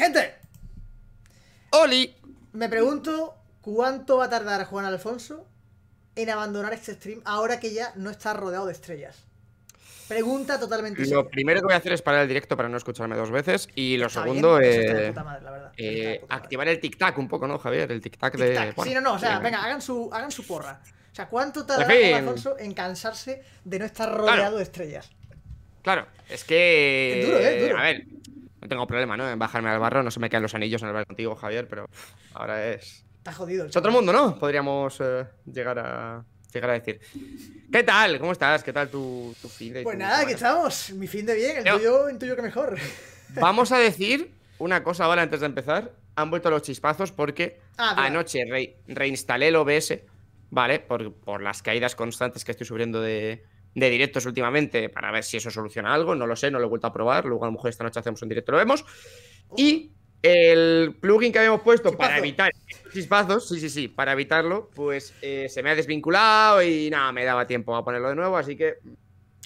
Gente. Oli. Me pregunto cuánto va a tardar Juan Alfonso en abandonar este stream ahora que ya no está rodeado de estrellas. Pregunta totalmente. Lo primero que voy a hacer es parar el directo para no escucharme dos veces. Y lo segundo es. activar el tic-tac un poco, ¿no, Javier? El tic-tac de. sí, no, no. O sea, eh, venga, hagan su, hagan su porra. O sea, ¿cuánto tardará Juan Alfonso en cansarse de no estar rodeado de estrellas? Claro, es que. duro, ¿eh? Duro. A ver, no tengo problema, ¿no? En bajarme al barro, no se me caen los anillos en el bar contigo, Javier, pero ahora es. Está jodido. es otro mundo, ¿no? Podríamos eh, llegar a llegar a decir. ¿Qué tal? ¿Cómo estás? ¿Qué tal tu, tu fin de Pues nada, que estamos. Mi fin de bien, el tuyo, que mejor. Vamos a decir una cosa ahora antes de empezar. Han vuelto los chispazos porque ah, anoche reinstalé el OBS, ¿vale? Por, por, las caídas constantes que estoy sufriendo de, de directos últimamente para ver si eso soluciona algo. No lo sé, no lo he vuelto a probar. Luego a lo mejor esta noche hacemos un directo, lo vemos. Y el plugin que habíamos puesto para evitar chispazos, sí, sí, sí, para evitarlo, pues eh, se me ha desvinculado y nada, me daba tiempo a ponerlo de nuevo, así que...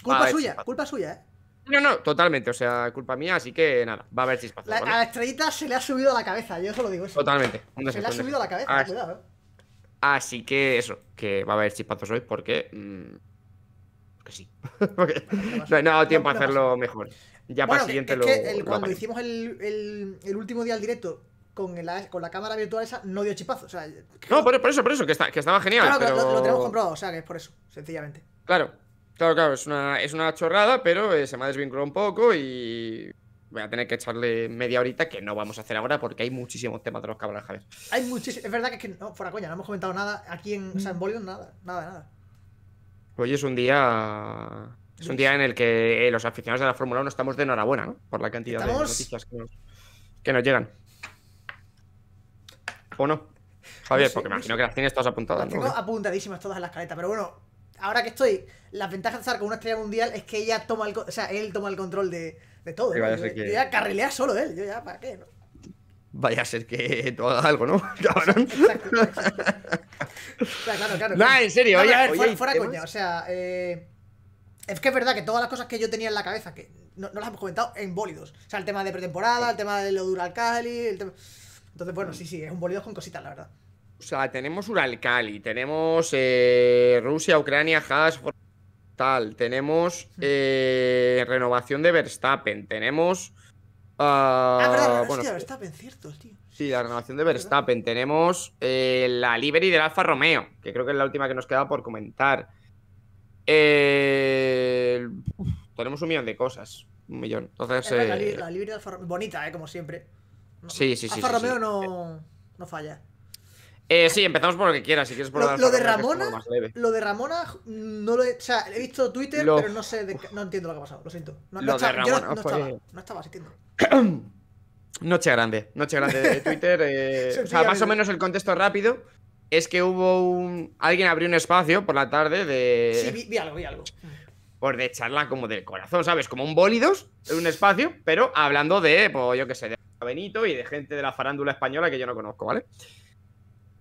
Culpa suya, culpa suya, ¿eh? No, no, totalmente, o sea, culpa mía, así que nada, va a haber chispazos. La, A la estrellita se le ha subido la cabeza, yo lo digo eso. Totalmente. se, le ha subido la cabeza, así, ¿eh? Así que eso, que va a haber chispazos hoy porque... Mm, que sí. no he dado tiempo a hacerlo mejor. Ya bueno, para el siguiente es que el, Cuando hicimos el, el, último día al directo con la, con la cámara virtual esa, no dio chipazo. no, por, por, eso, por eso, que, está, que estaba genial. Claro, pero... lo, tenemos comprobado, o sea, que es por eso, sencillamente. Claro, claro, claro, es una, es una chorrada, pero eh, se me ha desvinculado un poco y voy a tener que echarle media horita que no vamos a hacer ahora porque hay muchísimos temas de los que Hay muchísimos. Es verdad que, es que no, fuera coña, no hemos comentado nada aquí en, San sea, nada, nada, nada. Hoy es un día. Es un día pues en el que eh, los aficionados de la Fórmula 1 estamos de enhorabuena, ¿no? Por la cantidad de noticias que nos, llegan. ¿O no? Javier, porque imagino que las tienes todas apuntadas. Las tengo apuntadísimas todas en las caletas, pero bueno, ahora que estoy. la ventaja de estar con una estrella mundial es que ella toma el, o sea, él toma el control de, todo. Ella carrilea solo él, yo ya, ¿para qué? No? vaya a ser que todo hagas algo, ¿no? Cabrón. claro, claro. No, en serio, vaya a ver, fuera, coña, o sea, eh, es que es verdad que todas las cosas que yo tenía en la cabeza, que no, las hemos comentado, en bólidos. O sea, el tema de pretemporada, el tema de lo dura Uralcali... Entonces, bueno, sí, sí, es un bólido con cositas, la verdad. O sea, tenemos Uralcali, tenemos eh, Rusia, Ucrania, Haas, tal, tenemos eh, renovación de Verstappen, tenemos Ah, ah, la de cierto, Sí, la renovación de Verstappen. Tenemos eh, la Liberty del Alfa Romeo, que creo que es la última que nos queda por comentar. Eh, tenemos un millón de cosas. Un millón. Entonces. la, eh, la, del Alfa Romeo. Bonita, eh, como siempre. Sí, sí, sí. Alfa Romeo no falla. Eh, sí, empezamos por lo que quieras, si quieres por lo, de Ramona, lo de Ramona no lo he, o sea, he visto Twitter, pero no sé, no entiendo lo que ha pasado, lo siento. No, estaba, no, estaba, no noche grande, noche grande de Twitter. Eh, o sea, más o menos el contexto rápido es que hubo un alguien abrió un espacio por la tarde de Sí, vi, algo, vi algo. Por de charla como del corazón, ¿sabes? Como un bólidos, un espacio, pero hablando de, pues yo qué sé, de Benito y de gente de la farándula española que yo no conozco, ¿vale?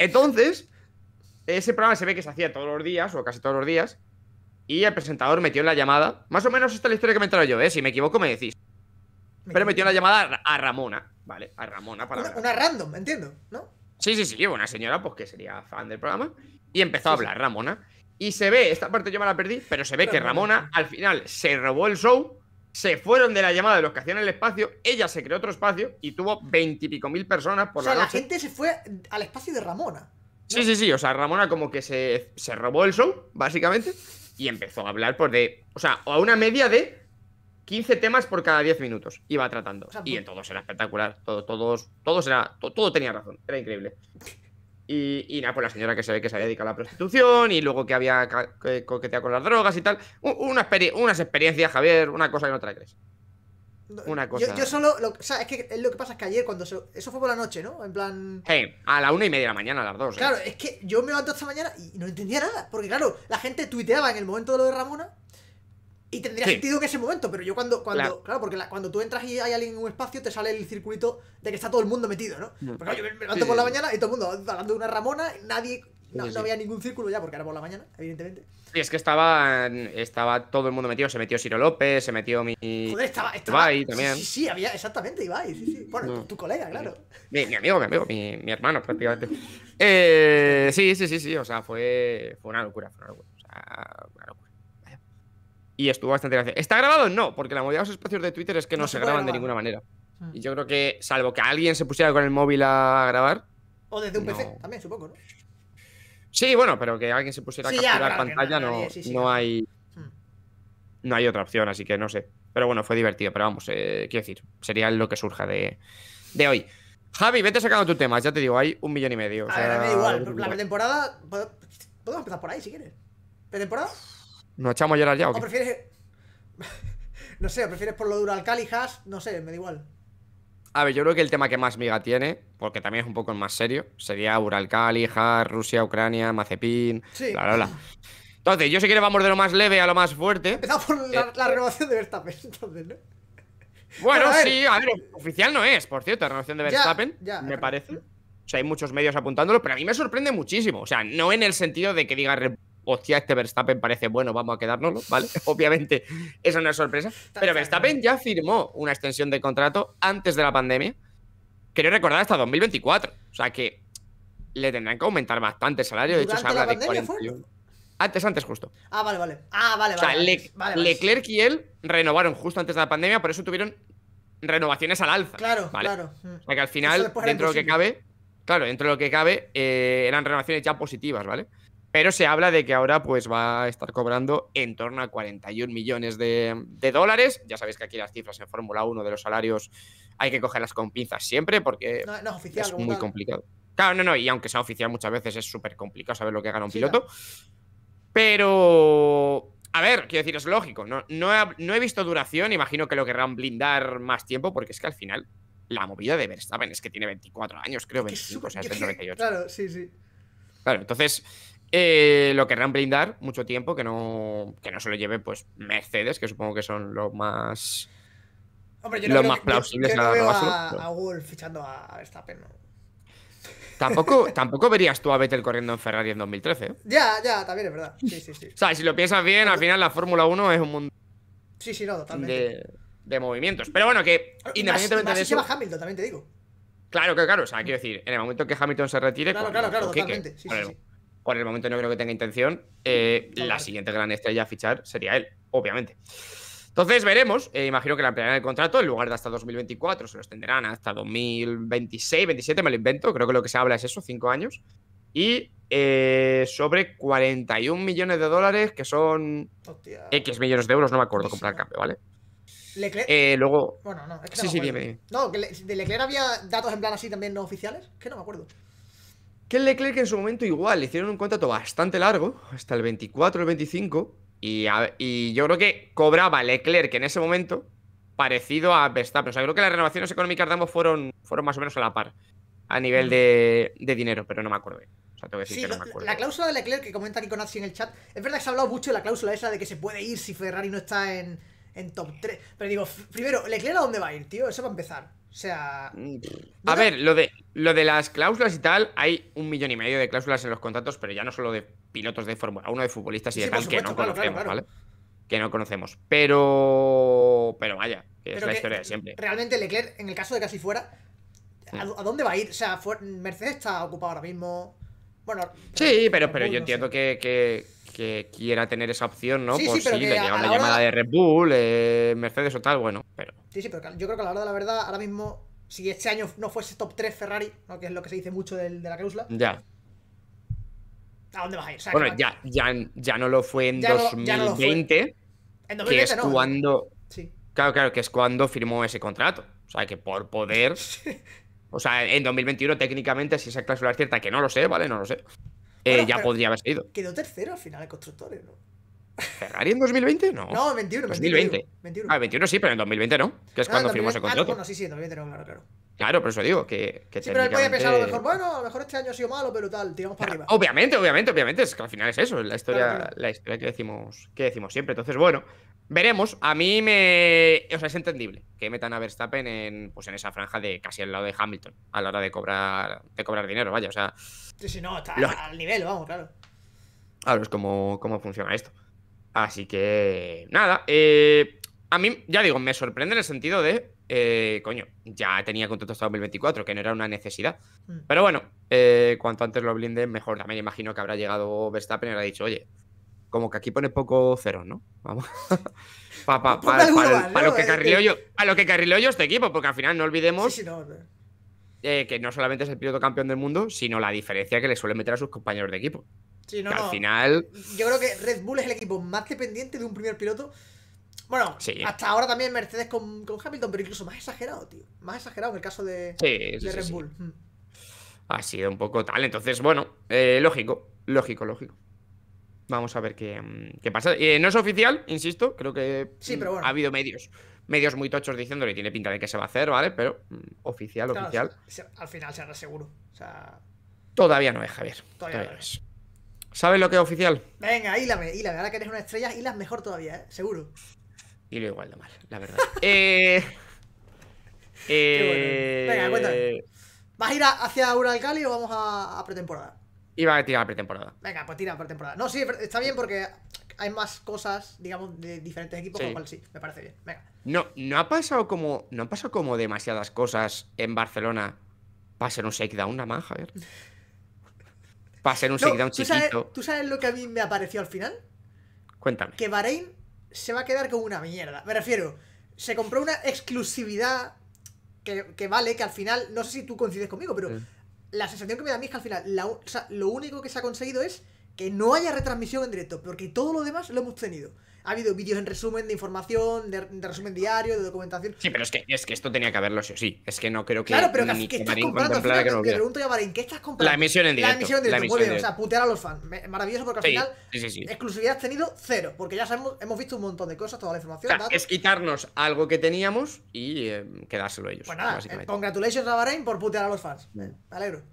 Entonces, ese programa se ve que se hacía todos los días, o casi todos los días, y el presentador metió en la llamada, más o menos esta es la historia que me he enterado yo, ¿eh? si me equivoco me decís. Pero metió en la llamada a Ramona, ¿vale? A Ramona para... Una, una random, entiendo, ¿no? Sí, sí, sí, una señora, pues que sería fan del programa, y empezó a hablar Ramona. Y se ve, esta parte yo me la perdí, pero se ve que Ramona al final se robó el show se fueron de la llamada de los que hacían el espacio, ella se creó otro espacio y tuvo veintipico mil personas por la o sea, la gente se fue al espacio de Ramona. Sí, sí, sí, o sea, Ramona como que se, se, robó el show, básicamente, y empezó a hablar por pues, de, o sea, a una media de 15 temas por cada 10 minutos iba tratando. y en todos era espectacular, todo, todos, todos era, todo tenía razón, era increíble. Y, nada, pues la señora que se ve que se había dedicado a la prostitución y luego que había coqueteado con las drogas y tal. unas experiencias, Javier, una cosa que no te Una cosa. Yo, solo. o sea, es que lo que pasa es que ayer, cuando. eso fue por la noche, ¿no? En plan. Hey, a la una y media de la mañana, a las dos. ¿eh? Claro, es que yo me levanto esta mañana y no entendía nada. Porque, claro, la gente tuiteaba en el momento de lo de Ramona. Y tendría sentido en ese momento, pero yo cuando. cuando claro. porque la, cuando tú entras y hay alguien en un espacio, te sale el circuito de que está todo el mundo metido, ¿no? Mm. Porque yo me levanto por la mañana y todo el mundo hablando de una Ramona, nadie. No, había ningún círculo ya, porque era por la mañana, evidentemente. Sí, es que estaba, estaba todo el mundo metido. Se metió Ciro López, se metió mi. Joder, estaba. estaba Ibai también. Sí, sí, había, exactamente, Ibai. Sí, sí. Bueno, mm. tu colega, claro. Mi, amigo, mi amigo, mi, hermano, prácticamente. eh, sí, sí, sí, sí. O sea, fue, fue una locura, fue una locura. O sea, una locura. Y estuvo bastante gracioso. ¿Está grabado? No, porque la mayoría de los espacios de Twitter es que no, se, graban de ninguna manera. Mm. Y yo creo que, salvo que alguien se pusiera con el móvil a grabar. O desde un PC también, supongo, ¿no? Sí, bueno, pero que alguien se pusiera a capturar pantalla no, no hay. Mm. No hay otra opción, así que no sé. Pero bueno, fue divertido. Pero vamos, eh, quiero decir, sería lo que surja de, de hoy. Javi, vete sacando tu tema. ya te digo, hay un millón y medio. da igual. La pretemporada. Podemos empezar por ahí si quieres. ¿Pretemporada? ¿Nos echamos a llorar ya o prefieres... no sé, prefieres por lo duro al Calijas? No sé, me da igual. A ver, yo creo que el tema que más miga tiene, porque también es un poco el más serio, sería Uralcali, Rusia, Ucrania, Mazepin, sí. Entonces, yo si quiere vamos de lo más leve a lo más fuerte. Empezamos por la, eh, eh. renovación de Verstappen, entonces, ¿no? Bueno, sí, a ver, oficial no es, por cierto, la renovación de Verstappen, me parece. O sea, hay muchos medios apuntándolo, pero a mí me sorprende muchísimo. O sea, no en el sentido de que diga hostia, este Verstappen parece bueno, vamos a quedárnoslo, ¿vale? Obviamente, eso no es sorpresa. Pero Verstappen ya firmó una extensión de contrato antes de la pandemia. Creo recordar hasta 2024. O sea que le tendrán que aumentar bastante el salario. De hecho, se habla de Antes, antes, justo. Ah, vale, vale. Ah, vale, o sea, Leclerc y él renovaron justo antes de la pandemia, por eso tuvieron renovaciones al alza. Claro, claro. Mm. O sea que al final, dentro de lo que cabe, claro, dentro de lo que cabe, eh, eran renovaciones ya positivas, ¿vale? Pero se habla de que ahora pues va a estar cobrando en torno a 41 millones de, dólares. Ya sabéis que aquí las cifras en Fórmula 1 de los salarios hay que cogerlas con pinzas siempre porque es muy complicado. Claro, no, no, y aunque sea oficial muchas veces es súper complicado saber lo que gana un piloto. Pero a ver, quiero decir, es lógico. No, no he, visto duración. Imagino que lo querrán blindar más tiempo, porque es que al final la movida de Verstappen es que tiene 24 años, creo, 25, o sea, es Claro, sí, sí. Claro, entonces eh, lo querrán blindar mucho tiempo, que no, que no se lo lleve pues Mercedes, que supongo que son los más... los más plausibles a, Wolf fichando a Verstappen. Tampoco, tampoco verías tú a Vettel corriendo en Ferrari en 2013. ¿eh? Ya, ya, también es verdad. Sí, sí, sí. O sea, si lo piensas bien, al final la Fórmula 1 es un mundo... Sí, sí, no, totalmente. De, de movimientos. Pero bueno, que independientemente más, más de eso... Lleva Hamilton, también te digo. Claro, claro, claro. O sea, quiero decir, en el momento que Hamilton se retire... Claro, pues claro, claro, totalmente. sí, sí por el momento no creo que tenga intención, eh, la siguiente gran estrella a fichar sería él, obviamente. Entonces veremos, eh, imagino que la ampliarán el contrato en lugar de hasta 2024, se lo extenderán hasta 2026, 27, me lo invento, creo que lo que se habla es eso, 5 años, y eh, sobre 41 millones de dólares, que son X millones de euros, no me acuerdo comprar el cambio, ¿vale? Leclerc... luego... Bueno, no, sí, sí, dime. No, de Leclerc había datos en plan así también no oficiales, que no me acuerdo. Que Leclerc en su momento igual, le hicieron un contrato bastante largo, hasta el 24, el 25, y, yo creo que cobraba Leclerc en ese momento parecido a Verstappen. O sea, creo que las renovaciones económicas de ambos fueron, fueron más o menos a la par a nivel de, dinero, pero no me acuerdo. La cláusula de Leclerc que comenta aquí con Axi en el chat, es verdad que se ha hablado mucho de la cláusula esa de que se puede ir si Ferrari no está en, en top 3. Pero digo, primero, ¿Leclerc a dónde va a ir, tío? Eso va a empezar. O sea. A ver, lo de, lo de las cláusulas y tal, hay un millón y medio de cláusulas en los contratos, pero ya no solo de pilotos de Fórmula 1, de futbolistas y que no conocemos, ¿vale? Que no conocemos. Pero. Pero vaya, que es la historia de siempre. Realmente Leclerc, en el caso de casi fuera, mm. ¿a, dónde va a ir? O sea, Mercedes está ocupado ahora mismo. Bueno. Sí, pero, pero yo entiendo que, quiera tener esa opción, ¿no? Por si le llega una llamada de... Red Bull, eh, Mercedes o tal, bueno. Pero... Sí, sí, pero yo creo que a la hora la verdad, ahora mismo, si este año no fuese top 3 Ferrari, que es lo que se dice mucho de, la cláusula. Ya. ¿A dónde vas a ir? bueno, ya, ya, ya, no lo fue en 2020. que es cuando. Claro, claro, que es cuando firmó ese contrato. O sea, que por poder O sea, en 2021 técnicamente, si esa cláusula es cierta, que no lo sé, ¿vale? No lo sé. Eh, ya podría haber sido. Quedó tercero al final de constructores, ¿no? ¿Ferrari en 2020? No. No, 21, 21, Ah, 21 sí, pero en 2020 no. Que es ah, cuando firmó ese contrato. Ah, sí, sí, en 2020 no, claro, claro. Claro, eso digo que. sí, pero él podía pensar lo mejor, bueno, a lo mejor este año ha sido malo, pero tal, tiramos para ah, arriba. Obviamente, obviamente, obviamente. Es que al final es eso, la historia, La historia que decimos, que decimos siempre. Entonces, bueno, Veremos, a mí me. O sea, es entendible que metan a Verstappen en, pues en esa franja de casi al lado de Hamilton a la hora de cobrar de cobrar dinero, vaya, o sea. Sí, sí, no, está al nivel, vamos, claro. ahora es cómo funciona esto. Así que. Nada, eh, a mí, ya digo, me sorprende en el sentido de. Eh, coño, ya tenía contrato hasta 2024, que no era una necesidad. Mm. Pero bueno, eh, cuanto antes lo blinden, mejor. También imagino que habrá llegado Verstappen y habrá dicho, oye, como que aquí pone poco cero, ¿no? Vamos. para lo que yo, a lo que carrillo yo este equipo, porque al final no olvidemos eh, que no solamente es el piloto campeón del mundo, sino la diferencia que le suele meter a sus compañeros de equipo. Sí, al final. Yo creo que Red Bull es el equipo más dependiente de un primer piloto. Bueno, hasta ahora también Mercedes con, Hamilton, pero incluso más exagerado, tío. Más exagerado en el caso de, Red Bull. Mm. Ha sido un poco tal. Entonces, bueno, eh, lógico, lógico, lógico. Vamos a ver qué, mm, pasa. Eh, no es oficial, insisto, creo que mm, ha habido medios. Medios muy tochos diciéndole, tiene pinta de que se va a hacer, ¿vale? Pero mm, oficial, oficial. al final será seguro. Todavía no es, Javier. Todavía, no es. ¿Sabes lo que es oficial? Venga, hílame, hílame. Ahora que eres una estrella, hilas mejor todavía, ¿eh? Seguro. Y lo igual de mal, la verdad. eh, Venga, cuéntame. Eh, ¿Vas a ir hacia Uralcali o vamos a pretemporada? Iba a tirar pretemporada. Venga, pues tira pretemporada. No, sí, está bien porque hay más cosas, digamos, de diferentes equipos, con lo cual sí, me parece bien. Venga. No, no ha pasado como. No han pasado como demasiadas cosas en Barcelona para ser un shakedown nada más, Javier. Para ser un no, shakedown ¿Tú sabes lo que a mí me apareció al final? Cuéntame. Que Bahrein se va a quedar con una mierda. Me refiero, se compró una exclusividad que, vale, que al final, no sé si tú coincides conmigo, pero la sensación que me da a mí es que al final lo único que se ha conseguido es que no haya retransmisión en directo, porque todo lo demás lo hemos tenido ha habido vídeos en resumen de información, de, resumen diario, de documentación. Sí, pero es que, es que esto tenía que haberlo sí o sí. Es que no creo que. Claro, pero ¿qué que estás comprando. pregunto a ¿qué estás comprando? La emisión en directo. La emisión en directo, muy bien. O sea, putear a los fans. Maravilloso porque al final. exclusividad has tenido cero. Porque ya sabemos, hemos visto un montón de cosas, toda la información. Es quitarnos algo que teníamos y eh, quedárselo ellos. Bueno pues nada, eh, congratulations a Bahrein por putear a los fans. Me alegro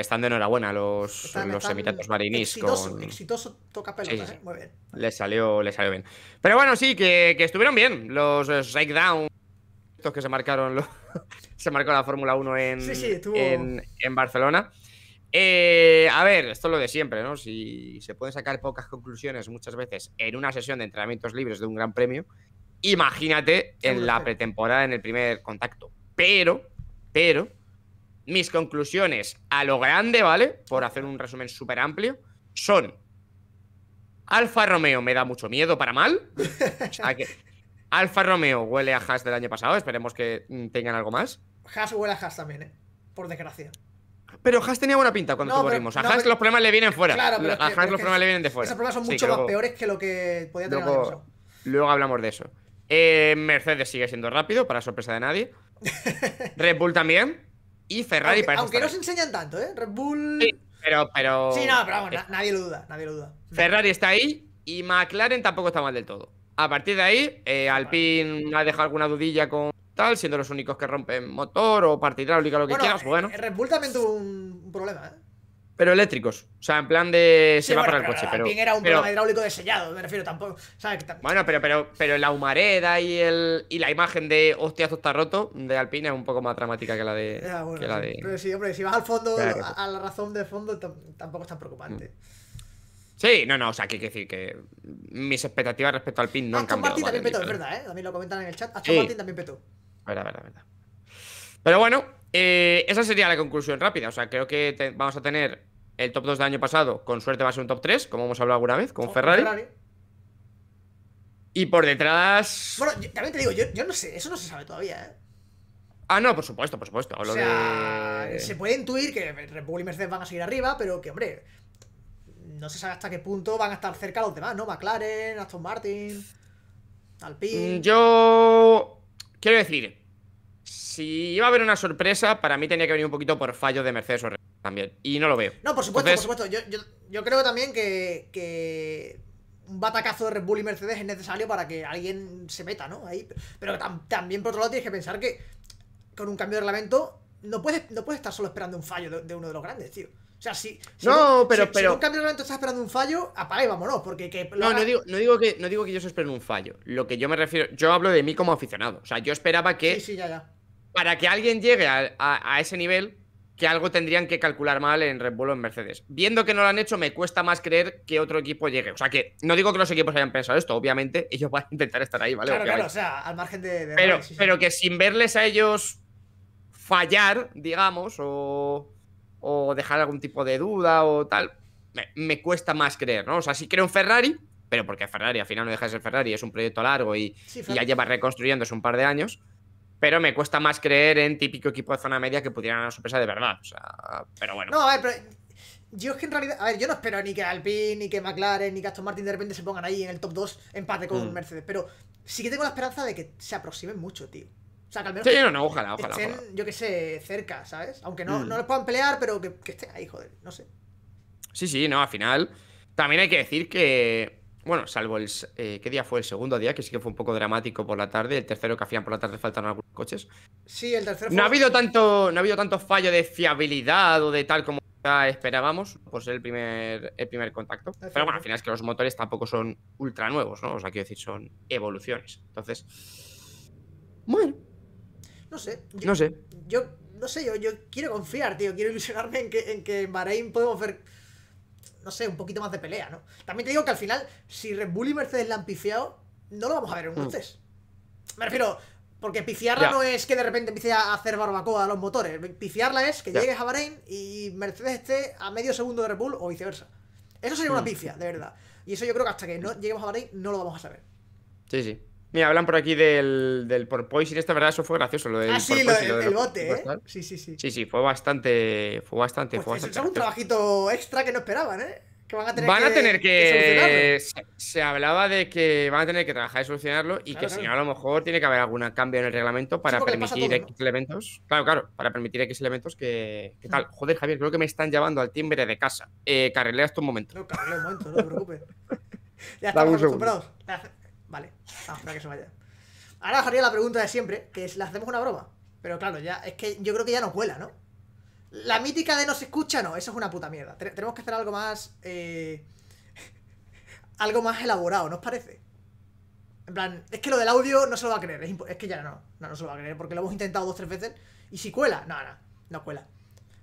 estando de enhorabuena los, los están exitoso toca ¿eh? Muy bien. Le salió, le salió bien. Pero bueno, sí, que, estuvieron bien los breakdowns eh, estos que se marcaron se marcó la Fórmula 1 en, en, Barcelona. Eh, a ver, esto es lo de siempre, ¿no? Si se pueden sacar pocas conclusiones muchas veces en una sesión de entrenamientos libres de un gran premio, imagínate en la pretemporada, en el primer contacto. Pero, pero, mis conclusiones a lo grande, ¿vale? Por hacer un resumen súper amplio, son. Alfa Romeo me da mucho miedo para mal. Alfa Romeo huele a Haas del año pasado, esperemos que mm, tengan algo más. Haas huele a Haas también, ¿eh? Por desgracia. Pero Haas tenía buena pinta cuando no, A Haas los problemas le vienen fuera. Claro, a Haas los problemas le vienen de fuera. Esos problemas son mucho más peores que lo que podía tener luego, Luego hablamos de eso. Eh, Mercedes sigue siendo rápido, para sorpresa de nadie. Red Bull también y Ferrari aunque, para Aunque no se enseñan tanto, ¿eh? Red Bull. Sí, pero, Sí, no, pero vamos, nadie lo duda, nadie lo duda. Ferrari está ahí y McLaren tampoco está mal del todo. A partir de ahí, eh, Alpine ha dejado alguna dudilla con tal, siendo los únicos que rompen motor o parte hidráulica, lo que quieras. Bueno, Red Bull también tuvo un problema, ¿eh? Pero eléctricos. O sea, en plan de. Se va para el coche. Pero, era un problema hidráulico de sellado, me refiero tampoco. Bueno, pero, pero, pero la humareda y el y la imagen de hostia, esto está roto de Alpine es un poco más dramática que la de. Pero sí, hombre, si vas al fondo, a, la razón de fondo, tampoco es tan preocupante. Mm. Sí, no, no, o sea, aquí hay que decir que mis expectativas respecto a pin no ah, han cambiado. Martin también petó, es verdad, ¿eh? También lo comentan en el chat. Aston sí. Martin también petó. Verdad, verdad, verdad. Pero bueno, eh, esa sería la conclusión rápida. O sea, creo que vamos a tener el top 2 del año pasado. Con suerte va a ser un top 3, como hemos hablado alguna vez, con Ferrari. Y por detrás. Bueno, también te digo, yo, no sé, eso no se sabe todavía, ¿eh? Ah, no, por supuesto, por supuesto. o sea, Se puede intuir que Red Bull y Mercedes van a seguir arriba, pero que, hombre, no se sabe hasta qué punto van a estar cerca los demás, ¿no? McLaren, Aston Martin, mm, Alpine. Yo. Quiero decir, si iba a haber una sorpresa, para mí tenía que venir un poquito por fallos de Mercedes Red también. Y no lo veo. No, por supuesto, por supuesto. Yo, creo también que, un batacazo de Red Bull y Mercedes es necesario para que alguien se meta, ¿no? Ahí. Pero también, por otro lado, tienes que pensar que con un cambio de reglamento no puedes, no puedes estar solo esperando un fallo de, uno de los grandes, tío. O sea, si, no, pero, pero... cambio de reglamento estás esperando un fallo, apaga y vámonos, porque No, no, digo, no, digo que, no digo que yo se un fallo. Lo que yo me refiero... Yo hablo de mí como aficionado. O sea, yo esperaba que... Sí, sí, ya, ya para que alguien llegue a, ese nivel, que algo tendrían que calcular mal en Red Bull o en Mercedes. Viendo que no lo han hecho, me cuesta más creer que otro equipo llegue. O sea que no digo que los equipos hayan pensado esto, obviamente, ellos van a intentar estar ahí, ¿vale? Claro, claro, o sea, al margen de. pero, que sin verles a ellos fallar, digamos, o, dejar algún tipo de duda o tal, me, cuesta más creer, ¿no? O sea, sí creo en Ferrari, pero porque Ferrari al final no deja de ser Ferrari, es un proyecto largo y, y ya lleva reconstruyéndose un par de años pero me cuesta más creer en típico equipo de zona media que pudieran dar una sorpresa de verdad. O sea, pero bueno. No, a ver, pero yo es que en realidad, a ver, yo no espero ni que Alpine, ni que McLaren, ni que Aston Martin de repente se pongan ahí en el top 2 empate con mm. Mercedes, pero sí que tengo la esperanza de que se aproximen mucho, tío. O sea, que al menos. Sí, no, ojalá, Estén, yo que sé, cerca, ¿sabes? Aunque no, mm. no les puedan pelear, pero que, que estén ahí, joder, no sé. Sí, sí, no, al final. También hay que decir que bueno, salvo el. Eh, ¿Qué día fue? El segundo día, que sí que fue un poco dramático por la tarde. El tercero que hacían por la tarde faltaron algunos coches. Sí, el tercero. Fue... No ha habido tanto. No ha habido tanto fallo de fiabilidad o de tal como esperábamos por ser el primer, el primer contacto. Pero bueno, al final es que los motores tampoco son ultra nuevos, ¿no? O sea, quiero decir, son evoluciones. Entonces. Bueno. No sé. no sé. Yo no sé, yo, quiero confiar, tío. Quiero ilusionarme en que en que en Bahrein podemos ver no sé, un poquito más de pelea, ¿no? También te digo que al final, si Red Bull y Mercedes la han pifiado, no lo vamos a ver en un hmm. test. Me refiero, porque pifiarla no es que de repente empiece a hacer barbacoa a los motores. Pifiarla es que llegues a Bahrein y Mercedes esté a medio segundo de Red Bull o viceversa. Eso sería una hmm. pifia, de verdad. Y eso yo creo que hasta que no lleguemos a Bahrein no lo vamos a saber. Sí, sí. Mira, hablan por aquí del, del porpoising. Esta verdad, eso fue gracioso. Lo del ah, sí, lo, el, bote, ¿eh? Sí, sí, sí. Sí, sí, fue bastante. Fue bastante. Pues fue es un trabajito extra que no esperaban, ¿eh? Que van a tener que. A se, hablaba de que van a tener que trabajar y solucionarlo y que si no, a lo mejor tiene que haber algún cambio en el reglamento para permitir X elementos. Claro, claro, para permitir X elementos que. ¿Qué tal? Joder, Javier, creo que me están llevando al timbre de casa. Eh, carrilea esto un momento. No, un momento, no te preocupes. ya estamos acostumbrados. Vamos, para que se vaya. Ahora haría la pregunta de siempre, que es, la hacemos una broma? Pero claro, ya, es que yo creo que ya no cuela, ¿no? La mítica de no se escucha, no, eso es una puta mierda. tenemos que hacer algo más. Eh, algo más elaborado, ¿no os parece? En plan, es que lo del audio no se lo va a creer. Es, que ya no, no, se lo va a creer porque lo hemos intentado dos, tres veces. Y si cuela, no, no, no cuela.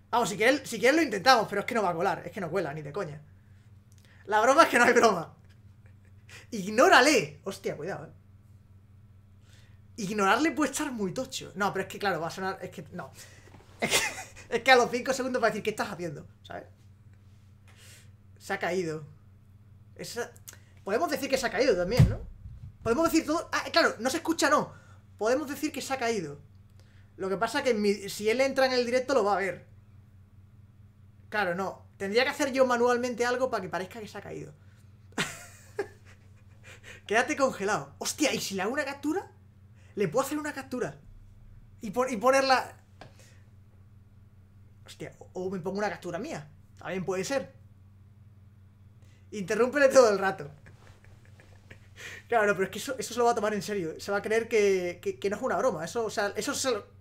Vamos, si quieres, si quieres lo intentamos, pero es que no va a colar, es que no cuela, ni de coña. La broma es que no hay broma. Ignórale. Hostia, cuidado, eh. Ignorarle puede estar muy tocho. No, pero es que claro, va a sonar. Es que. No. Es que, a los 5 segundos va a decir, ¿qué estás haciendo? ¿Sabes? Se ha caído. Esa... Podemos decir que se ha caído también, ¿no? Podemos decir todo. Ah, claro, no se escucha, no. Podemos decir que se ha caído. Lo que pasa es que si él entra en el directo lo va a ver. Claro, no. Tendría que hacer yo manualmente algo para que parezca que se ha caído. Quédate congelado. Hostia, ¿y si le hago una captura? Le puedo hacer una captura. Y, por, y ponerla... Hostia, o, me pongo una captura mía. También puede ser. Interrúmpele todo el rato. Claro, pero es que eso, se lo va a tomar en serio. Se va a creer que, que, no es una broma. Eso, o sea, eso,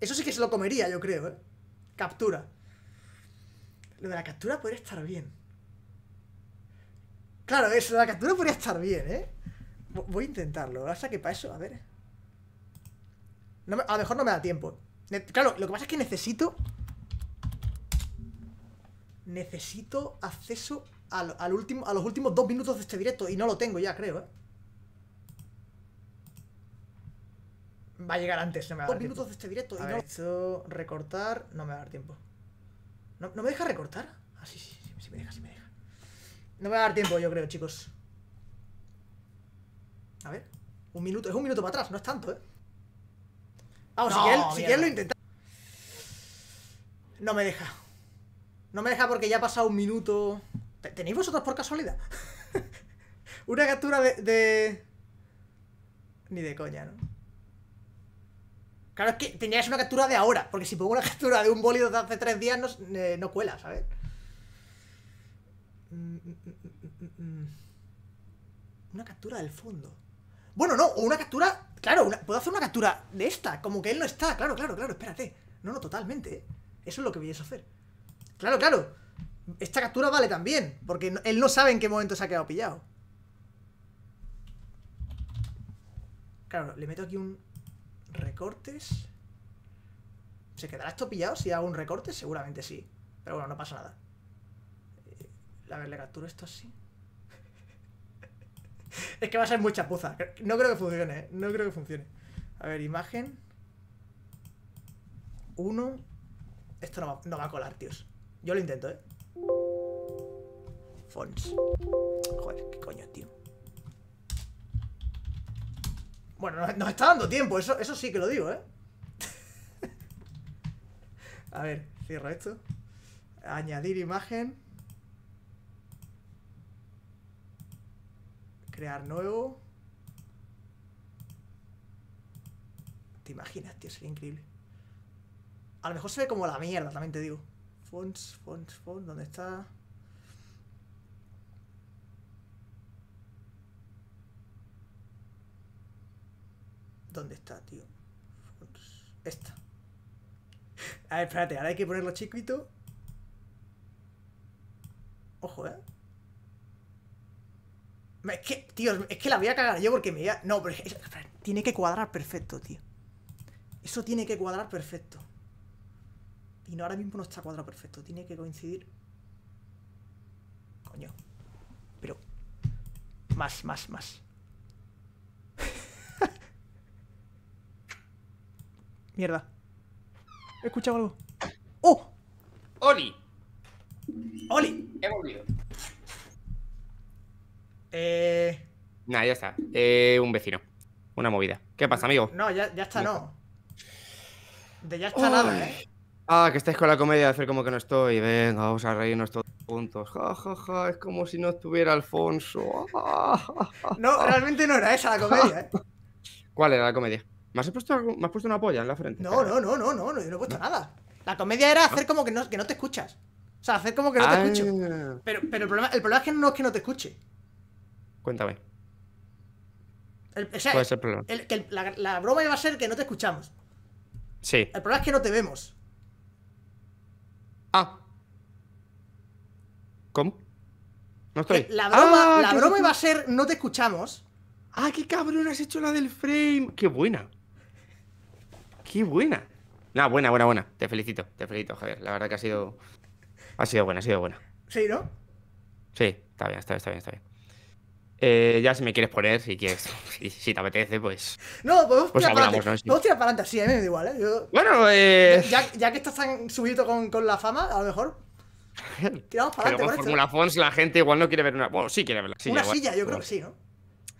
eso sí que se lo comería, yo creo, ¿eh? Captura. Lo de la captura podría estar bien. Claro, eso de la captura podría estar bien, ¿eh? Voy a intentarlo. ahora que para eso, a ver. a lo mejor no me da tiempo. claro, lo que pasa es que necesito. Necesito acceso al, último, a los últimos dos minutos de este directo. Y no lo tengo ya, creo, ¿eh? Va a llegar antes, Dos minutos de este directo. y Recortar, no me va a dar tiempo. ¿No, me deja recortar? Ah, sí, sí, sí, sí me deja, sí me deja. No me va a dar tiempo, yo creo, chicos. A ver. Un minuto. Es un minuto para atrás, no es tanto, ¿eh? Vamos, si, quieres, si quieres lo No me deja. No me deja porque ya ha pasado un minuto. ¿Tenéis vosotros por casualidad? Una captura de, Ni de coña, ¿no? Claro, es que tenías una captura de ahora, porque si pongo una captura de un bólido de hace tres días no, eh, no cuela, ¿sabes? Mm, mm, mm, una captura del fondo. Bueno, no, o una captura. Claro, puedo hacer una captura de esta, como que él no está. Claro, claro, claro, espérate. No, no, totalmente. ¿eh? Eso es lo que voy a hacer. Claro, claro. Esta captura vale también, porque él no sabe en qué momento se ha quedado pillado. Claro, le meto aquí un recortes. ¿Se quedará esto pillado si hago un recorte? Seguramente sí. Pero bueno, no pasa nada. Eh, a ver, le capturo esto así. es que va a ser mucha puza. No creo que funcione, ¿eh? No creo que funcione. A ver, imagen. Uno. Esto no va, a colar, tíos. Yo lo intento, ¿eh? Fonts. Joder, qué coño, tío. Bueno, nos, está dando tiempo, eso, eso sí que lo digo, ¿eh? a ver, cierro esto. Añadir imagen. crear nuevo. ¿Te imaginas, tío? Sería increíble. A lo mejor se ve como la mierda, también te digo. Fonts, fonts, fonts, ¿dónde está? ¿Dónde está, tío? Fonts. Esta. A ver, espérate, ahora hay que ponerlo chiquito. Ojo, ¿eh? Es que, tío, es que la voy a cagar yo porque me No, pero tiene que cuadrar perfecto, tío. Eso tiene que cuadrar perfecto. Y no, ahora mismo no está cuadrado perfecto. Tiene que coincidir. Coño. Pero... Más, más, más. Mierda. He escuchado algo. ¡Oh! ¡Oli! ¡Oli! He volvido. Eh... Nah, ya está. Eh, un vecino. Una movida. ¿Qué pasa, amigo? No, ya, ya está, no. De ya está nada, ¿eh? Ah, que estáis con la comedia de hacer como que no estoy. Venga, vamos a reírnos todos juntos. Ja, ja, ja, es como si no estuviera Alfonso. Ah, no, realmente no era esa la comedia, ¿eh? ¿Cuál era la comedia? ¿Me has, puesto, puesto una polla en la frente? No, no, no, no, no, no, yo no he puesto nada. La comedia era hacer como que no, que no te escuchas. O sea, hacer como que no te ah. escucho. Pero, pero el, problema, el problema es que no es que no te escuche. Cuéntame. la, broma iba a ser que no te escuchamos. Sí. El problema es que no te vemos. Ah. ¿Cómo? No estoy. La broma, ah, iba a ser no te escuchamos. ¡Ah, qué cabrón! Has hecho la del frame. ¡Qué buena! ¡Qué buena! No, buena, buena, buena. Te felicito, te felicito, Javier. La verdad que ha sido. Ha sido buena, ha sido buena. ¿Sí, no? Sí, está bien, está bien, está bien, está bien. Eh, ya si me quieres poner, si quieres, si, te apetece, pues. No, podemos pues tirar para adelante. ¿no? Sí. Podemos tirar para adelante, sí, a mí me da igual, ¿eh? bueno, eh. Ya, que estás tan subido con, con, la fama, a lo mejor. Tiramos para adelante. Pero con Fórmula Fons la gente igual no quiere ver una. Bueno, sí quiere verla. una silla, yo creo que sí, ¿no?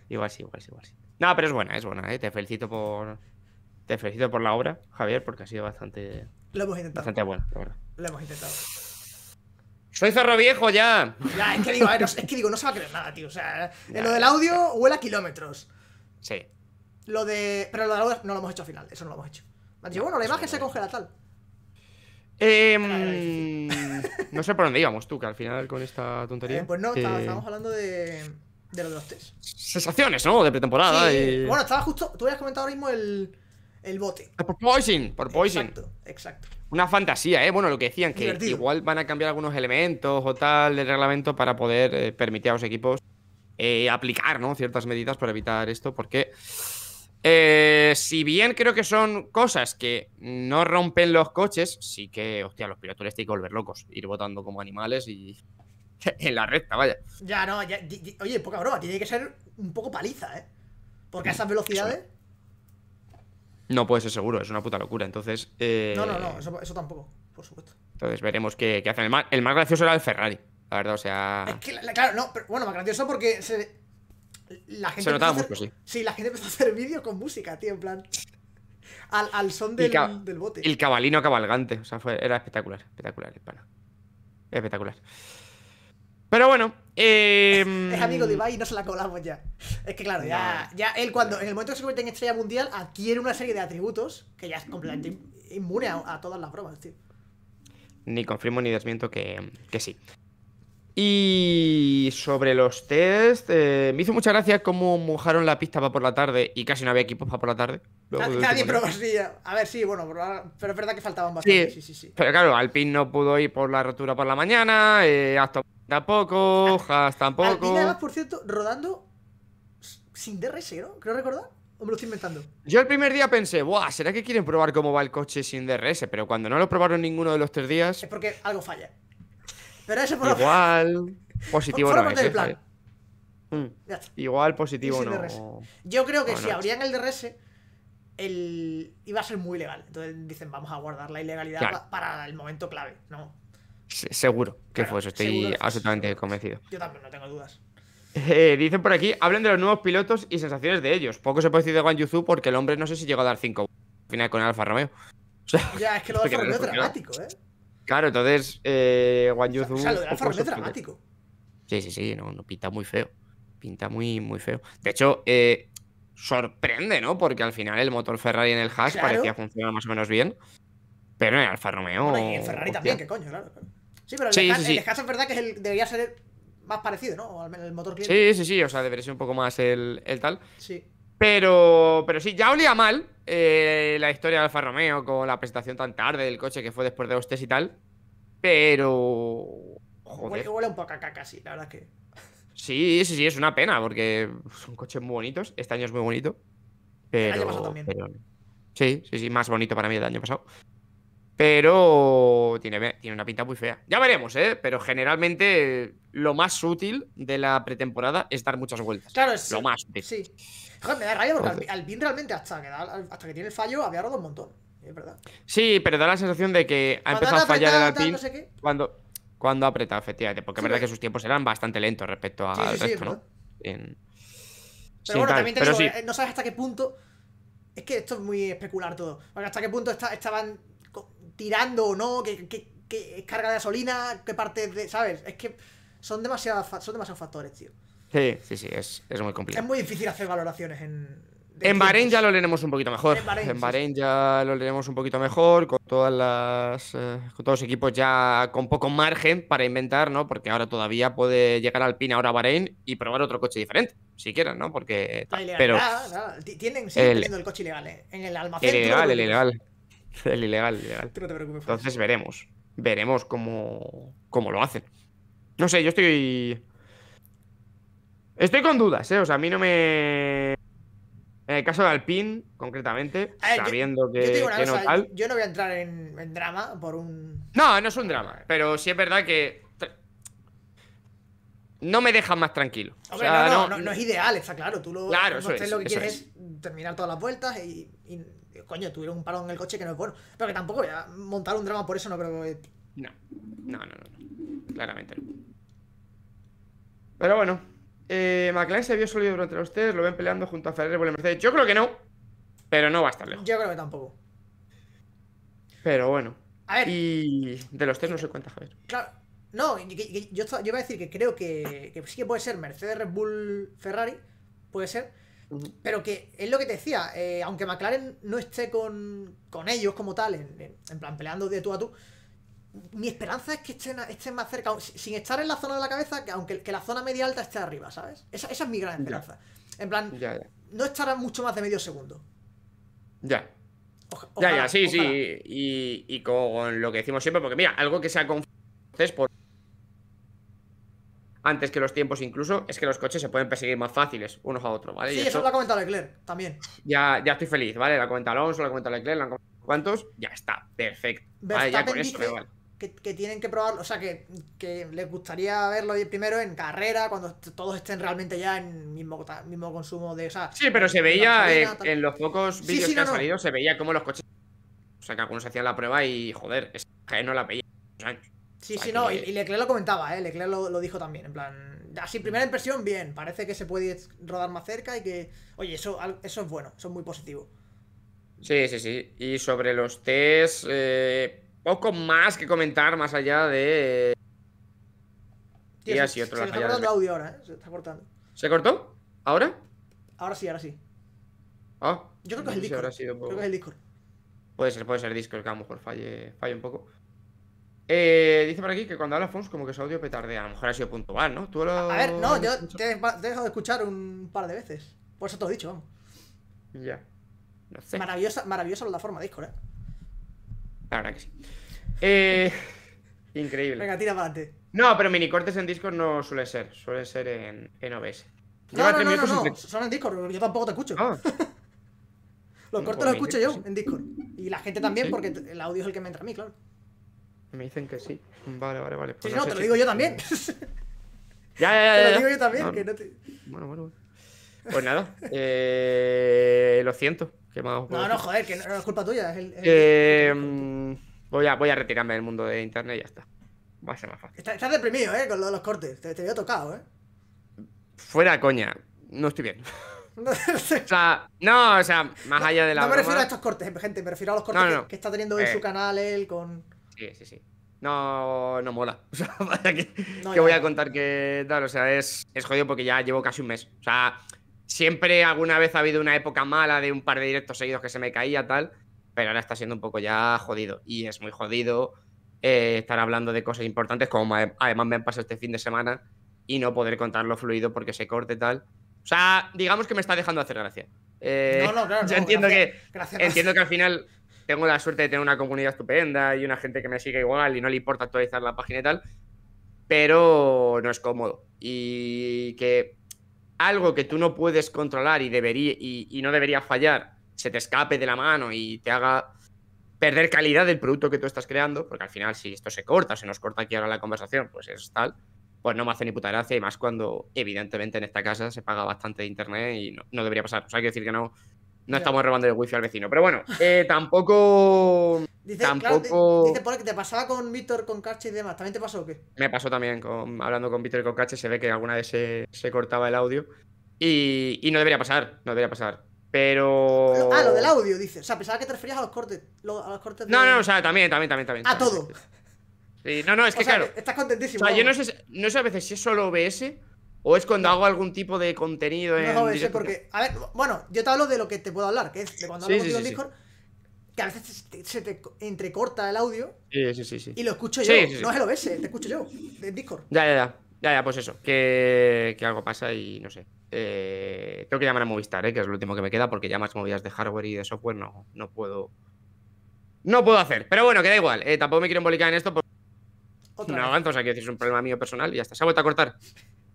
Igual sí, igual sí, igual sí. No, pero es buena, es buena, ¿eh? Te felicito por. Te felicito por la obra, Javier, porque ha sido bastante. Lo hemos intentado. Bastante buena, la verdad. Lo hemos intentado. Soy cerro viejo ya. Ya, es que digo, es que digo, no se va a creer nada, tío. O sea, en eh, lo del audio huele a kilómetros. Sí. Lo de. Pero lo del audio no lo hemos hecho al final, eso no lo hemos hecho. bueno, la imagen se congela tal. Eh, no sé por dónde íbamos tú, que al final con esta tontería. Eh, pues no, eh, estábamos hablando de, de lo de los test. Sensaciones, ¿no? De pretemporada. Y... Bueno, estaba justo. Tú habías comentado ahora mismo el, el bote. Ah, por Poison, por Poison. Exacto, exacto. Una fantasía, ¿eh? Bueno, lo que decían, que igual van a cambiar algunos elementos o tal del reglamento para poder eh, permitir a los equipos eh, aplicar, ¿no? Ciertas medidas para evitar esto, porque eh, si bien creo que son cosas que no rompen los coches, sí que, hostia, los pilotos les tienen que volver locos, ir votando como animales y. en la recta, vaya. Ya, no, oye, poca broma, tiene que ser un poco paliza, ¿eh? Porque a esas velocidades. No puede ser seguro, es una puta locura. Entonces. Eh... No, no, no, eso, tampoco, por supuesto. Entonces veremos qué, qué hacen. El más, el más, gracioso era el Ferrari, la verdad, o sea. Es que, claro, no, pero bueno, más gracioso porque se. La gente se notaba mucho, sí. Sí, la gente empezó a hacer vídeos con música, tío, en plan. Al, al son del, del, bote. El cabalino cabalgante, o sea, fue, era espectacular, espectacular, Espectacular. Pero bueno. Eh... Es, amigo de Ibai y no se la colamos ya. Es que claro, ya, ya él cuando en el momento que se convierte en estrella mundial adquiere una serie de atributos que ya es completamente inmune a, todas las bromas, tío. Ni confirmo ni desmiento que, que sí. Y sobre los test, eh, me hizo mucha gracia cómo mojaron la pista para por la tarde y casi no había equipos para por la tarde. Nadie probó, sí, a ver, sí, bueno, pero es verdad que faltaban bastante. Sí, sí, sí, Pero claro, Alpine no pudo ir por la rotura por la mañana, eh, hasta Tampoco, Haas, ah, tampoco. Ah, además, por cierto, rodando sin DRS, ¿no? Creo recordar. ¿O me lo estoy inventando? Yo el primer día pensé, Buah, ¿será que quieren probar cómo va el coche sin DRS? Pero cuando no lo probaron ninguno de los tres días. Es porque algo falla. Pero eso por Igual. Positivo no ¿eh? mm. Igual positivo no. Yo creo que si abrían el DRS, el... iba a ser muy legal. Entonces dicen, vamos a guardar la ilegalidad para el momento clave, ¿no? Seguro que fue eso, estoy absolutamente convencido. Yo también, no tengo dudas. Eh, dicen por aquí, hablen de los nuevos pilotos y sensaciones de ellos. Poco se puede decir de Guan Yuzu porque el hombre no sé si llegó a dar 5 al final con Alfa Romeo. ya, es que lo de Alfa Romeo es dramático, ¿eh? Claro, entonces, eh, Guan O sea, lo Alfa Romeo es dramático. Sí, sí, sí, no, pinta muy feo. Pinta muy, muy feo. De hecho, eh, sorprende, ¿no? Porque al final el motor Ferrari en el hash parecía funcionar más o menos bien. Pero en el Alfa Romeo. en Ferrari también, qué coño, claro. Sí, pero el, caso es verdad que debería ser más parecido, ¿no? El motor cliente. Sí, sí, sí, o sea, debería ser un poco más el, el tal. Sí. Pero, pero sí, ya olía mal eh, la historia de Alfa Romeo con la presentación tan tarde del coche que fue después de hostes y tal. Pero. Joder. Huele, un poco a caca, sí, la verdad es que. Sí, sí, sí, es una pena porque son coches muy bonitos. Este año es muy bonito. Pero, el año pasado también. Sí, sí, sí, más bonito para mí el año pasado. Pero tiene, tiene, una pinta muy fea. Ya veremos, ¿eh? Pero generalmente lo más útil de la pretemporada es dar muchas vueltas. Claro, Lo más útil. Sí. Joder, me da rabia porque Entonces... realmente hasta que, tiene el fallo había rodado un montón. Sí, pero da la sensación de que ha empezado a fallar el Alpine cuando, cuando aprieta, efectivamente. Porque es verdad que sus tiempos eran bastante lentos respecto al resto, ¿no? En... Pero bueno, también te eh, no sabes hasta qué punto. Es que esto es muy especular todo. hasta qué punto estaban tirando o no, que, carga de gasolina, qué parte de. ¿Sabes? Es que son, demasiadas, son demasiados factores, tío. Sí, sí, sí, es, muy complicado. Es muy difícil hacer valoraciones en, en Bahrein ya lo leeremos un poquito mejor. En Bahrein, ya lo leeremos un poquito mejor, con todas las eh, con todos los equipos ya con poco margen para inventar, ¿no? Porque ahora todavía puede llegar al pin ahora a Bahrein y probar otro coche diferente, si quieren, ¿no? Porque. tienen, el, el coche ilegal, eh, En el almacén. ilegal, el ilegal. El ilegal, el ilegal. Entonces veremos. Veremos cómo, cómo lo hacen. No sé, yo estoy. Estoy con dudas, ¿eh? O sea, a mí no me. En el caso de Alpine, concretamente, sabiendo que, yo, que no tal... yo, no voy a entrar en, drama por un. No, no es un drama, pero sí es verdad que. No me dejan más tranquilo. o sea, no, no, es ideal, está claro. Tú lo, claro, eso es, lo que quieres es. terminar todas las vueltas y coño, tuvieron un palo en el coche que no es bueno. Pero que tampoco voy a montar un drama por eso, no creo que. Eh, no, no, no, no. Claramente no. Pero bueno, eh, McLaren se vio solido durante los tres, lo ven peleando junto a Ferrer, Vuelve Mercedes. Yo creo que no, pero no va a estar lejos. Yo creo que tampoco. Pero bueno. A ver. Y de los tres no se cuenta, Javier. Claro. No, yo, yo, iba a decir que creo que, que sí que puede ser Mercedes, Red Bull, Ferrari. Puede ser. Pero que es lo que te decía, eh, aunque McLaren no esté con, ellos como tal, en, plan peleando de tú a tú, mi esperanza es que estén, estén más cerca, sin estar en la zona de la cabeza, que aunque que la zona media alta esté arriba, ¿sabes? Esa, esa es mi gran esperanza. En plan, no estarán mucho más de medio segundo. Ya. ya, ya, sí, sí. Y, con lo que decimos siempre, porque mira, algo que sea con. por antes que los tiempos incluso, es que los coches se pueden perseguir más fáciles unos a otros, ¿vale? Sí, eso, lo ha comentado Leclerc también. Ya, ya estoy feliz, ¿vale? La comentado Alonso, la comentado Leclerc, la comentado cuántos, ya está, perfecto. Ya con eso Que, tienen que probarlo, o sea, que, les gustaría verlo primero en carrera, cuando todos estén realmente ya en mismo, mismo consumo de... esa sí, pero se veía en, los pocos vídeos que han salido, se veía cómo los coches... O sea, que algunos hacían la prueba y, joder, esa no la veía. Sí, sí, no, y Leclerc lo comentaba, ¿eh? Leclerc lo, dijo también, en plan, así mm. primera impresión, bien, parece que se puede rodar más cerca y que, oye, eso, eso es bueno, eso es muy positivo. Sí, sí, sí, y sobre los test, eh, poco más que comentar más allá de... Tío, se, y se, está cortando audio ahora, ¿eh? Se está cortando. ¿Se cortó? ¿Ahora? Ahora sí, ahora sí. Ah, Yo creo que es el Discord. Creo que es el Discord. Puede ser, puede ser Discord que a lo mejor falle un poco. Eh, dice por aquí que cuando habla Fons como que su audio petardea. A lo mejor ha sido puntual, ¿no? A ver, no, yo te, he dejado de escuchar un par de veces. Por eso te lo he dicho, vamos. Ya. No sé. Maravillosa, maravillosa la forma Discord, ¿eh? La verdad que sí. Eh, increíble. Venga, tira para adelante. No, pero minicortes en Discord no suele ser. Suele ser en, en OBS. no, no, no, no, Son en Discord. Yo tampoco te escucho. Ah. los cortos pues los escucho yo en Discord. Y la gente también, porque el audio es el que me entra a mí, claro. Me dicen que sí. Vale, vale, vale. Pues sí, no, te lo digo yo también. ya, ya, ya. Te lo digo yo también, Bueno, que no te... Bueno, bueno. Pues nada, eh, lo siento. Que más no, no, joder, que no, es culpa tuya. eh, Voy, a, voy a retirarme del mundo de internet y ya está. Va a ser más fácil. Estás deprimido, ¿eh? Con lo de los cortes. Te, te, veo tocado, ¿eh? Fuera coña. No estoy bien. o sea, no, o sea, más allá de la. No me refiero a estos cortes, gente, me refiero a los cortes que, está teniendo en su eh. canal él con. Sí, sí, sí. No, no mola. O sea, que, voy a contar que tal. O sea, es, es jodido porque ya llevo casi un mes. O sea, siempre alguna vez ha habido una época mala de un par de directos seguidos que se me caía, tal. Pero ahora está siendo un poco ya jodido. Y es muy jodido eh, estar hablando de cosas importantes, como además me han pasado este fin de semana, y no poder contarlo fluido porque se corte, tal. O sea, digamos que me está dejando hacer gracia. Eh, no, no, claro. Yo entiendo, que, entiendo que al final tengo la suerte de tener una comunidad estupenda y una gente que me sigue igual y no le importa actualizar la página y tal, pero no es cómodo. Y que algo que tú no puedes controlar y, debería, y, no debería fallar se te escape de la mano y te haga perder calidad del producto que tú estás creando, porque al final si esto se corta, se nos corta aquí ahora la conversación, pues es tal, pues no me hace ni puta gracia y más cuando evidentemente en esta casa se paga bastante de internet y no, no debería pasar. O sea, hay que decir que no, no estamos robando el wifi al vecino. Pero bueno, eh, tampoco. Dice, tampoco... Claro, por que te pasaba con Víctor, con Cache y demás. ¿También te pasó o qué? Me pasó también. Con, hablando con Víctor y con Cache, se ve que alguna vez se, se cortaba el audio. Y, y, no debería pasar, no debería pasar. Pero. Ah, lo del audio, dice. O sea, pensaba que te referías a los cortes. a los cortes de... No, no, o sea, también, también, también. también a todo. Sí, no, no, es que claro. Estás contentísimo. O sea, yo no sé, no sé a veces si es solo OBS ¿O es cuando hago algún tipo de contenido en No, porque... A ver, bueno, yo te hablo de lo que te puedo hablar, que es de cuando hablo sí, contigo en Discord, que a veces se te, entrecorta el audio Sí, sí, sí y lo escucho yo. No es el OBS, te escucho yo, en Discord. Ya, ya, ya. Ya, ya, pues eso, que, algo pasa y no sé. Eh, tengo que llamar a Movistar, eh, que es lo último que me queda, porque ya más movidas de hardware y de software no, no puedo... No puedo hacer. Pero bueno, que da igual. Eh, tampoco me quiero embolicar en esto porque... no avanzo, o sea, que es un problema mío personal y ya está. Se ha vuelto a cortar.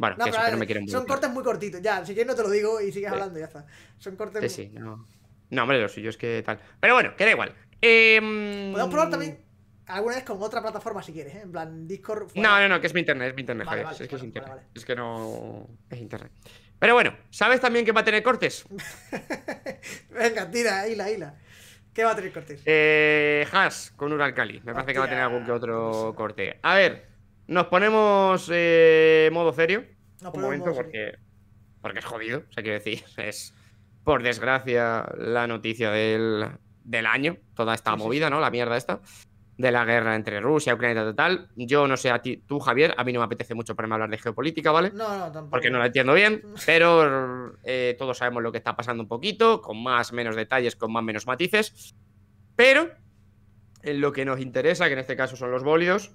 Bueno, que me Son cortes muy cortitos, ya, si quieres no te lo digo y sigues hablando, ya está. Son cortes. muy... sí, no. No, hombre, lo suyo es que tal. Pero bueno, queda igual. Em, Podemos probar también alguna vez con otra plataforma si quieres, ¿eh? En plan, Discord. No, no, no, que es mi internet, es mi internet, es que es internet. Es que no. Es internet. Pero bueno, ¿sabes también que va a tener cortes? Venga, tira, hila, hila. ¿Qué va a tener cortes? Eh, con Uralcali. Me parece que va a tener algún que otro corte. A ver, nos ponemos eh, modo serio. un momento, porque, porque es jodido. O sea, quiero decir, es por desgracia la noticia del, año. Toda esta movida, ¿no? La mierda esta. De la guerra entre Rusia, Ucrania y tal, total Yo no sé a ti, tú, Javier, a mí no me apetece mucho para a hablar de geopolítica, ¿vale? No, no, tampoco. Porque no la entiendo bien, pero eh, todos sabemos lo que está pasando un poquito, con más, menos detalles, con más, menos matices. Pero en lo que nos interesa, que en este caso son los bólidos,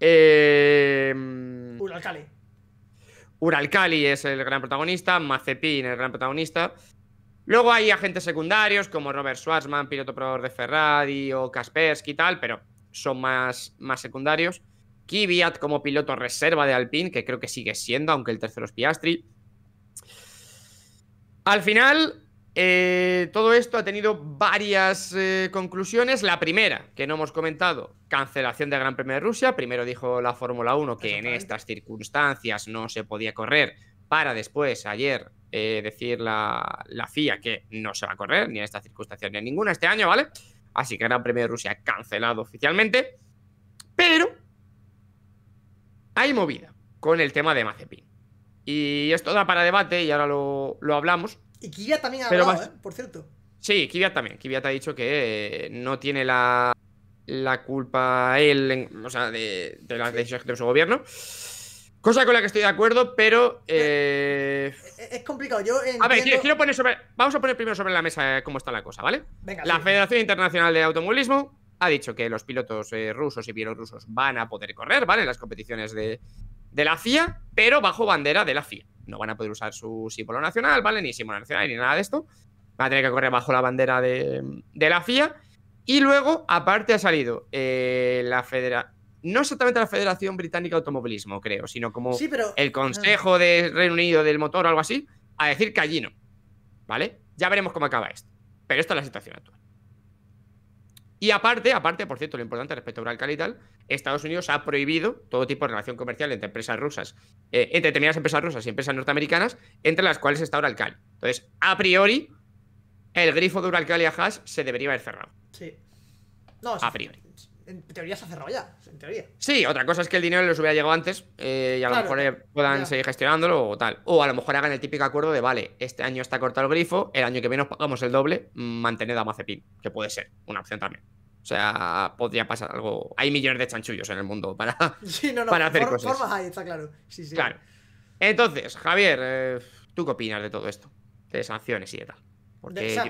Em, Uralcali. Uralcali es el gran protagonista, Mazepin el gran protagonista. Luego hay agentes secundarios como Robert Schwarzman, piloto probador de Ferrari o Kaspersky y tal, pero son más, más secundarios. Kvyat como piloto reserva de Alpine, que creo que sigue siendo, aunque el tercero es Piastri. Al final, eh, todo esto ha tenido varias eh, conclusiones. La primera, que no hemos comentado, cancelación del Gran Premio de Rusia. Primero dijo la Fórmula 1 que en estas circunstancias no se podía correr, para después, ayer, eh, decir la, la, FIA que no se va a correr, ni en estas circunstancias ni en ninguna este año, ¿vale? Así que el Gran Premio de Rusia cancelado oficialmente. Pero hay movida con el tema de Mazepin. Y esto da para debate y ahora lo hablamos y Kvyat también ha hablado, ¿eh? por cierto. Sí, Kvyat también. Kvyat ha dicho que eh, no tiene la, la culpa él, o sea, de, de las decisiones de su gobierno. Cosa con la que estoy de acuerdo, pero. Eh, es, complicado. A ver, quiero, poner sobre. Vamos a poner primero sobre la mesa cómo está la cosa, ¿vale? la Federación Internacional de Automovilismo ha dicho que los pilotos rusos y bielorrusos van a poder correr, ¿vale? En las competiciones de, de la FIA, pero bajo bandera de la FIA no van a poder usar su símbolo nacional, ¿vale? Ni símbolo nacional, ni nada de esto. Van a tener que correr bajo la bandera de, la FIA. Y luego, aparte, ha salido eh, la Federación. No exactamente la Federación Británica de Automovilismo, creo, sino como el ah. Consejo de Reino Unido del Motor o algo así, a decir que allí no. ¿Vale? Ya veremos cómo acaba esto. Pero esta es la situación actual. Y aparte, aparte, por cierto, lo importante respecto a Uralcal y tal, Estados Unidos ha prohibido todo tipo de relación comercial entre empresas rusas, eh, entre determinadas empresas rusas y empresas norteamericanas, entre las cuales está Uralcal. Entonces, a priori, el grifo de Uralcal y Ajax se debería haber cerrado. Sí. No, a priori en teoría se ha cerrado ya, en teoría. Sí, otra cosa es que el dinero les hubiera llegado antes eh, y a lo mejor puedan seguir gestionándolo o tal. O a lo mejor hagan el típico acuerdo de, vale, este año está cortado el grifo, el año que viene nos pagamos el doble, mantened a Mazepin, que puede ser una opción también. O sea, podría pasar algo. Hay millones de chanchullos en el mundo para, para hacer cosas. Formas hay, está claro. Sí, sí. Claro. Entonces, Javier, eh, ¿tú qué opinas de todo esto? De sanciones y de tal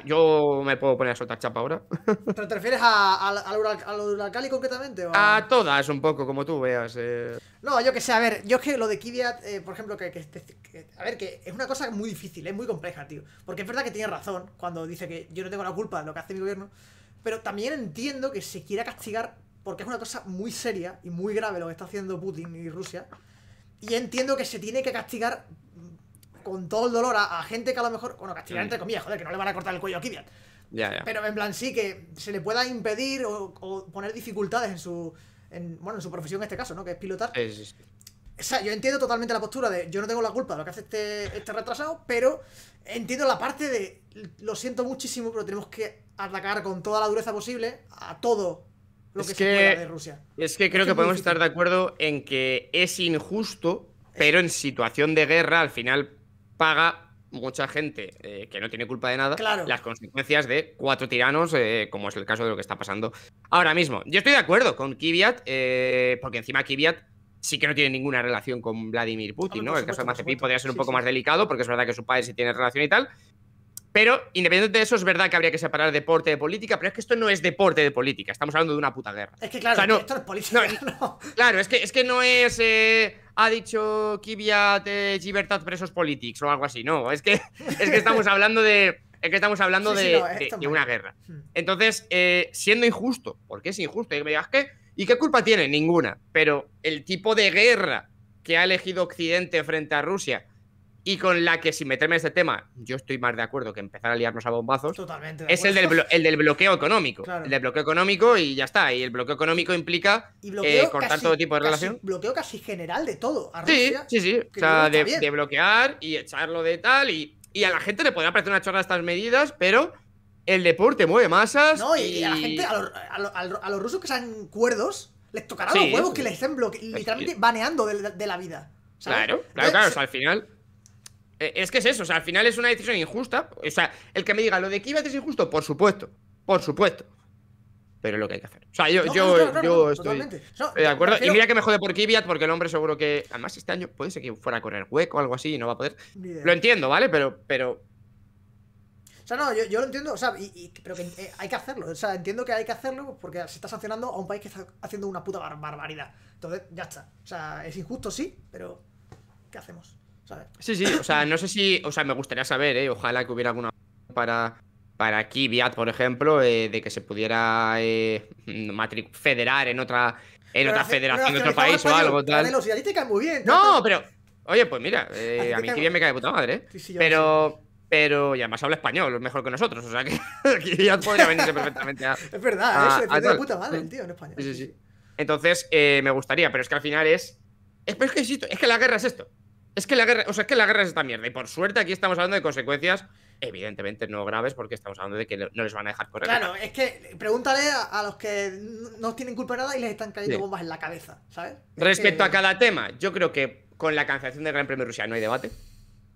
yo, me puedo poner a soltar chapa ahora. ¿Te, refieres a, lo al, concretamente? a... todas, un poco, como tú veas. Eh. No, yo que sé, a ver, yo es que lo de Kiviat, eh, por ejemplo, este, que, a ver, que es una cosa muy difícil, es muy compleja, tío. Porque es verdad que tiene razón cuando dice que yo no tengo la culpa de lo que hace mi gobierno, pero también entiendo que se quiera castigar porque es una cosa muy seria y muy grave lo que está haciendo Putin y Rusia. Y entiendo que se tiene que castigar con todo el dolor a, gente que a lo mejor. Bueno, castigar mm. entre comillas, joder, que no le van a cortar el cuello a Ya, Pero en plan sí, que se le pueda impedir o, poner dificultades en su. bueno, en su profesión en este caso, ¿no? Que es pilotar. O sea, yo entiendo totalmente la postura de yo no tengo la culpa de lo que hace este, este retrasado, pero entiendo la parte de lo siento muchísimo, pero tenemos que atacar con toda la dureza posible a todo lo que, es se de Rusia. Es que creo que, podemos estar de acuerdo en que es injusto, pero en situación de guerra al final paga mucha gente eh, que no tiene culpa de nada claro. las consecuencias de cuatro tiranos, eh, como es el caso de lo que está pasando ahora mismo. Yo estoy de acuerdo con Kiviat, eh, porque encima Kiviat sí que no tiene ninguna relación con Vladimir Putin, ¿no? El caso de Mazepin podría ser un poco más delicado, porque es verdad que su padre sí tiene relación y tal, pero independientemente de eso, es verdad que habría que separar deporte de política, pero es que esto no es deporte de política, estamos hablando de una puta guerra. Es que claro, esto es política. Claro, es que, es que no es. Eh, ha dicho Kiviat eh, Libertad Presos políticos o algo así, no. Es que, es que estamos hablando de. que estamos hablando de, una guerra. Hmm. Entonces, eh, siendo injusto, porque es injusto, y me digas ¿Y qué culpa tiene? Ninguna. Pero el tipo de guerra que ha elegido Occidente frente a Rusia y con la que, sin meterme en este tema, yo estoy más de acuerdo que empezar a liarnos a bombazos. Totalmente. es el del, el del, bloqueo económico. El del bloqueo económico y ya está. Y el bloqueo económico implica eh, cortar todo tipo de relación. bloqueo casi general de todo. sí, sí, sí. O sea, de, bloquear y echarlo de tal. Y, a la gente le podrá parecer una chorra estas medidas, pero el deporte mueve masas. No, y, a la gente, a, los, rusos que sean cuerdos, les tocará los huevos que les estén literalmente eh, baneando de, la vida. Claro, claro, claro. al final eh, es que es eso, o sea, al final es una decisión injusta. O sea, el que me diga lo de Kiviat es injusto, por supuesto, por supuesto. Pero es lo que hay que hacer. O sea, yo, yo, estoy, de acuerdo. Y mira que me jode por Kibiat porque el hombre seguro que. Además, este año puede ser que fuera a correr hueco o algo así y no va a poder. Lo entiendo, ¿vale? Pero, pero o sea, no, yo, lo entiendo, o sea, y, pero que eh, hay que hacerlo. O sea, entiendo que hay que hacerlo porque se está sancionando a un país que está haciendo una puta barbaridad. Entonces, ya está. O sea, es injusto, sí, pero ¿qué hacemos? Sí, sí, o sea, no sé si, o sea, me gustaría saber, ¿eh? ojalá que hubiera alguna para, para aquí, por ejemplo, eh, de que se pudiera eh, federar en otra, en otra federación en otro país o algo tal. La muy bien. No, pero, oye, pues mira, a, eh, mí Kibiat me cae de puta madre, ¿eh? Sí, sí, pero... Pero, y además habla español, mejor que nosotros, o sea que Kibiat podría venirse perfectamente a. es verdad, es de puta madre el tío en español. Sí, sí, sí. Entonces, me gustaría, pero es que al final es. es que, es que la guerra es esto. Es que la guerra, o sea, es la guerra es esta mierda. Y por suerte aquí estamos hablando de consecuencias, evidentemente no graves, porque estamos hablando de que no les van a dejar correr. Claro, es que pregúntale a, los que no tienen culpa nada y les están cayendo bombas en la cabeza, ¿sabes? Respecto a cada tema, yo creo que con la cancelación del Gran Premio de Rusia no hay debate.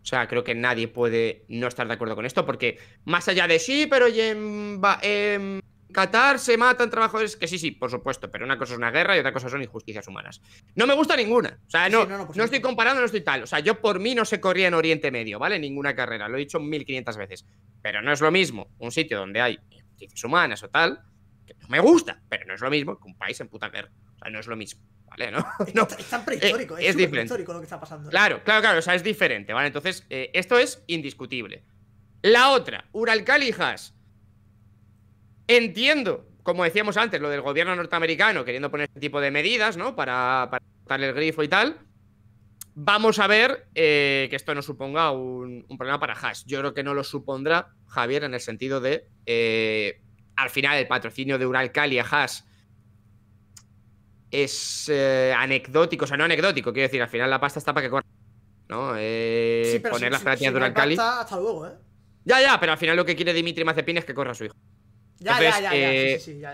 O sea, creo que nadie puede no estar de acuerdo con esto, porque más allá de sí, pero en, en, Qatar se matan trabajadores. Que sí, sí, por supuesto, pero una cosa es una guerra y otra cosa son injusticias humanas. No me gusta ninguna. O sea, no, no, estoy comparando, no estoy tal. O sea, yo por mí no se corría en Oriente Medio, ¿vale? Ninguna carrera, lo he dicho 1500 veces. Pero no es lo mismo un sitio donde hay injusticias humanas o tal, que no me gusta, pero no es lo mismo que un país en puta guerra. O sea, no es lo mismo. ¿Vale? No, Es tan prehistórico, eh, es, es prehistórico lo que está pasando. ¿eh? Claro, claro, claro, o sea, es diferente, ¿vale? Entonces, eh, esto es indiscutible. La otra, Uralcali y Entiendo, como decíamos antes, lo del gobierno norteamericano queriendo poner este tipo de medidas, ¿no? Para, cortar el grifo y tal. Vamos a ver eh, que esto no suponga un, problema para Hash. Yo creo que no lo supondrá Javier en el sentido de, eh, al final, el patrocinio de Uralcali a Haas es eh, anecdótico, o sea, no anecdótico, quiero decir, al final la pasta está para que corra. ¿no? poner las si, de Uralcali. Hasta luego, ¿eh? Ya, ya, pero al final lo que quiere Dimitri Mazepin es que corra a su hijo.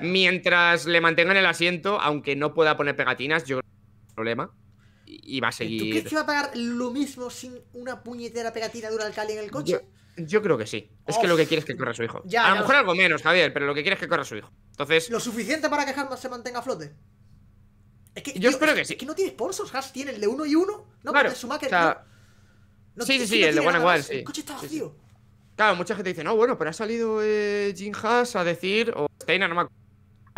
Mientras le mantengan el asiento, aunque no pueda poner pegatinas, yo creo que no problema. Y, va a seguir. ¿Tú crees que va a pagar lo mismo sin una puñetera pegatina dura alcalde en el coche? Yo... creo que sí. Es que lo que quiere es que corra su hijo. a lo mejor algo menos, Javier, pero lo que quiere es que corra su hijo. Entonces. ¿Lo suficiente para que Hasma se mantenga a flote? Es que, yo espero que sí. Es que no tiene sponsors, ¿Has tiene el de uno y uno. No, claro, pero que no. sí, sí, sí, el de One and El coche está vacío. Claro, mucha gente dice, no, bueno, pero ha salido eh, a decir, o Steiner, no me acuerdo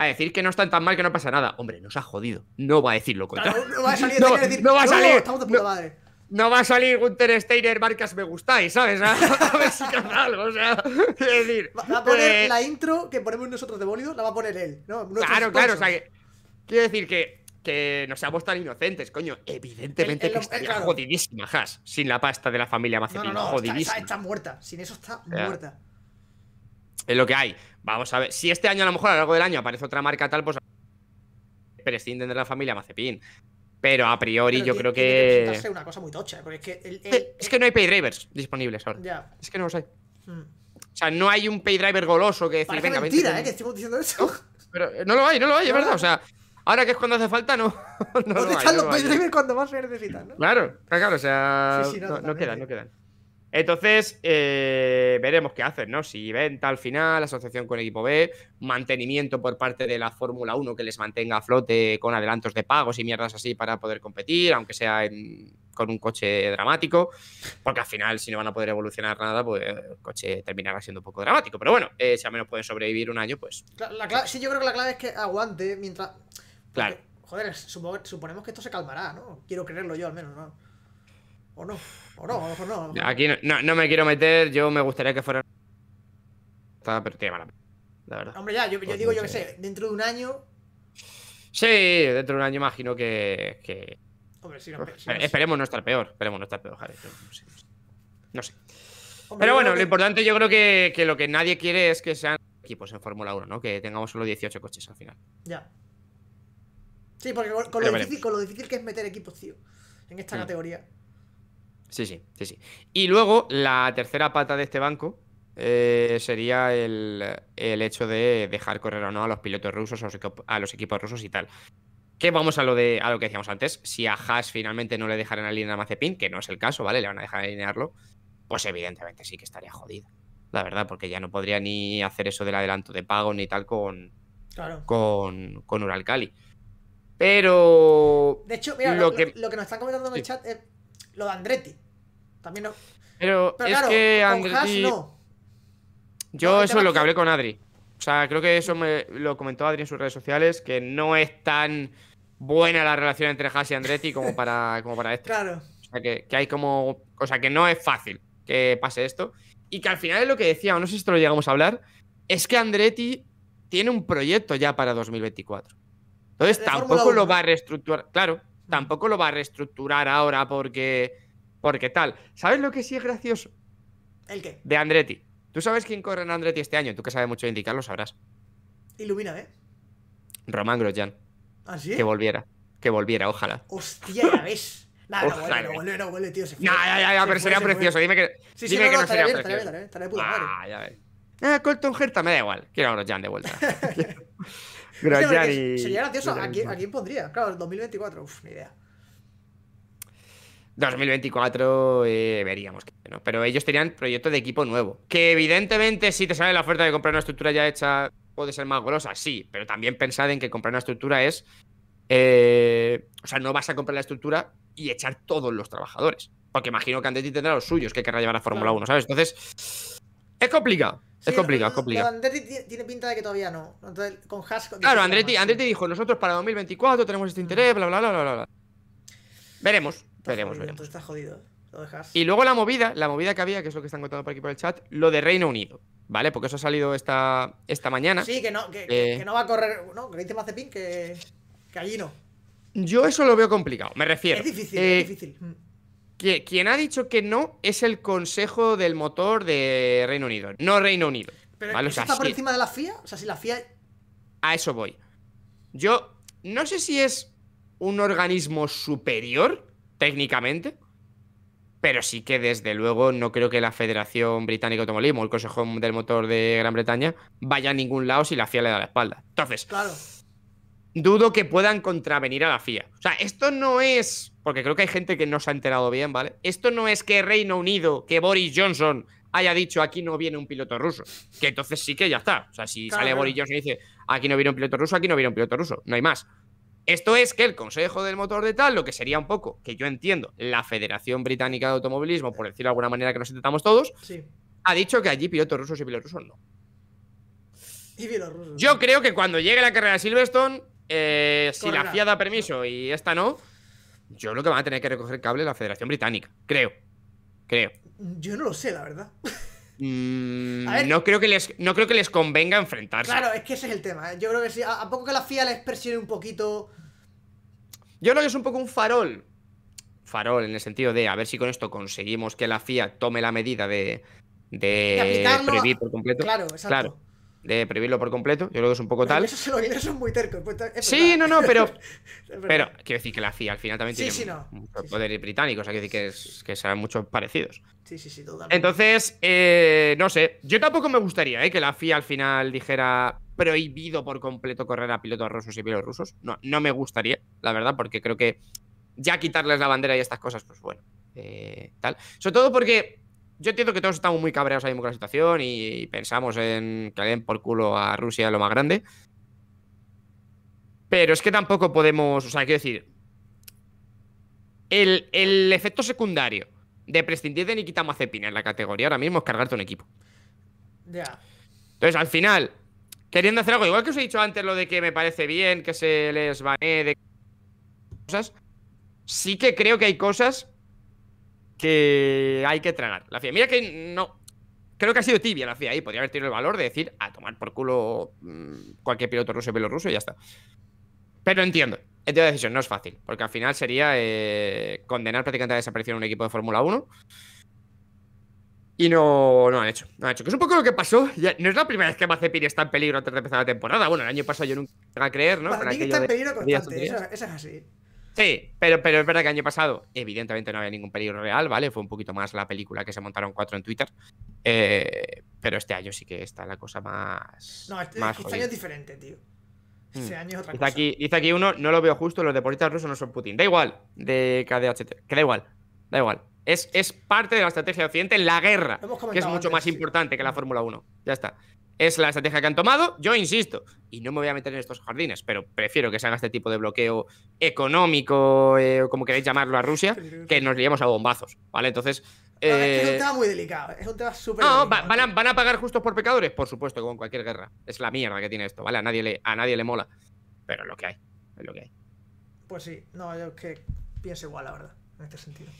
a decir que no están tan mal que no pasa nada. Hombre, nos ha jodido. No va a decir lo contrario. no va a salir, no, va a salir. No, puta madre. No, va a salir Gunter Steiner, marcas me gustáis, ¿sabes? A, ver si algo, o sea, decir. Va a poner eh, la intro que ponemos nosotros de bólido, la va a poner él, ¿no? claro, claro, o sea, que, quiero decir que este, no seamos tan inocentes, coño. Evidentemente que jodidísima sin la pasta de la familia Mazepin. No, Está, muerta. Sin eso está muerta. Es lo que hay. Vamos a ver. Si este año, a lo mejor, a lo largo del año, aparece otra marca tal, pues prescinden de la familia Mazepin. Pero a priori yo creo que... es, que no hay pay drivers disponibles ahora. Es que no los hay. Hmm. O sea, no hay un pay driver goloso que decir, venga, mentira, eh, Que estemos diciendo eso. Pero eh, no lo hay, no lo hay, es verdad. O sea, Ahora que es cuando hace falta, no. Pues no, los cuando más se necesitan? ¿no? Claro, claro, o sea. no, quedan, no quedan. Entonces, eh, veremos qué hacen, ¿no? Si venta al final, asociación con equipo B, mantenimiento por parte de la Fórmula 1 que les mantenga a flote con adelantos de pagos y mierdas así para poder competir, aunque sea con un coche dramático, porque al final, si no van a poder evolucionar nada, pues el coche terminará siendo un poco dramático. Pero bueno, eh, si al menos pueden sobrevivir un año, pues. sí, yo creo que la clave es que aguante mientras. Joder, suponemos que esto se calmará, ¿no? Quiero creerlo yo al menos, ¿no? O no, o no, a no. Aquí no, me quiero meter, yo me gustaría que fuera... Pero tiene mala la verdad. Hombre, ya, yo, digo, yo qué sé, dentro de un año... Sí, dentro de un año imagino que... Hombre, sí, no, si esperemos no estar peor, esperemos no estar peor, Javier. No sé. Pero bueno, lo importante yo creo que, que, lo que nadie quiere es que sean equipos en Fórmula 1, ¿no? Que tengamos solo 18 coches al final. Ya. Sí, porque con, lo difícil, que es meter equipos, tío, en esta mm. categoría. Sí, sí, sí, sí. Y luego, la tercera pata de este banco eh, sería el, el, hecho de dejar correr o no a los pilotos rusos, a los equipos rusos y tal. Que vamos a lo, de, a lo que decíamos antes. Si a Haas finalmente no le dejaran alinear a Mazepin, que no es el caso, ¿vale? Le van a dejar alinearlo. Pues evidentemente sí que estaría jodido. La verdad, porque ya no podría ni hacer eso del adelanto de pago ni tal con, con, con Uralcali. Pero. De hecho, mira, lo, que... nos están comentando en el chat es lo de Andretti. También no. Pero, es que Andretti. no. Yo eso es lo que hablé con Adri. O sea, creo que eso lo comentó Adri en sus redes sociales, que no es tan buena la relación entre Haas y Andretti como para, como para esto. Claro. O sea, que, que, hay como. O sea, que no es fácil que pase esto. Y que al final es lo que decía, no sé si esto lo llegamos a hablar, es que Andretti tiene un proyecto ya para 2024. Entonces tampoco lo va a reestructurar, claro, tampoco lo va a reestructurar ahora porque, porque tal. ¿Sabes lo que sí es gracioso? ¿El qué? De Andretti. ¿Tú sabes quién corre en Andretti este año? Tú que sabes mucho de indicarlo, sabrás. Ilumina, ¿eh? Román Grosjean. ¿Ah, sí? Que volviera. Que volviera, ojalá. Hostia, ya ves. Nada, no no vuelve, no tío. ya, ya, pero sería precioso. Dime que, sí, sí, dime no, que no, sería precioso. ah, ya ves. Ah, Colton Herta me da igual. Quiero a Grosjean de vuelta. Sería gracioso. ¿A quién, pondría? Claro, 2024. Uf, ni idea. 2024 eh, veríamos que no. Pero ellos tenían proyectos de equipo nuevo. Que evidentemente, si te sale la oferta de comprar una estructura ya hecha, puede ser más golosa, sí. Pero también pensad en que comprar una estructura es. Eh, o sea, no vas a comprar la estructura y echar todos los trabajadores. Porque imagino que Andetti tendrá los suyos que querrá llevar a Fórmula 1, ¿sabes? Entonces. Es complicado es complicado, es complicado. Andretti tiene pinta de que todavía no. Entonces, con Hash, Claro, Andretti, Andretti dijo, nosotros para 2024 tenemos este mm. interés, bla, bla, bla, bla, bla. Veremos, veremos, veremos, Pues estás Está jodido. Lo dejas. Y luego la movida, la movida que había, que es lo que están contando por aquí por el chat, lo de Reino Unido, ¿vale? Porque eso ha salido esta, esta mañana. Sí, que no, que, eh, no va a correr, ¿no? Que dice Mazepin que, que allí no. Yo eso lo veo complicado, me refiero. Es difícil, es eh, difícil. Mm quien ha dicho que no es el Consejo del Motor de Reino Unido, no Reino Unido. Pero está por encima de la FIA? O sea, si la FIA. A eso voy. Yo no sé si es un organismo superior, técnicamente, pero sí que desde luego no creo que la Federación Británica de o el Consejo del Motor de Gran Bretaña, vaya a ningún lado si la FIA le da la espalda. Entonces, dudo que puedan contravenir a la FIA. O sea, esto no es porque creo que hay gente que no se ha enterado bien, ¿vale? Esto no es que Reino Unido, que Boris Johnson haya dicho aquí no viene un piloto ruso, que entonces sí que ya está. O sea, si sale Boris Johnson y dice aquí no viene un piloto ruso, aquí no viene un piloto ruso, no hay más. Esto es que el Consejo del Motor de Tal, lo que sería un poco, que yo entiendo, la Federación Británica de Automovilismo, por decirlo de alguna manera que nos intentamos todos, ha dicho que allí pilotos rusos y bielorrusos no. Yo creo que cuando llegue la carrera de Silverstone, eh, si la FIA da permiso y esta no, yo creo que van a tener que recoger cable la Federación Británica, creo. Creo. Yo no lo sé, la verdad. Mm, no, creo que les, no creo que les convenga enfrentarse. Claro, es que ese es el tema. ¿eh? Yo creo que sí. A, poco que la FIA les presione un poquito. Yo creo que es un poco un farol. Farol, en el sentido de a ver si con esto conseguimos que la FIA tome la medida de, de, prohibir por completo. Claro, exacto. Claro de prohibirlo por completo. Yo creo que es un poco tal. muy pues, sí, no, no, pero. pero quiero decir que la FIA al final también tiene mucho poder británico, o sea, decir que, es, que sean muchos parecidos. Sí, sí, sí, totalmente. Entonces, eh, no sé. Yo tampoco me gustaría eh, que la FIA al final dijera prohibido por completo correr a pilotos rusos y bielorrusos. No, no me gustaría, la verdad, porque creo que ya quitarles la bandera y estas cosas, pues bueno, eh, tal. Sobre todo porque yo entiendo que todos estamos muy cabreados ahí con la situación y pensamos en que le den por culo a Rusia lo más grande. Pero es que tampoco podemos, o sea, quiero decir, el, efecto secundario de prescindir de Nikita Zepin en la categoría ahora mismo es cargarte un equipo. Ya. Entonces, al final, queriendo hacer algo, igual que os he dicho antes lo de que me parece bien, que se les banee de cosas, sí que creo que hay cosas que hay que tragar. La FIA, mira que no. Creo que ha sido tibia la FIA ahí. Podría haber tenido el valor de decir a tomar por culo mm, cualquier piloto ruso y ruso y ya está. Pero entiendo. Entiendo la decisión. No es fácil. Porque al final sería eh, condenar prácticamente a desaparición un equipo de Fórmula 1. Y no, no han hecho. No hecho. Que es un poco lo que pasó. no es la primera vez que Mazepin está en peligro antes de empezar la temporada. Bueno, el año pasado yo nunca iba a creer, ¿no? está en peligro constante. es así. Sí, pero, pero es verdad que año pasado, evidentemente, no había ningún peligro real, ¿vale? Fue un poquito más la película que se montaron cuatro en Twitter. Eh, pero este año sí que está la cosa más. No, este, este año es diferente, tío. Este hmm. año es otra cosa. Aquí, dice aquí uno, no lo veo justo, los deportistas rusos no son Putin. Da igual, de KDHT. Que da igual, da igual. Es, es parte de la estrategia de Occidente la guerra, que es mucho más importante que la mm. Fórmula 1. Ya está. Es la estrategia que han tomado, yo insisto, y no me voy a meter en estos jardines, pero prefiero que se haga este tipo de bloqueo económico, o eh, como queréis llamarlo, a Rusia, que nos liemos a bombazos, ¿vale? Entonces... es, un eh, tema muy delicado, es un tema No, van, a, pagar justos por pecadores, por supuesto, como en cualquier guerra. Es la mierda que tiene esto, ¿vale? A nadie le, a nadie le mola, pero es lo que hay, es lo que hay. Pues sí, no, yo que pienso igual, la verdad, en este sentido.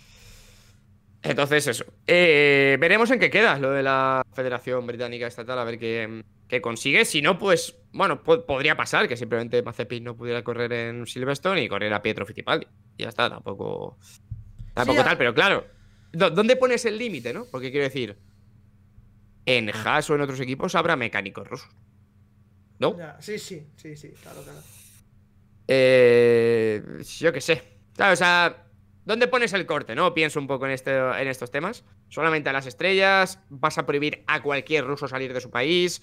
Entonces, eso. Eh, veremos en qué queda lo de la Federación Británica Estatal, a ver qué, consigue. Si no, pues, bueno, podría pasar que simplemente Mazepin no pudiera correr en Silverstone y correr a Pietro Fittipaldi. Ya está, tampoco. Tampoco tal, pero claro. ¿Dónde pones el límite, no? Porque quiero decir, en ah. Haas o en otros equipos habrá mecánicos rusos. ¿No? sí, sí, sí, sí, claro, claro. Eh, yo qué sé. Claro, o sea ¿Dónde pones el corte? ¿No? Pienso un poco en, este, en estos temas. Solamente a las estrellas. Vas a prohibir a cualquier ruso salir de su país.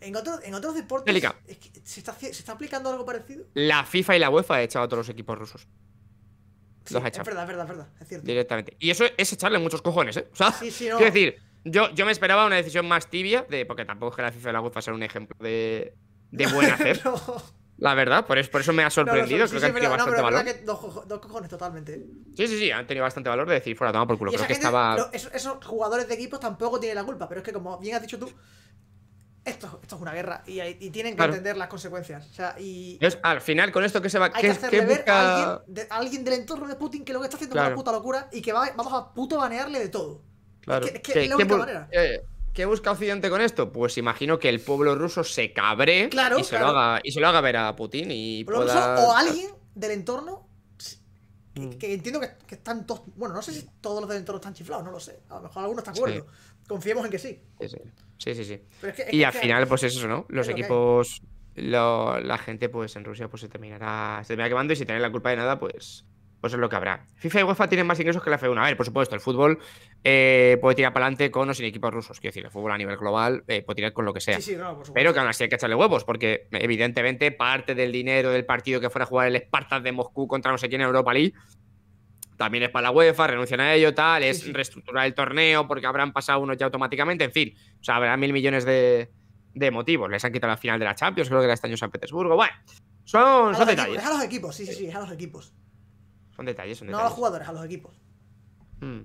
En, otros deportes. ¿se, está, aplicando algo parecido? La FIFA y la UEFA han echado a todos los equipos rusos. los ha echado. Es verdad, es verdad, es cierto. Directamente. Y eso es echarle muchos cojones, ¿eh? O quiero decir, yo, yo me esperaba una decisión más tibia, de, porque tampoco es que la FIFA y la UEFA sean un ejemplo de, de buen hacer. La verdad, por eso, por eso me ha sorprendido. sí, Creo sí, que han tenido bastante valor. totalmente. Sí, sí, sí, han tenido bastante valor de decir fuera toma por culo. estaba. Esos, jugadores de equipos tampoco tienen la culpa, pero es que, como bien has dicho tú, esto, esto es una guerra y, y tienen que entender las consecuencias. O sea, y. al final, con esto que se va. Hay que, hacerle ver a, alguien alguien del entorno de Putin que lo que está haciendo es una puta locura y que va, vamos a puto banearle de todo. Claro. Es que, es, la única manera. Eh, ¿Qué busca Occidente con esto? Pues imagino que el pueblo ruso se cabre y, se lo haga, y se lo haga ver a Putin y pueda... O alguien del entorno mm. que, entiendo que, están todos. Bueno, no sé si todos los del entorno están chiflados, no lo sé. A lo mejor algunos están acuerdo. Confiemos en que sí. Sí, sí, sí. y al final, pues eso, ¿no? Los equipos. la gente, pues en Rusia, pues se terminará. Se terminará quemando y si tener la culpa de nada, pues pues es lo que habrá. FIFA y UEFA tienen más ingresos que la F1. A ver, por supuesto, el fútbol eh, puede tirar para adelante con o sin equipos rusos. Quiero decir, el fútbol a nivel global eh, puede tirar con lo que sea. Sí, sí, supuesto. Pero que aún así hay que echarle huevos, porque evidentemente parte del dinero del partido que fuera a jugar el Spartak de Moscú contra no sé quién en Europa League también es para la UEFA, renuncian a ello, tal, es reestructurar el torneo porque habrán pasado unos ya automáticamente, en fin. O sea, habrá mil millones de, motivos. Les han quitado la final de la Champions, creo que era este año San Petersburgo. Bueno, son, detalles. Equipos, a los equipos, sí, sí, sí, a los equipos. Son detalles, No a los jugadores, a los equipos. Mm,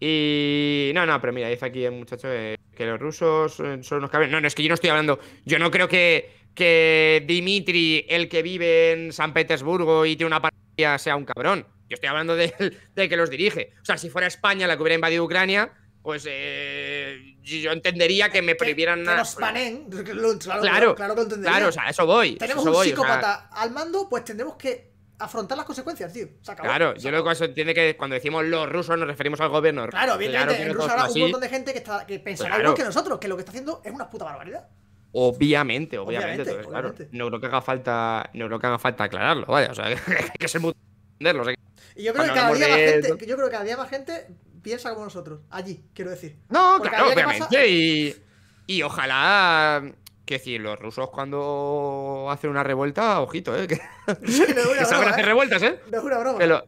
y no, no, pero mira, dice aquí el muchacho eh, que los rusos eh, son unos cabrones. No, no, es que yo no estoy hablando. Yo no creo que, que Dimitri, el que vive en San Petersburgo y tiene una patria sea un cabrón. Yo estoy hablando de, de que los dirige. O sea, si fuera España la que hubiera invadido Ucrania, pues eh, yo entendería que me prohibieran nos panen, claro, claro, que lo entendería. Claro, o sea, eso voy. Tenemos un psicópata al mando, pues tendremos que afrontar las consecuencias, tío. claro, yo lo que eso entiende que cuando decimos los rusos nos referimos al gobierno. Claro, evidentemente, claro, en Rusia habrá un montón de gente que, está, que pensará pues que nosotros, que lo que está haciendo es una puta barbaridad. Obviamente, obviamente, Claro, no creo que haga falta, no creo que haga falta aclararlo, vaya, o sea, que se entenderlo. y yo creo que cada día más gente, yo creo que cada día más gente piensa como nosotros, allí, quiero decir. No, claro, obviamente, y, y ojalá que decir, los rusos cuando hacen una revuelta, ojito, ¿eh? Que, saben hacer ¿eh? revueltas, ¿eh? No es una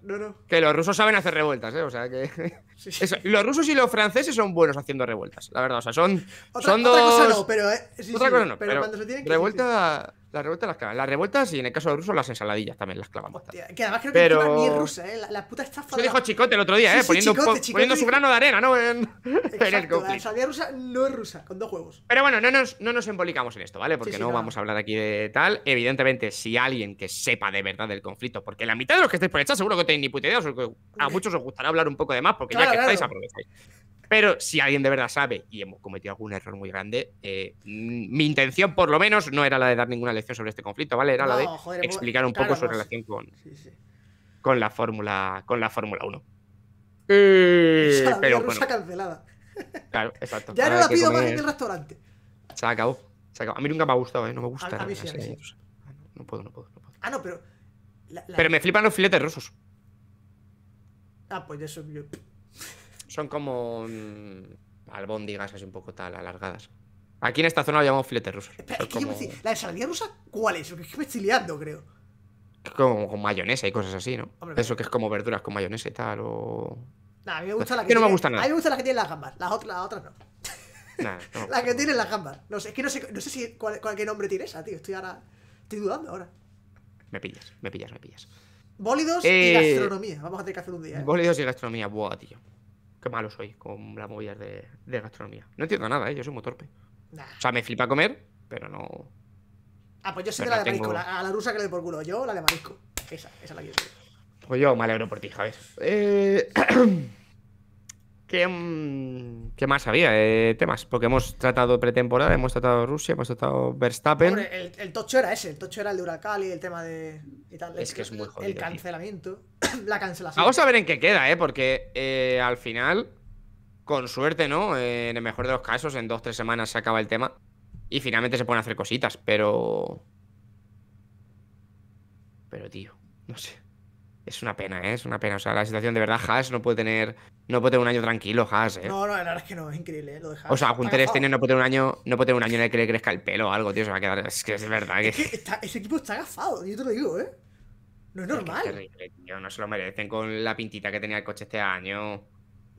Que, los rusos saben hacer revueltas, ¿eh? O sea, que. los rusos y los franceses son buenos haciendo revueltas, la verdad. O sea, son. son dos... otra cosa no, pero. Eh, otra cosa no, pero, pero cuando se tienen que. Revuelta. Las revueltas las clavan. Las revueltas y en el caso de ruso las ensaladillas también las clavamos que además creo que no ni es rusa, ¿eh? La, la puta estafa. Eso dijo Chicote el otro día, ¿eh? poniendo, su grano de arena, ¿no? En, el conflicto. La ensaladilla rusa no es rusa, con dos huevos. Pero bueno, no nos, no nos embolicamos en esto, ¿vale? Porque no, vamos a hablar aquí de tal. Evidentemente, si alguien que sepa de verdad del conflicto, porque la mitad de los que estáis por esta seguro que tenéis ni puta idea, a muchos os gustará hablar un poco de más, porque ya que estáis, aprovecháis. Pero si alguien de verdad sabe y hemos cometido algún error muy grande, eh, mi intención por lo menos no era la de dar ninguna lección sobre este conflicto, ¿vale? Era la de explicar un poco su relación con, con la Fórmula con la Fórmula 1. Eh, pero cancelada. Claro, exacto. Ya no la pido más en el restaurante. Se acabó, se A mí nunca me ha gustado, ¿eh? No me gusta. No puedo, no puedo, no puedo. Ah, no, pero. Pero me flipan los filetes rusos. Ah, pues eso Son como. Mm, albóndigas así un poco tal, alargadas. Aquí en esta zona lo llamamos filete ruso. ¿La ensaladilla rusa cuál es? que me estoy creo. como con mayonesa y cosas así, ¿no? Eso que es como verduras con mayonesa y tal, o. a mí me gusta la que. no me gusta nada. A mí me gusta la que tiene las gambas, las otras, las otras no. la que tiene las gambas. No sé, es no sé, no sé si cuál, qué nombre tiene esa, tío. Estoy ahora. Estoy dudando ahora. Me pillas, me pillas, me pillas. Bólidos y eh, gastronomía. Vamos a tener que hacer un día. ¿eh? Bólidos y gastronomía, buah, tío. Qué malo soy con las movidas de, de gastronomía. No entiendo nada, ¿eh? yo soy muy torpe. O sea, me flipa comer, pero no. Ah, pues yo soy que la de marisco, a la rusa que le doy por culo. Yo la de marisco. Esa, esa la quiero. Pues yo me alegro por ti, Javier. Eh, ¿Qué, mm, ¿Qué, más había? Eh, temas, porque hemos tratado pretemporada, hemos tratado Rusia, hemos tratado Verstappen. el, el, tocho era ese, el tocho era el de Huracán el tema de. Y tal, es que es muy jodido. El cancelamiento, la cancelación. Vamos a ver en qué queda, ¿eh? Porque eh, al final con suerte, ¿no? Eh, en el mejor de los casos, en dos, o tres semanas se acaba el tema. Y finalmente se pueden hacer cositas, pero. Pero, tío, no sé. Es una pena, ¿eh? Es una pena. O sea, la situación de verdad, Haas no puede tener. No puede tener un año tranquilo, Haas, ¿eh? No, no, la verdad es que no, es increíble, ¿eh? Lo O sea, Junter tiene no puede tener un año. No puede tener un año en el que le crezca el pelo o algo, tío. Se va a quedar. Es que es verdad que. Es que ese equipo está agafado, yo te lo digo, ¿eh? No es normal. terrible, tío. No se lo merecen con la pintita que tenía el coche este año.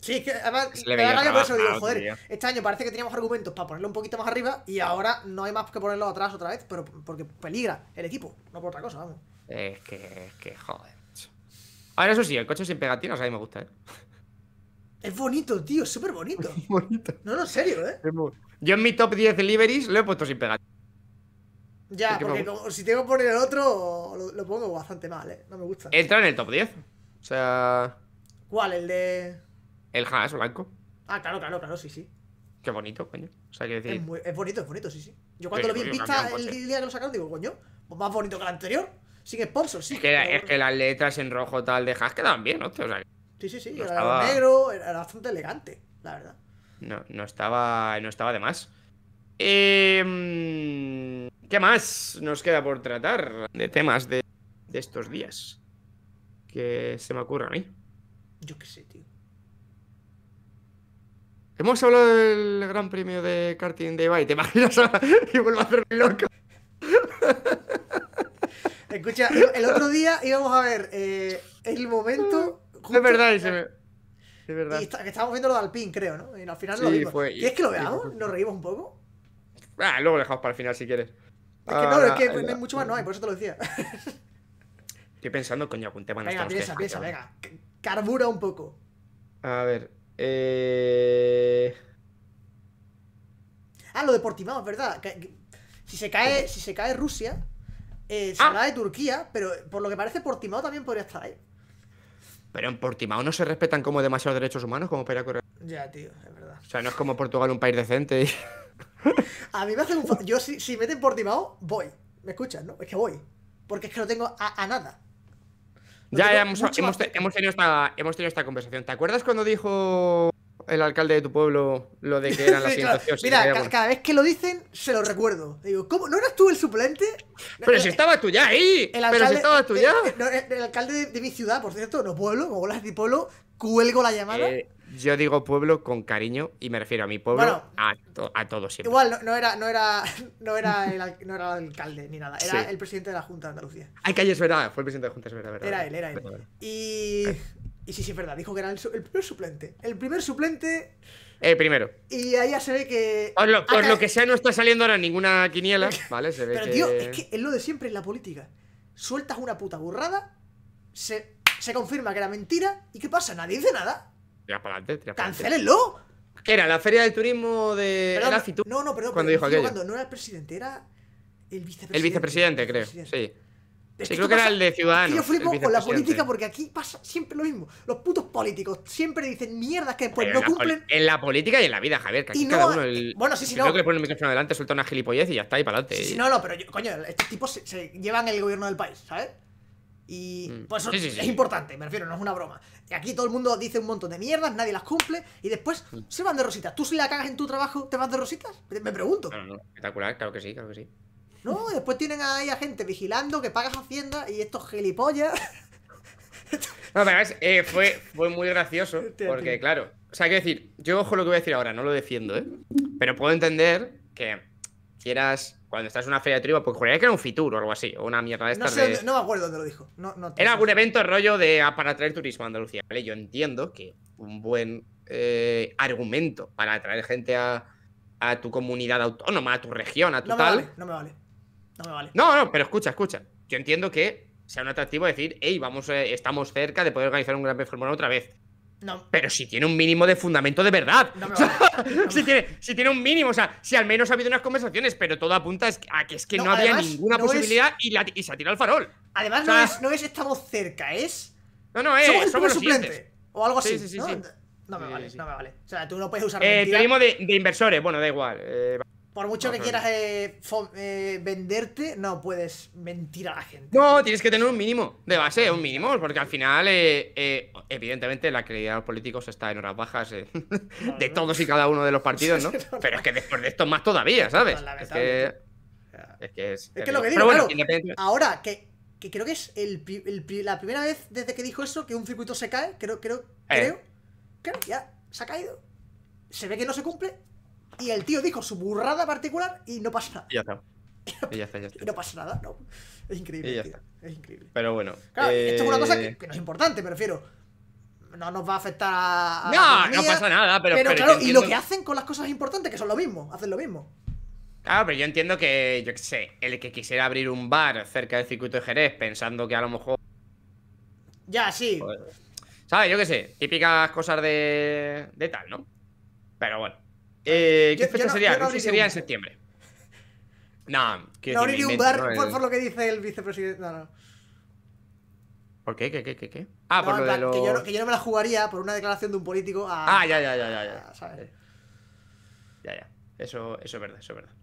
Sí, que además me que por eso, digo, joder, este año parece que teníamos argumentos para ponerlo un poquito más arriba y ahora no hay más que ponerlo atrás otra vez, pero porque peligra el equipo, no por otra cosa, vamos. Es que, es que, joder. Ahora eso sí, el coche sin pegatinas a mí me gusta, ¿eh? Es bonito, tío, súper bonito. bonito. No, no, en serio, ¿eh? Yo en mi top 10 liveries lo he puesto sin pegatinas. Ya, porque, si tengo que poner el otro, lo, lo, pongo bastante mal, ¿eh? No me gusta. Entra en el top 10. O sea... ¿Cuál? ¿El de...? el Haas blanco. Ah, claro, claro, claro, sí, sí. Qué bonito, coño. O sea, decir. Es, bonito, es bonito, sí, sí. Yo cuando lo vi en vista el día que lo sacaron, digo, coño, pues más bonito que el anterior. Sin sponsor, sí. Es que, las letras en rojo tal de Haas quedan bien, hostia. sí, sí, sí. era negro, era bastante elegante, la verdad. No, no estaba. No estaba de más. Em, ¿Qué más nos queda por tratar de temas de, de estos días? Que se me ocurre a mí. Yo qué sé, Hemos hablado del Gran Premio de karting de Ibai. ¿Te imaginas? y vuelvo a hacerme loco. Escucha, el otro día íbamos a ver eh, el momento. Es verdad, me... Es verdad. Y estábamos viendo lo de Alpine, creo, ¿no? Y al final lo vimos. Fue, ¿Quieres que lo veamos? ¿Nos reímos un poco? Ah, luego lo dejamos para el final si quieres. Es que no, es que ah, mucho más no hay, por eso te lo decía. Estoy pensando, coño, algún tema no Venga, piensa, piensa, venga. Carbura un poco. A ver, eh... Ah, lo de Portimao, es ¿verdad? Si se cae, si se cae Rusia, eh, se ah. de Turquía, pero por lo que parece Portimao también podría estar ahí. Pero en Portimao no se respetan como demasiados derechos humanos como para correr. Ya, tío, es verdad. O sea, no es como Portugal un país decente. Y... a mí me hace un... Yo si, si meten Portimao, voy. ¿Me escuchas, no? Es que voy. Porque es que no tengo a nada. Ya, hemos, tenido esta, hemos tenido esta conversación. ¿Te acuerdas cuando dijo el alcalde de tu pueblo lo de que eran las situaciones? Mira, cada vez que lo dicen, se lo recuerdo. Digo, ¿cómo? ¿No eras tú el suplente? Pero si eh, estabas tú ya ahí. El alcalde, si estabas tú ya. El, alcalde de, mi ciudad, por cierto, no pueblo, como las de pueblo, cuelgo la llamada. Eh, yo digo pueblo con cariño y me refiero a mi pueblo a, todos siempre. Igual no, era, no, era, no, era el, alcalde ni nada, era el presidente de la Junta de Andalucía. Ay, que es verdad, fue el presidente de Junta, es verdad, verdad. Era él, era él. Y, y sí, sí, es verdad, dijo que era el, primer suplente. El primer suplente. Eh, primero. Y ahí ya se ve que. Por lo, ah, eh. que sea, no está saliendo ahora ninguna quiniela, ¿vale? Se ve Pero, tío, es que es lo de siempre en la política. Sueltas una puta burrada, se, se confirma que era mentira, ¿y qué pasa? Nadie dice nada. Tira para adelante, tira ¡Cancélenlo! Era la feria del turismo de perdón, No, no, perdón. Cuando dijo aquello. no era el presidente, era el vicepresidente. El vicepresidente, creo. Sí. sí, creo que era el de Ciudadanos. Yo flipo con la política porque aquí pasa siempre lo mismo. Los putos políticos siempre dicen mierdas que después no cumplen. En la política y en la vida, Javier, que y no, cada uno. El, bueno, sí, sí, no. que le ponen el micrófono adelante, suelta una gilipollez y ya está, y para adelante. Sí, no, no, pero yo, coño, estos tipos se, llevan el gobierno del país, ¿sabes? Y mm. pues es importante, me refiero, no es una broma. Aquí todo el mundo dice un montón de mierdas, nadie las cumple y después mm. se van de rositas. ¿Tú si la cagas en tu trabajo te vas de rositas? Me pregunto. espectacular, claro que sí, claro que sí. No, después tienen ahí a gente vigilando que pagas Hacienda y estos gilipollas. No, pero eh, fue, fue muy gracioso porque, claro, o sea, hay que decir, yo ojo lo que voy a decir ahora, no lo defiendo, ¿eh? Pero puedo entender que quieras cuando estás en una feria de trigo, pues juraría que era un Fitur o algo así, o una mierda de estas. No, sé, no me acuerdo dónde lo dijo. era algún evento rollo de, ah, para atraer turismo a Andalucía. ¿vale? Yo entiendo que un buen eh, argumento para atraer gente a, tu comunidad autónoma, a tu región, a tu tal. no me vale. No me vale. No, no, pero escucha, escucha. Yo entiendo que sea un atractivo decir, hey, vamos, eh, estamos cerca de poder organizar un Gran performance otra vez. Pero si tiene un mínimo de fundamento de verdad. si, tiene, un mínimo, o sea, si al menos ha habido unas conversaciones, pero todo apunta a que es que no, había ninguna posibilidad y, se ha tirado el farol. Además, no, es, no es estamos cerca, es. No, no, eh, es. suplente. O algo así. no me vale, no me vale. O sea, tú no puedes usar. el eh, de, inversores, bueno, da igual. Eh, por mucho que quieras eh, eh, venderte, no puedes mentir a la gente. No, tienes que tener un mínimo de base, un mínimo, porque al final, eh, evidentemente, la credibilidad de los políticos está en horas bajas de todos y cada uno de los partidos, ¿no? Pero es que después de esto más todavía, ¿sabes? Es que es, que es, que lo que digo, bueno, ahora que, creo que es la primera vez desde que dijo eso que un circuito se cae, creo, creo, creo, ya se ha caído. Se ve que no se cumple y el tío dijo su burrada particular y no pasa nada. ya está. Y ya está, ya está. Y no pasa nada, ¿no? Es increíble. ya Está. Es increíble. Pero bueno. Claro, esto es una cosa eh, que, no es importante, me refiero. No nos va a afectar a. no, no pasa nada, pero. Pero, claro, y lo que hacen con las cosas importantes, que son lo mismo, hacen lo mismo. Claro, pero yo entiendo que, yo qué sé, el que quisiera abrir un bar cerca del circuito de Jerez pensando que a lo mejor. Ya, sí. ¿Sabes? Yo qué sé, típicas cosas de, de tal, ¿no? Pero bueno. Eh, ¿Qué yo, fecha sería? No, sería en septiembre. No, no abrir un bar por, lo que dice el vicepresidente. No, no. ¿Por qué? ¿Qué, qué, qué? qué? Ah, por lo de que, yo, no, me la jugaría por una declaración de un político a. Ah, ya, ya, ya, ya. Ya, ya. ya. Eso, eso es verdad, eso es verdad.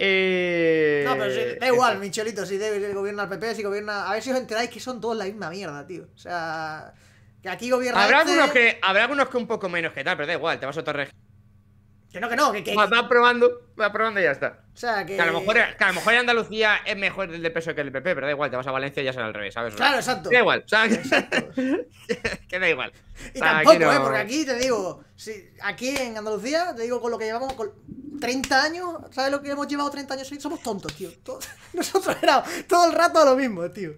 Eh... No, pero sí, da igual, Michelito, si gobierna el PP, si gobierna. A ver si os enteráis que son todos la misma mierda, tío. O sea. Que aquí gobierna. Habrá, este- algunos, que, habrá algunos que un poco menos que tal, pero da igual, te vas a otra región que no, que no, que. que... Va, probando, va probando y ya está. O sea, que... que a lo mejor, a lo mejor en Andalucía es mejor el de peso que el de PP, pero da igual, te vas a Valencia y ya será al revés, ¿sabes? Claro, exacto. Da igual, o sea, que da igual. Y tampoco, ¿eh? Porque aquí te digo, aquí en Andalucía, te digo, con lo que llevamos, con 30 años, ¿sabes lo que hemos llevado 30 años? Somos tontos, tío. nosotros era todo el rato lo mismo, tío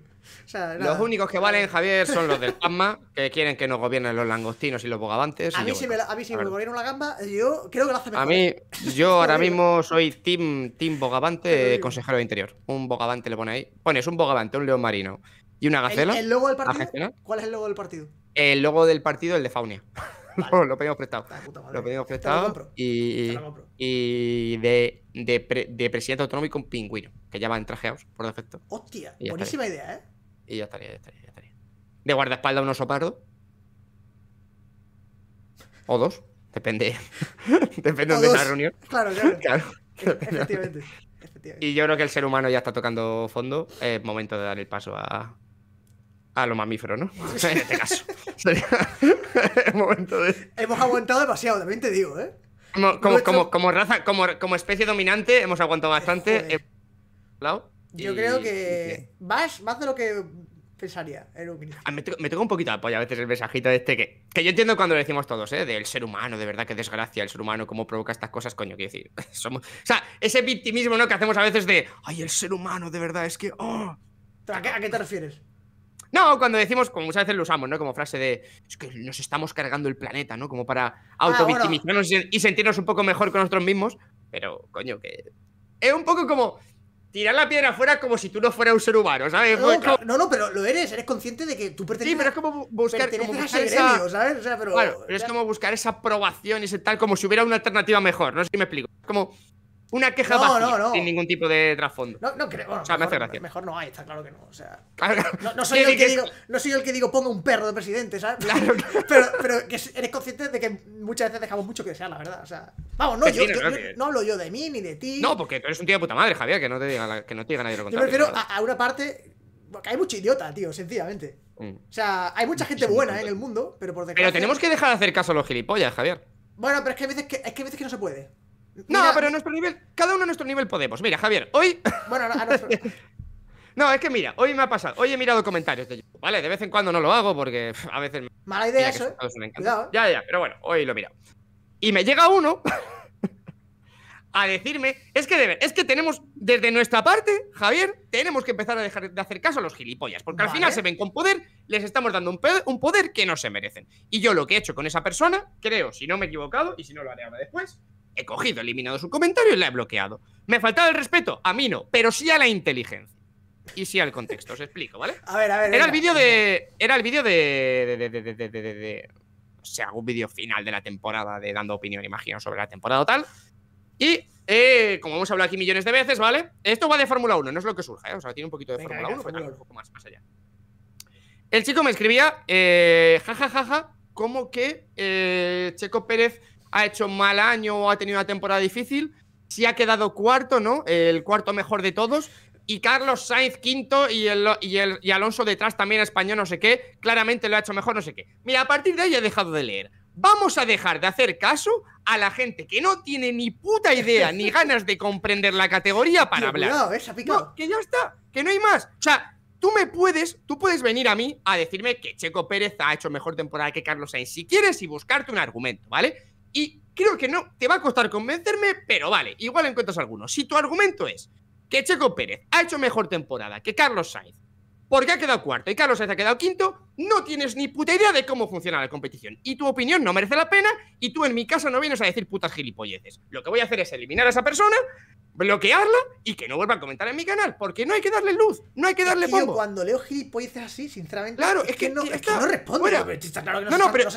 los únicos que valen, Javier, son los del PASMA, que quieren que nos gobiernen los langostinos y los bogavantes. A, mí si, me, a una gamba, yo creo que lo hace mejor. A mí, ¿eh? yo ahora mismo soy team, team bogavante, consejero de interior. Un bogavante le pone ahí. Pones un bogavante, un león marino y una gacela. logo ¿Cuál es el logo del partido? El logo del partido, el de Faunia. lo pedimos prestado. Lo pedimos prestado. y, de, presidente autonómico un pingüino, que ya en trajeados por defecto. Hostia, buenísima idea, ¿eh? Y ya estaría, ya estaría, ya estaría. De guardaespaldas un oso pardo. O dos. Depende. Depende de la reunión. Claro, claro. Efectivamente. Y yo creo que el ser humano ya está tocando fondo. Es momento de dar el paso a, a los mamíferos, ¿no? en este caso. Sería el momento de... Hemos aguantado demasiado, también te digo, ¿eh? Como, como, como, raza, como, especie dominante, hemos aguantado bastante. Lado. Yo creo que vas más de lo que pensaría en ah, Me, toca un poquito de a veces el mensajito de este que, que yo entiendo cuando lo decimos todos, ¿eh? Del ser humano, de verdad, qué desgracia el ser humano, cómo provoca estas cosas, coño, quiero decir. Somos, o sea, ese victimismo, ¿no? Que hacemos a veces de, ay, el ser humano, de verdad, es que, oh. ¿A qué, te refieres? No, cuando decimos, como muchas veces lo usamos, ¿no? Como frase de, es que nos estamos cargando el planeta, ¿no? Como para ah, autovictimizarnos y sentirnos un poco mejor con nosotros mismos. Pero, coño, que... Es un poco como, tirar la piedra afuera como si tú no fueras un ser humano, ¿sabes? No, no, pero lo eres, eres consciente de que tú perteneces. Sí, pero es como buscar, esa, ¿sabes? O sea, pero, Bueno, pero es como buscar esa aprobación y ese tal, como si hubiera una alternativa mejor, no sé si me explico. Como una queja sin ningún tipo de trasfondo. No, creo. o sea, me hace gracia. Mejor no hay, está claro que no. O sea, no, soy el que digo, el que digo ponga un perro de presidente, ¿sabes? pero, que eres consciente de que muchas veces dejamos mucho que sea, la verdad. O sea, vamos, no, yo, no hablo yo de mí ni de ti. No, porque tú eres un tío de puta madre, Javier, que no te diga, que no te diga nadie lo contrario. Yo a, una parte. Porque hay mucho idiota, tío, sencillamente. Mm. O sea, hay mucha gente buena ¿eh? en el mundo, pero por desgracia. Pero tenemos que dejar de hacer caso a los gilipollas, Javier. Bueno, pero es que a veces que, es que, hay veces que no se puede no, pero a nuestro nivel, cada uno a nuestro nivel podemos. Mira, Javier, hoy. Bueno, a No, es que mira, hoy me ha pasado, hoy he mirado comentarios de ¿vale? De vez en cuando no lo hago porque a veces... Mala idea eso, ¿eh? ¿eh? Ya, ya, pero bueno, hoy lo mira. mirado. Y me llega uno a decirme, es que debe, es que tenemos, desde nuestra parte, Javier, tenemos que empezar a dejar de hacer caso a los gilipollas, porque al final se ven con poder, les estamos dando un poder que no se merecen. Y yo lo que he hecho con esa persona, creo, si no me he equivocado, y si no lo haré ahora después, He cogido, eliminado su comentario y la he bloqueado. ¿Me faltaba el respeto? A mí no, pero sí a la inteligencia. Y sí al contexto, os explico, ¿vale? A ver, a ver. Era el vídeo de. Era el vídeo de. o sea, un vídeo final de la temporada de dando opinión, imagino, sobre la temporada o tal. Y eh, como hemos hablado aquí millones de veces, ¿vale? Esto va de Fórmula 1, no es lo que surge, ¿eh? O sea, tiene un poquito de Fórmula 1, pero un poco más, allá. El chico me escribía, eh, jajajaja, ja, ja, ja, como que eh, Checo Pérez ha hecho un mal año o ha tenido una temporada difícil, Si ha quedado cuarto, ¿no? El cuarto mejor de todos. Y Carlos Sainz quinto y, el, y, el, Alonso detrás también español, no sé qué. Claramente lo ha hecho mejor, no sé qué. Mira, a partir de ahí he dejado de leer. Vamos a dejar de hacer caso a la gente que no tiene ni puta idea ni ganas de comprender la categoría para hablar. Eh, no, que ya está, que no hay más. O sea, tú me puedes, tú puedes venir a mí a decirme que Checo Pérez ha hecho mejor temporada que Carlos Sainz si quieres y buscarte un argumento, ¿vale? Y creo que no, te va a costar convencerme, pero vale, igual encuentras algunos Si tu argumento es que Checo Pérez ha hecho mejor temporada que Carlos Sainz, porque ha quedado cuarto y Carlos Sainz ha quedado quinto, no tienes ni puta idea de cómo funciona la competición. Y tu opinión no merece la pena y tú en mi casa no vienes a decir putas gilipolleces. Lo que voy a hacer es eliminar a esa persona, bloquearla y que no vuelva a comentar en mi canal. Porque no hay que darle luz, no hay que darle fondo. cuando leo gilipolleces así, sinceramente, claro, es, que, no, es que no responde. no, no, pero,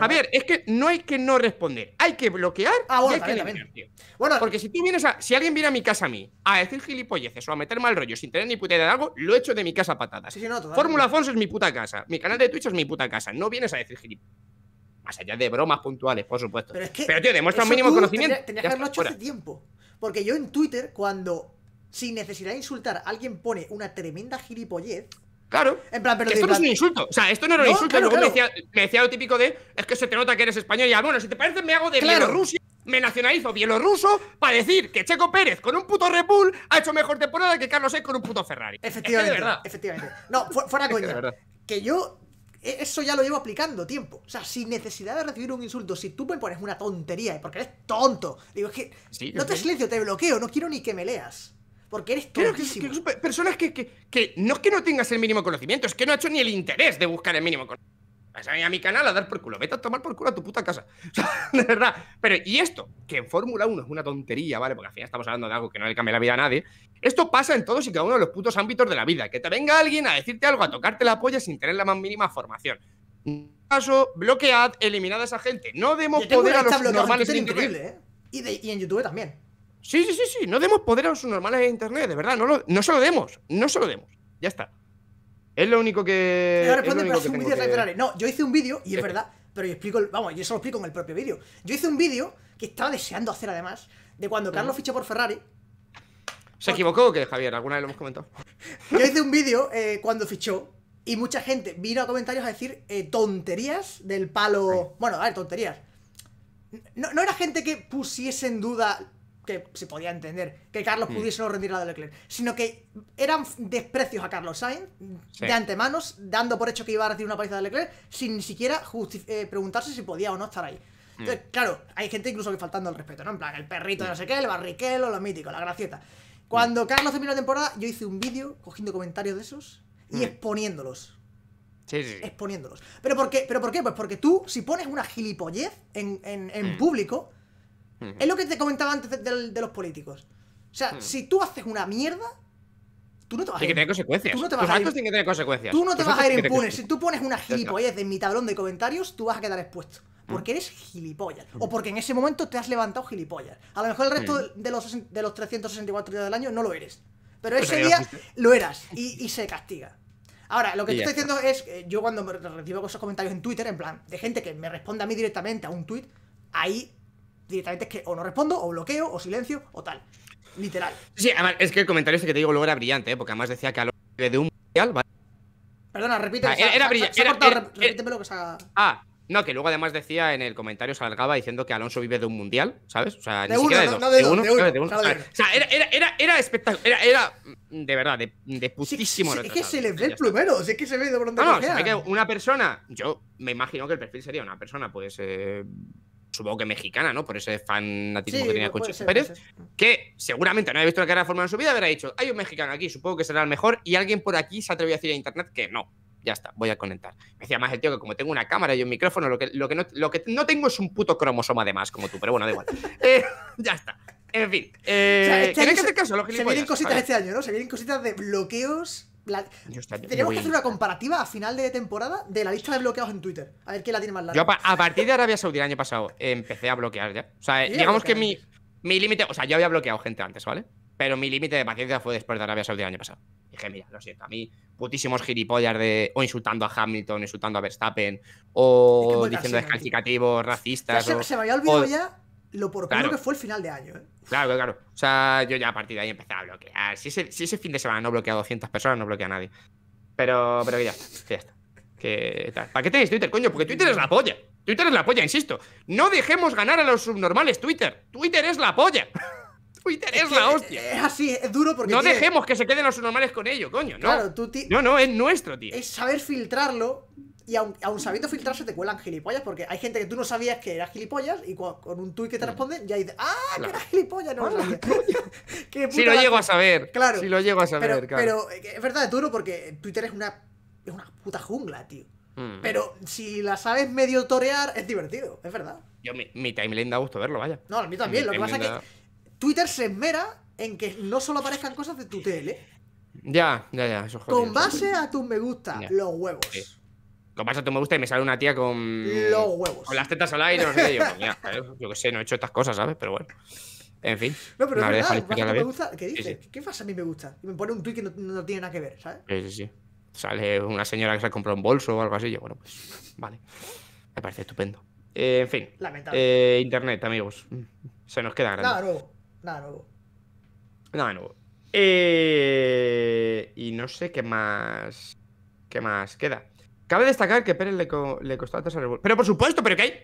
A ver, es que no hay que no responder. Hay que bloquear ah, bueno, hay que Bueno, Porque si tú vienes a... Si alguien viene a mi casa a mí a decir gilipolleces o a meter mal rollo sin tener ni puta idea de algo, lo echo de mi casa a patadas. Sí, sí, Fórmula Fons es mi puta casa canal de Twitch es mi puta casa. No vienes a decir gilipollas. Más allá de bromas puntuales, por supuesto. Pero, es que Pero tío, demuestra un mínimo conocimiento. Tenías que haberlo hecho hace tiempo. Porque yo en Twitter, cuando sin necesidad de insultar, alguien pone una tremenda gilipollez. Claro. En plan, pero esto no es un insulto. O sea, esto no era un insulto. Luego Me, decía, lo típico de es que se te nota que eres español. Y ya. bueno, si te parece, me hago de claro. Me nacionalizo bielorruso para decir que Checo Pérez con un puto Red ha hecho mejor temporada que Carlos Sainz con un puto Ferrari. Efectivamente, de verdad. efectivamente. No, fuera coña que yo e, eso ya lo llevo aplicando tiempo. O sea, sin necesidad de recibir un insulto, si tú me pones una tontería, porque eres tonto, digo, es que no te silencio, te bloqueo, no quiero ni que me leas. Porque eres tonto. Que, que, personas que, que, no es que no tengas el mínimo conocimiento, es que no ha hecho ni el interés de buscar el mínimo conocimiento. Vas a venir a mi canal a dar por culo. Vete a tomar por culo a tu puta casa. de verdad. Pero, y esto, que en Fórmula 1 es una tontería, ¿vale? Porque al final estamos hablando de algo que no le cambia la vida a nadie. Esto pasa en todos y cada uno de los putos ámbitos de la vida. Que te venga alguien a decirte algo, a tocarte la polla sin tener la más mínima formación. Caso, bloquead, eliminad a esa gente. No demos poder a los normales en Internet. ¿eh? Y, en YouTube también. Sí, sí, sí, sí. No demos poder a los normales en Internet, de verdad. No, no se lo demos. No se lo demos. Ya está. Es lo único que. No, yo hice un vídeo, y es, verdad, pero yo explico, vamos, yo eso lo explico en el propio vídeo. Yo hice un vídeo que estaba deseando hacer además, de cuando mm. Carlos fichó por Ferrari. ¿Se equivocó o qué, Javier? ¿Alguna vez lo hemos comentado? yo hice un vídeo eh, cuando fichó y mucha gente vino a comentarios a decir eh, tonterías del palo. Bueno, a ver, tonterías. No, no, era gente que pusiese en duda que se podía entender que Carlos mm. pudiese no rendir la de Leclerc, sino que eran desprecios a Carlos Sainz de antemano, dando por hecho que iba a recibir una paliza de Leclerc, sin ni siquiera eh, preguntarse si podía o no estar ahí. Mm. Entonces, claro, hay gente incluso que faltando el respeto, ¿no? En plan, el perrito de mm. no sé qué, el barriquelo, lo mítico, la gracieta. Cuando Carlos terminó la temporada, yo hice un vídeo cogiendo comentarios de esos y exponiéndolos. Sí, sí, Exponiéndolos. ¿Pero por, qué? ¿Pero por qué? Pues porque tú, si pones una gilipollez en, en público, es lo que te comentaba antes de, los políticos. O sea, si tú haces una mierda, tú no te vas a ir. consecuencias. a que tener consecuencias. Tú no te vas a impune. Si tú pones una gilipollas en mi tablón de comentarios, tú vas a quedar expuesto. Mm. Porque eres gilipollas. Mm. O porque en ese momento te has levantado gilipollas. A lo mejor el resto mm. de, los, de 364 días del año no lo eres. Pero pues ese día lo eras y, se castiga. Ahora, lo que estoy diciendo es, yo cuando me recibo esos comentarios en Twitter, en plan, de gente que me responde a mí directamente a un tweet, ahí directamente es que o no respondo, o bloqueo, o silencio, o tal. Literal. Sí, además, es que el comentario este que te digo luego era brillante, ¿eh? porque además decía que Alonso vive de un mundial, ¿vale? Perdona, repite. era, brillante. Repíteme lo que se Ah, no, que luego además decía en el comentario, salgaba diciendo que Alonso vive de un mundial, ¿sabes? O sea, ni de uno, de, uno, O sea, era, era, era, era espectacular. Era, de verdad, de, de putísimo. es que se le ve el plumero, es que se ve de pronto. No, no, que una persona, yo me imagino que el perfil sería una persona, pues. Eh, supongo que mexicana, ¿no? Por ese fanatismo que tenía con Pérez, que seguramente no había visto la cara de forma en su vida, habrá dicho, hay un mexicano aquí, supongo que será el mejor, y alguien por aquí se atrevió a decir a internet que no. Ya está, voy a conectar. Me decía más el tío que como tengo una cámara y un micrófono, lo que, lo que, no, lo que no tengo es un puto cromosoma de más, como tú, pero bueno, da igual. Eh, ya está. En fin. Eh, que este caso Se vienen cositas este año, ¿no? Se vienen cositas de bloqueos tenemos que hacer una comparativa a final de temporada de la lista de bloqueados en Twitter. A ver quién la tiene más larga. Yo a, partir de Arabia Saudí el año pasado empecé a bloquear ya. O sea, digamos que mi, mi límite. O sea, yo había bloqueado gente antes, ¿vale? Pero mi límite de paciencia fue después de Arabia Saudí el año pasado. Dije, mira, lo siento, a mí putísimos gilipollas de. O insultando a Hamilton, insultando a Verstappen, o diciendo descalificativos, racistas. se, me había olvidado ya lo por que fue el final de año. ¿eh? Claro, claro. O sea, yo ya a partir de ahí empecé a bloquear. Si ese, si ese fin de semana no bloquea a 200 personas, no bloquea a nadie. Pero, pero ya está. ya está. ¿Para qué tenéis Twitter, coño? Porque Twitter es la polla. Twitter es la polla, insisto. No dejemos ganar a los subnormales Twitter. Twitter es la polla. Twitter es, la hostia. Es así, es duro porque. No dejemos que se queden los subnormales con ello, coño. No, tú no, no, es nuestro, tío. Es saber filtrarlo y aun, aun, sabiendo filtrarse te cuelan gilipollas, porque hay gente que tú no sabías que era gilipollas y con, un tuit que te mm. responden ya dices, ¡ah, que era gilipollas! No lo ah, sabía. si lo llego a saber. Claro. Si lo llego a saber, pero, claro. Pero eh, es verdad, es duro porque Twitter es una, es una puta jungla, tío. Mm. Pero si la sabes medio torear, es divertido, es verdad. Yo, mi, timeline da gusto verlo, vaya. No, a mí también. lo que pasa es que Twitter se esmera en que no solo aparezcan cosas de tu tele. Ya, ya, ya. Eso Con base a tus me gusta, los huevos. Lo pasa, tú me gusta y me sale una tía con. Los huevos. Con las tetas al aire, no sé Yo, pues, mía, eh, yo qué sé, no he hecho estas cosas, ¿sabes? Pero bueno. En fin. No, pero es verdad, pasa que me gusta. ¿Qué dices? ¿Qué pasa a mí me gusta? Y me pone un tweet que no, tiene nada que ver, ¿sabes? Sí, sí, sí. Sale una señora que se ha comprado un bolso o algo así. Yo, bueno, pues. Vale. Me parece estupendo. Eh, en fin. Lamentable. Eh, internet, amigos. Se nos queda grande. Nada nuevo. Nada nuevo. Nada nuevo. y no sé qué más. ¿Qué más queda? Cabe destacar que Pérez le, costó atrás a Pero por supuesto, pero que hay.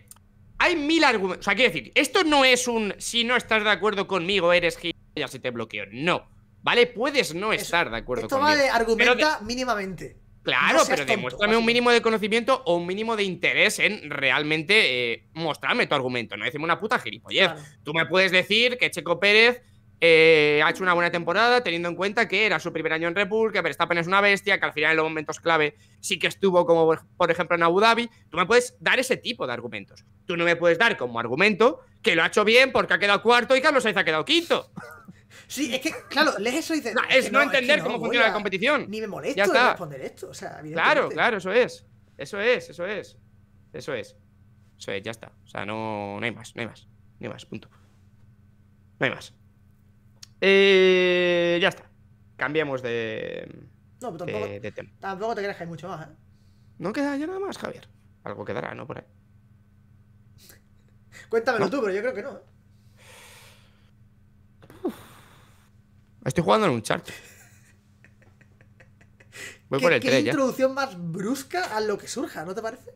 Hay mil argumentos. O sea, quiero decir, esto no es un si no estás de acuerdo conmigo, eres gilipollas si te bloqueo. No. ¿Vale? Puedes no estar de acuerdo conmigo. Esto vale, argumenta mínimamente. Claro, pero demuéstrame un mínimo de conocimiento o un mínimo de interés en realmente eh, mostrarme tu argumento, no decimos una puta gilipollez. Tú me puedes decir que Checo Pérez eh, ha hecho una buena temporada, teniendo en cuenta que era su primer año en república que Verstappen es una bestia, que al final en los momentos clave sí que estuvo, como por ejemplo en Abu Dhabi. Tú me puedes dar ese tipo de argumentos. Tú no me puedes dar como argumento que lo ha hecho bien porque ha quedado cuarto y Carlos Sainz ha quedado quinto. Sí, es que, claro, lees eso y es, no, entender cómo funciona la competición. Ni me molesta responder esto. claro, claro, eso es. Eso es, eso es. Eso es. Eso es, ya está. O sea, no, no hay más, no hay más. No hay más, punto. No hay más. Eh, ya está. Cambiemos de, no, pero tampoco, Tampoco te creas que hay mucho más, ¿eh? No queda ya nada más, Javier. Algo quedará, ¿no? Por ahí. Cuéntamelo tú, pero yo creo que no. ¿eh? Estoy jugando en un chart. Voy por el ¿qué la introducción más brusca a lo que surja, ¿no te parece?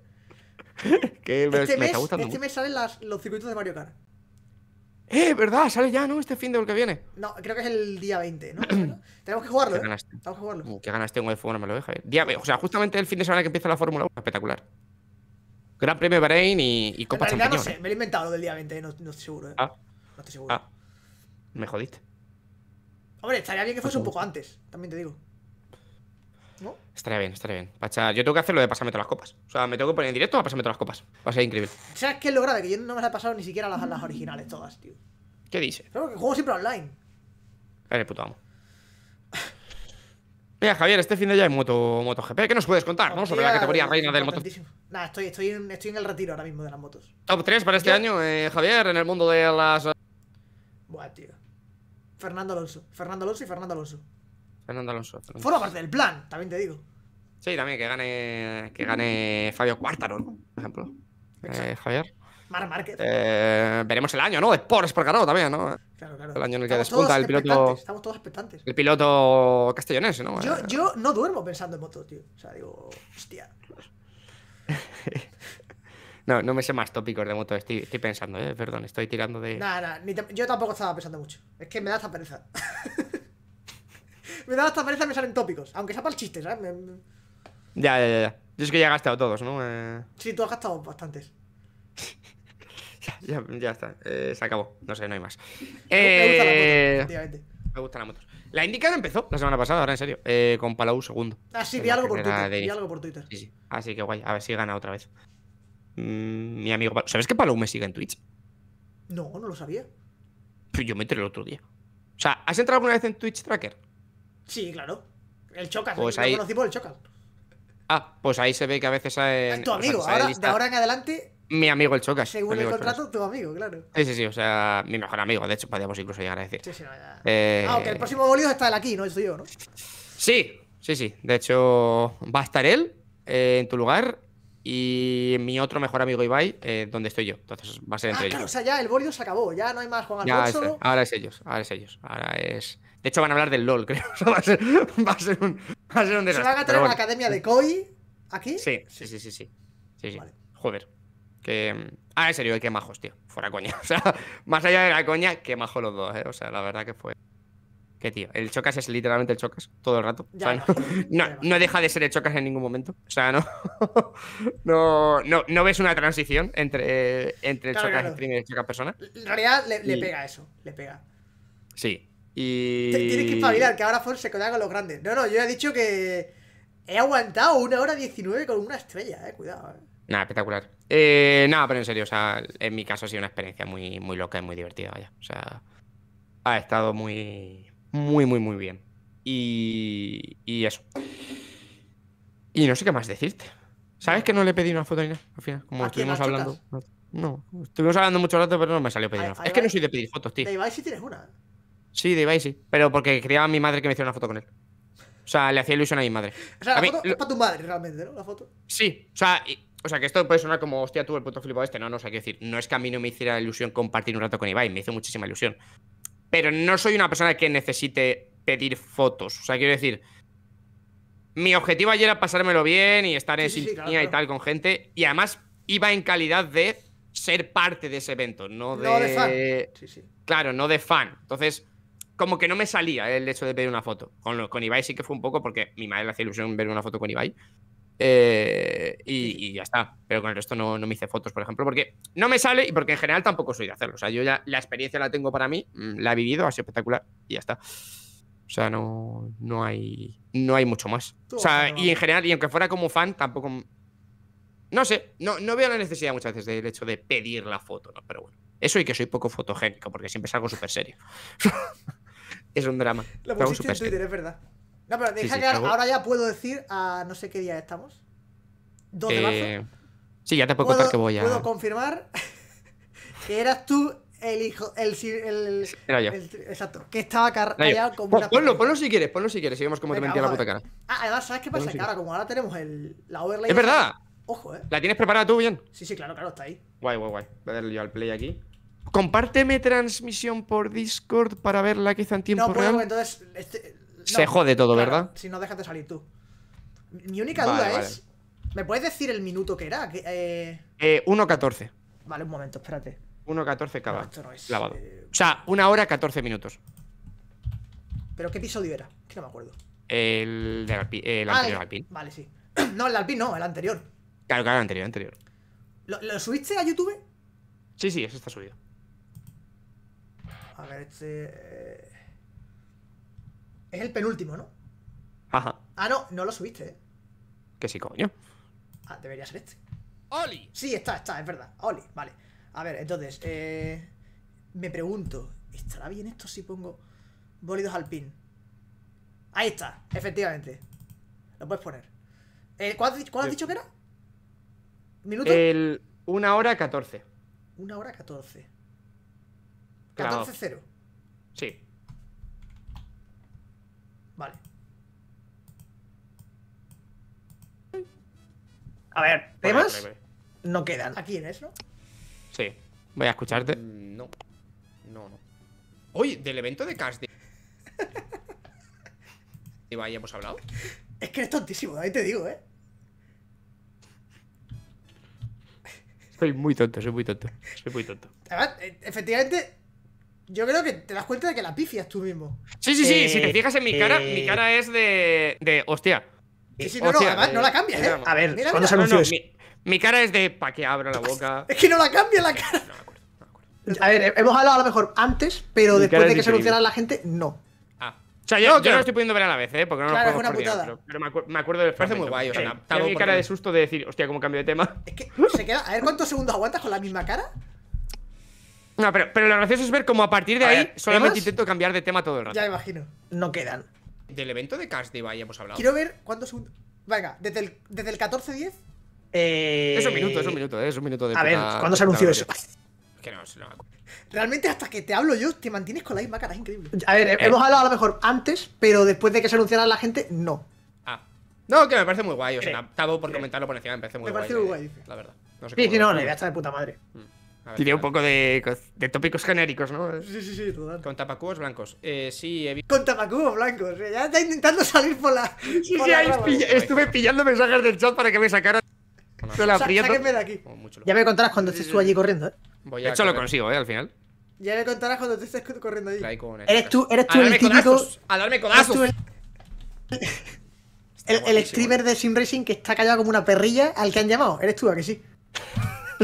este, mes, este mes, salen los circuitos de Mario Kart. Eh, ¿verdad? Sale ya, ¿no? Este fin de lo que viene. No, creo que es el día 20, ¿no? Tenemos que jugarlo, ¿Qué ¿eh? ganas, Tenemos que jugarlo. ¿Qué ganas tengo de Fórmula? No me lo deja. Eh. Día, o sea, justamente el fin de semana que empieza la Fórmula 1, espectacular. Gran Premio Brain y, y Copa no sé, me lo he inventado lo del día 20, no, no estoy seguro, ¿eh? Ah, no estoy seguro. Ah, me jodiste. Hombre, estaría bien que fuese un pues poco antes, también te digo. Estaría bien, estaría bien. Pacha, yo tengo que hacer lo de pasarme todas las copas. O sea, me tengo que poner en directo a pasarme todas las copas. Va a ser increíble. ¿Sabes qué es lo grave? Que yo no me las he pasado ni siquiera las, las originales todas, tío. ¿Qué dice? que juego siempre online. Eres puto amo. Mira, Javier, este fin de ya hay moto, MotoGP. ¿Qué nos puedes contar ¿no? sobre la categoría eh, reina del moto? Nada, estoy, estoy, en, estoy en el retiro ahora mismo de las motos. Top 3 para este año, eh, Javier, en el mundo de las. Buah, tío. Fernando Alonso. Fernando Alonso y Fernando Alonso. Fernando Alonso. Forma parte del plan, también te digo. Sí, también que gane, que gane Fabio Cuartaro, ¿no? Por ejemplo. Eh, Javier. Mar Márquez. Eh, veremos el año, ¿no? Es por ganado también, ¿no? Claro, claro. El año en el que estamos despunta el piloto. Estamos todos expectantes. El piloto castellonés, ¿no? Eh. Yo, no duermo pensando en moto, tío. O sea, digo, hostia. no, no me sé más tópicos de moto. Estoy, pensando, ¿eh? Perdón, estoy tirando de. Nada, nada. Yo tampoco estaba pensando mucho. Es que me da esta pereza. me da hasta pereza me salen tópicos. Aunque sea para el chiste, ¿sabes? Ya, ya, ya. Yo es que ya he gastado todos, ¿no? Eh. Sí, tú has gastado bastantes. ya, ya, ya, está. Eh, se acabó. No sé, no hay más. Me gusta la eh, moto, gustan las motos. La IndyCar empezó la semana pasada, ahora en serio, con Palau segundo. Ah, sí, vi algo, por Twitter, vi algo por Twitter. Así que guay, a ver si gana otra vez. Mm, mi amigo Palau. ¿Sabes que Palau me sigue en Twitch? No, no lo sabía. Pues yo me entré el otro día. O sea, ¿has entrado alguna vez en Twitch Tracker? Sí, claro. El Chocas, pues ahí... conocimos el Chocas. Ah, pues ahí se ve que a veces hay... Tu amigo, ahora, de ahora en adelante... Mi amigo el Chocas. Según el contrato, tu amigo, claro. Sí, sí, sí, o sea, mi mejor amigo, de hecho, podríamos incluso llegar a decir. Sí, sí, no, ya. Ah, eh, ok, el próximo bolido está el aquí, no estoy yo, ¿no? Sí, sí, sí. De hecho, va a estar él eh, en tu lugar y mi otro mejor amigo Ibai, eh, donde estoy yo. Entonces va a ser ah, entre ellos. Claro, o sea, ya el bolio se acabó, ya no hay más Juan Alfonso. ahora es ellos, ahora es ellos. Ahora es de hecho, van a hablar del LOL, creo. O sea, va, a ser, va, a ser, un, va a ser un desastre. ¿Se van a tener una academia de COI aquí? Sí, sí, sí, sí. sí. sí, sí. Joder. Que... Ah, en serio, eh, qué majos, tío. Fuera coña. O sea, más allá de la coña, qué majos los dos, ¿eh? O sea, la verdad que fue... ¿Qué, tío, el Chocas es literalmente el Chocas todo el rato. no, no, deja de ser el Chocas en ningún momento. O sea, no. no, no, ves una transición entre, entre el Chocas claro. y el Chocas persona. En realidad le, pega eso, le pega. Sí, y... Tienes que espabilar, que ahora Ford se queda con los grandes. No, no, yo he dicho que he aguantado una hora 19 con una estrella, eh, cuidado. Eh. Nada, espectacular. Eh, nada, pero en serio, o sea, en mi caso ha sido una experiencia muy, muy loca y muy divertida, vaya. O sea, ha estado muy, muy, muy, muy bien. Y, y eso. Y no sé qué más decirte. ¿Sabes que no le pedí una foto a nada? Al final, como ah, estuvimos hablando. No, estuvimos hablando mucho rato, pero no me salió pedir una foto. Es que no soy de pedir fotos, tío. De Ibai si tienes una. Sí, de Ibai sí. Pero porque quería mi madre que me hiciera una foto con él. O sea, le hacía ilusión a mi madre. O sea, la foto es para tu madre realmente, ¿no? La foto. Sí, o sea, o sea, que esto puede sonar como, hostia, tú el puto flipado este, ¿no? No, o sea, quiero decir, no es que a mí no me hiciera ilusión compartir un rato con Ibai, me hizo muchísima ilusión. Pero no soy una persona que necesite pedir fotos. O sea, quiero decir, mi objetivo ayer era pasármelo bien y estar en sintonía y tal con gente. Y además iba en calidad de ser parte de ese evento, no de. fan. Sí, claro, no de fan. Entonces como que no me salía eh, el hecho de pedir una foto. Con, con Ibai sí que fue un poco porque mi madre le hacía ilusión ver una foto con Ibai. Eh, y, ya está. Pero con el resto no, no, me hice fotos, por ejemplo, porque no me sale y porque en general tampoco soy de hacerlo. O sea, yo ya la experiencia la tengo para mí, mm, la he vivido, ha sido espectacular y ya está. O sea, no, no, hay, no hay mucho más. O sea, y en general, y aunque fuera como fan, tampoco. No sé, no, no veo la necesidad muchas veces del hecho de pedir la foto, pero bueno. Eso y que soy poco fotogénico, porque siempre salgo súper serio. es un drama. Lo pusiste en Twitter, es verdad. No, pero deja que ahora ya puedo decir a no sé qué día estamos. dos de marzo. Eh, sí, ya te puedo, contar que voy a. Puedo confirmar que eras tú el hijo. El, el, Era yo. exacto. Que estaba callado como una. Ponlo, ponlo si quieres, ponlo si quieres. Sigamos como te mentía la puta cara. Ah, además, ¿sabes qué pasa? Que como ahora tenemos el, la overlay. ¡Es verdad! Ojo, eh. ¿La tienes preparada tú bien? Sí, sí, claro, claro, está ahí. Guay, guay, guay. Voy a darle yo al play aquí. Compárteme transmisión por Discord para verla quizá en tiempo este, no, real. entonces, Se jode todo, ¿verdad? Si no, déjate salir tú. Mi única duda es. ¿Me puedes decir el minuto que era? Eh... 1.14. Eh, vale, un momento, espérate. 1.14 cada eh, O sea, una hora 14 minutos. ¿Pero qué episodio era? Que no me acuerdo. El, del ah, anterior Alpin. Vale, sí. no, el Alpin no, el anterior. Claro, claro, el anterior, el anterior. ¿Lo, ¿Lo, subiste a YouTube? Sí, sí, eso está subido. A ver, este. Eh, es el penúltimo, ¿no? Ajá. Ah, no, no lo subiste, ¿eh? Que sí, coño. Ah, debería ser este. ¡Oli! Sí, está, está, es verdad. ¡Oli! Vale. A ver, entonces, eh, me pregunto, ¿estará bien esto si pongo bólidos al pin? Ahí está, efectivamente. Lo puedes poner. Eh, ¿cuál, has eh. dicho que era? ¿Minuto? El, una hora catorce. Una hora catorce... 14-0. Sí. Vale. A ver, temas no quedan. Aquí en eso. Sí. Voy a escucharte. Mm, no. No, no. Oye, del evento de casting ¿Y vaya hemos hablado? Es que eres tontísimo, ahí te digo, ¿eh? Soy muy tonto, soy muy tonto. Soy muy tonto. Además, eh, efectivamente, yo creo que te das cuenta de que la pifias tú mismo. Sí, sí, sí. si te eh, fijas en mi cara, mi eh. cara es de. de hostia. Sí, sí, no, no, además no la cambias, ¿eh? A ver, mira, se No, no, mi, cara es de. ¿Para que abra la boca? Es que no la cambia la cara. No, A ver, hemos hablado a lo mejor antes, pero después de que se anunciara la gente, no. Ah. O sea, yo, no, lo estoy pudiendo ver a la vez, ¿eh? Porque no claro, una putada. pero, me, acuerdo del Parece muy guay, o sea, mi cara de susto de decir, hostia, cómo cambio de tema. Es que se queda. A ver cuántos segundos aguantas con la misma cara. No, pero, pero lo gracioso es ver cómo a partir de ahí solamente intento cambiar de tema todo el rato. Ya imagino. No quedan. Del evento de Cast Diva ya hemos hablado. Quiero ver cuántos segundos. Venga, desde el, desde el 14-10. Eh... Es un minuto, es un minuto, eh, es un minuto de. A ver, ¿cuándo se anunció eso? que no, Realmente hasta que te hablo yo te mantienes con la misma cara, es increíble. A ver, eh. hemos hablado a lo mejor antes, pero después de que se anunciara la gente, no. Ah. No, que me parece muy guay, o sea, eh. por comentarlo por encima, me parece muy guay. Me parece muy guay, dice. La verdad. No sé sí, sí, no, la idea está de puta madre. Mm. Tiré un poco de, de, tópicos genéricos, ¿no? Sí, sí, sí, total. Con tapacubos blancos. Eh, sí, Con tapacubos blancos. Eh, ya está intentando salir por la. Sí, sí, estuve pillando mensajes del chat para que me sacaran. la de aquí. Oh, ya me contarás cuando estés tú allí corriendo, ¿eh? de hecho, lo consigo, ¿eh? Al final. Ya me contarás cuando te estés corriendo allí. Eres tú, eres tú el típico. ¡A darme codazos! El... el, streamer eh. de Sim Racing que está callado como una perrilla al que han llamado. Eres tú, a que sí.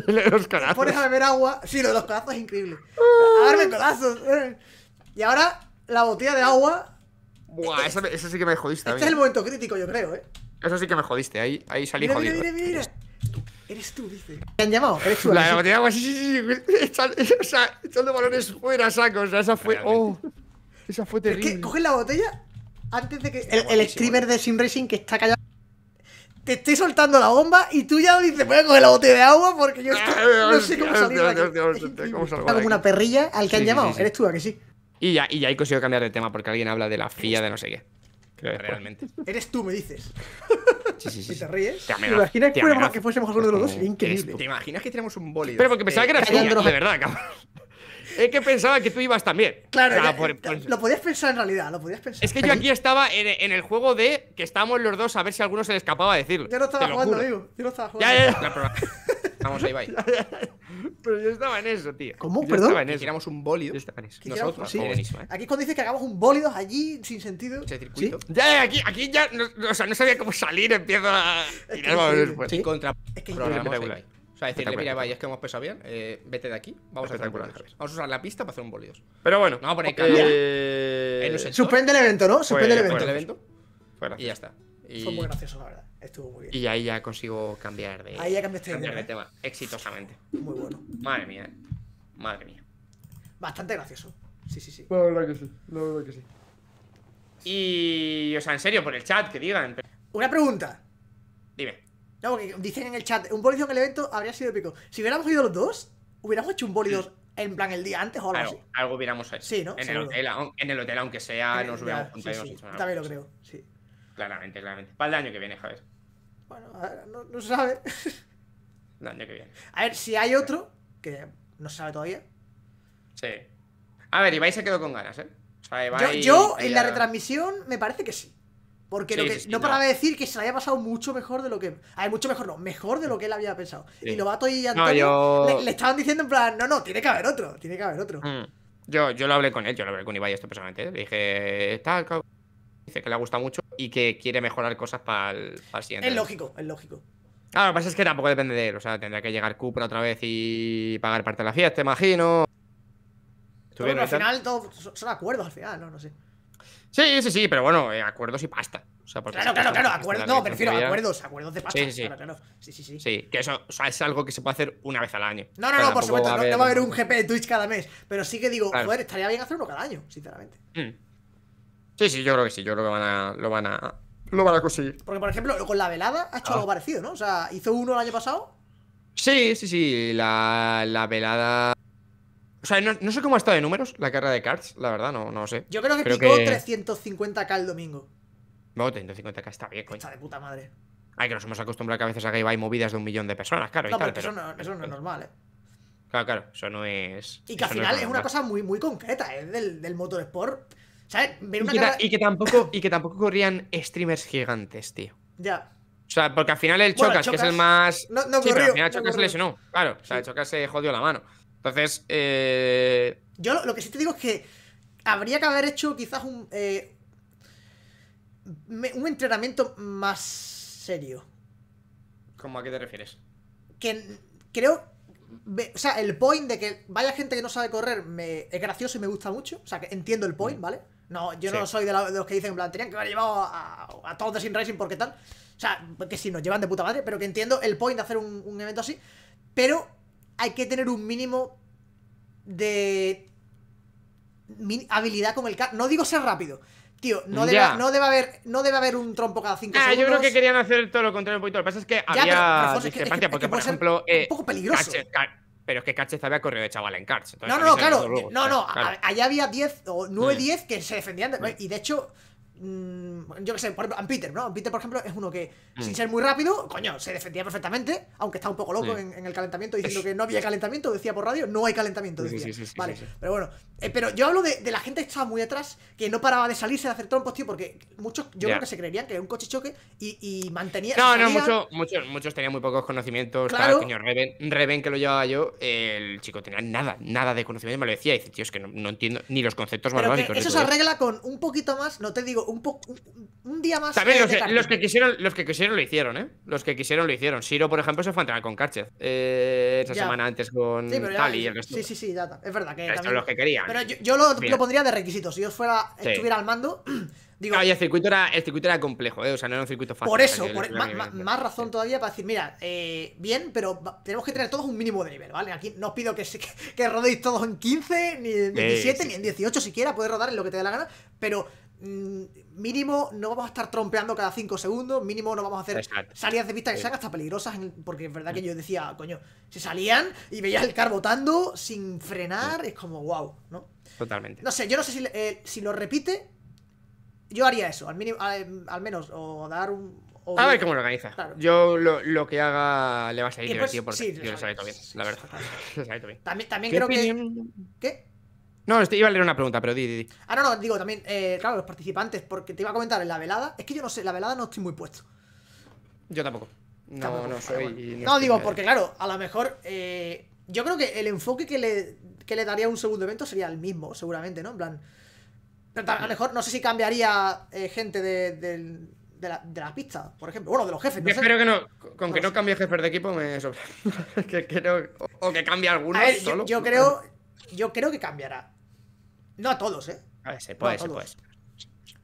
los Pones a beber agua. Sí, lo de los colazos es increíble. A ah. darme colazos. Eh. Y ahora, la botella de agua. Buah, este- esa, sí que me jodiste. Este es el momento crítico, yo creo, ¿eh? Eso sí que me jodiste. Ahí, ahí salí jodido. Mira, mira, mira. Eres tú, dice. ¿Te han llamado? Eres tú. La, la ¿eh? botella de agua, sí, sí, sí. Echando, o sea, balones fuera, saco. O sea, esa fue. Oh, esa fue terrible. Es que coges la botella antes de que. El, el streamer eh. de Sim Racing que está callado te estoy soltando la bomba y tú ya dices, voy a coger la botella de agua porque yo estoy, no sé cómo salir de aquí. ¿Cómo como una perrilla al que han llamado. Eres tú, ¿a que sí? Y ya, y ya he conseguido cambiar de tema porque alguien habla de la fía de no sé qué. Creo Realmente. Eres tú, me dices. Sí, te ríes. ¿Te, ¿Te imaginas que, fuésemos alguno de los dos? increíble. ¿Te imaginas que tenemos un bólido? Pero porque pensaba eh, que era así de verdad, cabrón. Es que pensaba que tú ibas también. Claro, ah, pues- lo podías pensar en realidad, lo podías pensar. Es que yo aquí estaba en, el juego de que estábamos los dos a ver si alguno se le escapaba decirlo. Yo no estaba jugando, digo. Yo no estaba jugando. Ya, ya, Vamos, ahí va. Pero yo estaba en eso, tío. ¿Cómo? Yo Perdón. Estaba en un bólido. Nosotros. Sí. ¿eh? Aquí cuando dices que hagamos un bólido allí sin sentido. Ese circuito. Ya, aquí, aquí ya. o sea, no sabía cómo salir. Empiezo a. Es que y Sí. Es que o sea, decirle, mira, vaya, es que hemos pesado bien, eh, vete de aquí, vamos a hacer un Vamos a usar la pista para hacer un bolidos. Pero bueno. Eh, eh, no, por el eh... Suspende el evento, ¿no? Suspende el evento. Y ya está. Y... Fue muy gracioso, la verdad. Estuvo muy bien. Y ahí ya consigo cambiar de, ahí ya cambiaste cambiar de, tema. Exitosamente. Muy bueno. Madre mía, eh. Madre mía. Bastante gracioso. Sí, sí, sí. La verdad que sí. La verdad que sí. Y. O sea, en serio, por el chat, que digan. Una pregunta. Dime. No, porque dicen en el chat, un bólido en el evento habría sido épico. Si hubiéramos ido los dos, hubiéramos hecho un bólido en plan el día antes o algo así. Algo hubiéramos hecho. En el, hotel, en el, hotel, aunque sea, eh, nos hubiéramos juntado sí, sí. También lo creo, sí. Claramente, claramente. Para el año que viene, Javier. Bueno, a ver, no, no se sabe. el año que viene. A ver, si hay otro, que no se sabe todavía. Sí. A ver, Ibai se quedó con ganas, ¿eh? yo en la retransmisión me parece que sí. Porque no paraba de decir que se le había pasado mucho mejor de lo que. hay mucho mejor no, mejor de lo que él había pensado. Y Lobato y Antonio le, estaban diciendo en plan, no, no, tiene que haber otro, tiene que haber otro. Mm. Yo, yo lo hablé con él, yo lo hablé con Ibai esto personalmente. Le dije, está Dice que le gusta mucho y que quiere mejorar cosas para el, paciente Es lógico, es lógico. Claro, lo que pasa es que tampoco depende de él. O sea, tendrá que llegar Cupra otra vez y pagar parte de la fiesta, imagino. Pero, al final todo, son acuerdos al final, no, no sé. Sí, sí, sí, pero bueno, eh, acuerdos y pasta. O sea, claro, claro, claro, acuerdos. No, prefiero acuerdos, acuerdos de pasta. Sí, sí, sí. Claro, claro. Sí, sí, sí. Sí, que eso es algo que se puede hacer una vez al año. No, no, no, por supuesto, no, te va a haber un GP de Twitch cada mes. Pero sí que digo, joder, estaría bien hacerlo cada año, sinceramente. Mm. Sí, sí, yo creo que sí, yo creo que van a, lo van a. Lo van a conseguir. Porque, por ejemplo, con la velada ha hecho ah. algo parecido, ¿no? O sea, hizo uno el año pasado. Sí, sí, sí. La, la velada o sea, no, sé cómo ha estado de números la carrera de Cards, la verdad, no, no sé. Yo creo que creo 350k el domingo. No, 350k está bien, coño. Está de puta madre. Ay, que nos hemos acostumbrado que a veces a que hay movidas de un millón de personas, claro. No, pero, eso, No, es normal, ¿eh? Claro, claro, eso no es. Y que al final es, una cosa muy, muy concreta, ¿eh? Del, del motorsport. ¿Sabes? Ver una y, que y, que tampoco, y que tampoco corrían streamers gigantes, tío. Ya. O sea, porque al final el Chocas, que es el más. No, no sí, pero al final Chocas se lesionó. Claro, o sea, Chocas se jodió la mano. Entonces. Eh... Yo lo, que sí te digo es que habría que haber hecho quizás un. Eh, un entrenamiento más serio. ¿Cómo a qué te refieres? Que creo. O sea, el point de que vaya gente que no sabe correr me, es gracioso y me gusta mucho. O sea, que entiendo el point, mm. ¿vale? No, yo no soy de, los que dicen, en plan, tenían que haber llevado a, a, todos de Sin Racing porque tal. O sea, que si nos llevan de puta madre, pero que entiendo el point de hacer un, un evento así. Pero hay que tener un mínimo de habilidad con el carro. No digo ser rápido. Tío, no debe, no debe, haber, no debe haber un trompo cada 5 segundos. Ah, yo creo que querían hacer todo lo contrario Lo que pasa es que había discrepancia, porque, por ejemplo. Eh, un poco peligroso. pero es que Cache había corrido de chaval en Karch. No, no, no, claro. no, no, allá había 10 o 9-10 mm. que se defendían. Mm. y de hecho, Mm, yo qué sé, por ejemplo, Peter ¿no? Peter por ejemplo, es uno que, mm. sin ser muy rápido, coño, se defendía perfectamente, aunque estaba un poco loco en, el calentamiento, diciendo que no había calentamiento, decía por radio, no hay calentamiento, decía. vale, pero bueno. Eh, pero yo hablo de, de, la gente que estaba muy atrás, que no paraba de salirse de hacer trompos, tío, porque muchos, yo creo que se creerían que era un coche choque y, y mantenía. No, no, mucho, muchos, muchos tenían muy pocos conocimientos. Claro. señor Reven, Reven, que lo llevaba yo, el chico tenía nada, nada de conocimiento, me lo decía, y dice, tío, es que no, entiendo ni los conceptos Eso se arregla con un poquito más, no te digo un, poco un, día más. También eh, los, que quisieron, los que quisieron lo hicieron, ¿eh? Los que quisieron lo hicieron. Siro, por ejemplo, se fue a entrenar con Karchev. Eh, esa semana antes con Tali y Sí, sí, sí, es verdad que. los que querían. Pero yo, lo, pondría de requisito. Si yo fuera, estuviera al mando. Digo, no, el circuito era, el circuito era complejo, ¿eh? o sea, no era un circuito fácil. Por eso, más, razón todavía para decir, mira, eh, bien, pero tenemos que tener todos un mínimo de nivel, ¿vale? Aquí no os pido que, rodéis todos en 15, ni en 17, ni en 18 siquiera, Puedes rodar en lo que te dé la gana, pero Mm, mínimo no vamos a estar trompeando cada 5 segundos, mínimo no vamos a hacer salidas de vista que sean hasta peligrosas, porque es verdad que mm. yo decía, coño, se salían y veías el car botando sin frenar, mm. es como wow, ¿no? Totalmente. No sé, yo no sé si, eh, si lo repite, yo haría eso, al, mínimo, al, menos, o dar un, A ver cómo lo organiza. Yo lo, lo, que haga le va a salir pues, divertido porque yo lo sabe todo bien, la verdad. También, creo que. ¿Qué? No, este, iba a leer una pregunta, pero di, di, di. Ah, no, no, digo también, eh, claro, los participantes, porque te iba a comentar en la velada. Es que yo no sé, la velada no estoy muy puesto. Yo tampoco. No, no soy. No, digo, porque claro, a lo mejor. Eh, yo creo que el enfoque que le, le daría un segundo evento sería el mismo, seguramente, ¿no? En plan. Pero a lo mejor no sé si cambiaría eh, gente de, de, de, la, pista, por ejemplo. Bueno, de los jefes, no Espero que no. Con que no cambie jefes de equipo me sobra. que, o, que cambie alguno. solo. yo, creo, yo creo que cambiará. No a todos, ¿eh? A ver, se puede,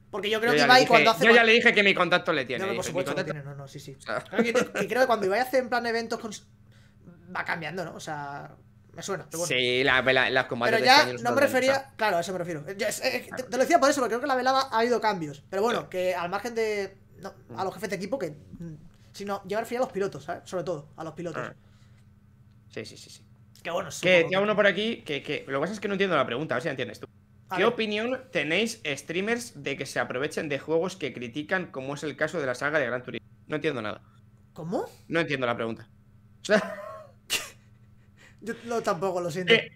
Porque yo creo que Ibai y cuando hace. Yo ya le dije que mi contacto le tiene. No, por supuesto, contacto... tiene, no, no, sí, sí. Creo que, creo que cuando Ibai hace en plan eventos va cambiando, ¿no? O sea. Me suena. Sí, las la, combates. Pero ya no me refería. claro, a eso me refiero. te, lo decía por eso, porque creo que la velada ha habido cambios. Pero bueno, que al margen de. No, a los mm. jefes de equipo que. Mm, Sino, yo me refería a los pilotos, ¿sabes? Sobre todo, a los pilotos. Ah. Sí, sí, sí, sí. Que bueno, Que tiene uno por aquí que, que, lo que pasa es que no entiendo la pregunta, a ver si la entiendes tú. ¿Qué opinión tenéis streamers de que se aprovechen de juegos que critican, como es el caso de la saga de Gran Turismo? No entiendo nada. ¿Cómo? No entiendo la pregunta. Yo tampoco, lo siento. Eh,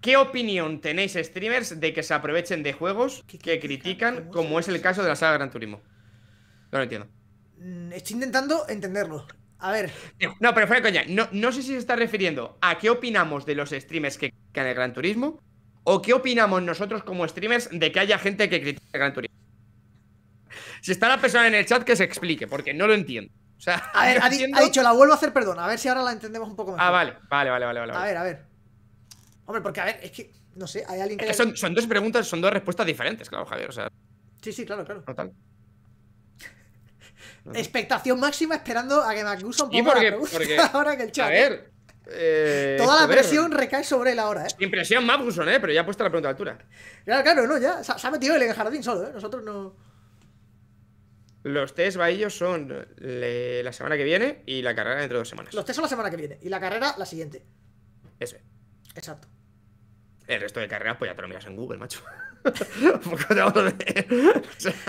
¿Qué opinión tenéis streamers de que se aprovechen de juegos que critican, como es el caso de la saga Gran Turismo? No lo entiendo. Mm, estoy intentando entenderlo. A ver. Eh, no, pero fuera de coña. No, no sé si se está refiriendo a qué opinamos de los streamers que critican el Gran Turismo ¿O qué opinamos nosotros como streamers de que haya gente que critique Gran Turismo? Si está la persona en el chat, que se explique, porque no lo entiendo. O sea, a ver, ha, dicho, la vuelvo a hacer perdón, a ver si ahora la entendemos un poco mejor. Ah, vale, vale, vale, vale. vale. A ver, a ver. Hombre, porque a ver, es que, no sé, hay alguien que... son, dos preguntas, son dos respuestas diferentes, claro, Javier, o sea... Sí, sí, claro, claro. Total. Expectación máxima esperando a que me un poco Y porque, la porque, ahora que el chat. A ver, ¿eh? Eh, Toda la presión recae sobre él ahora, ¿eh? impresión ¿eh? Pero ya ha puesto la pregunta de altura. Claro, claro, no, ya. Se, ha metido él en el jardín solo, ¿eh? Nosotros no. Los test ellos son la semana que viene y la carrera dentro de dos semanas. Los test son la semana que viene y la carrera la siguiente. Eso Exacto. El resto de carreras, pues ya te lo miras en Google, macho.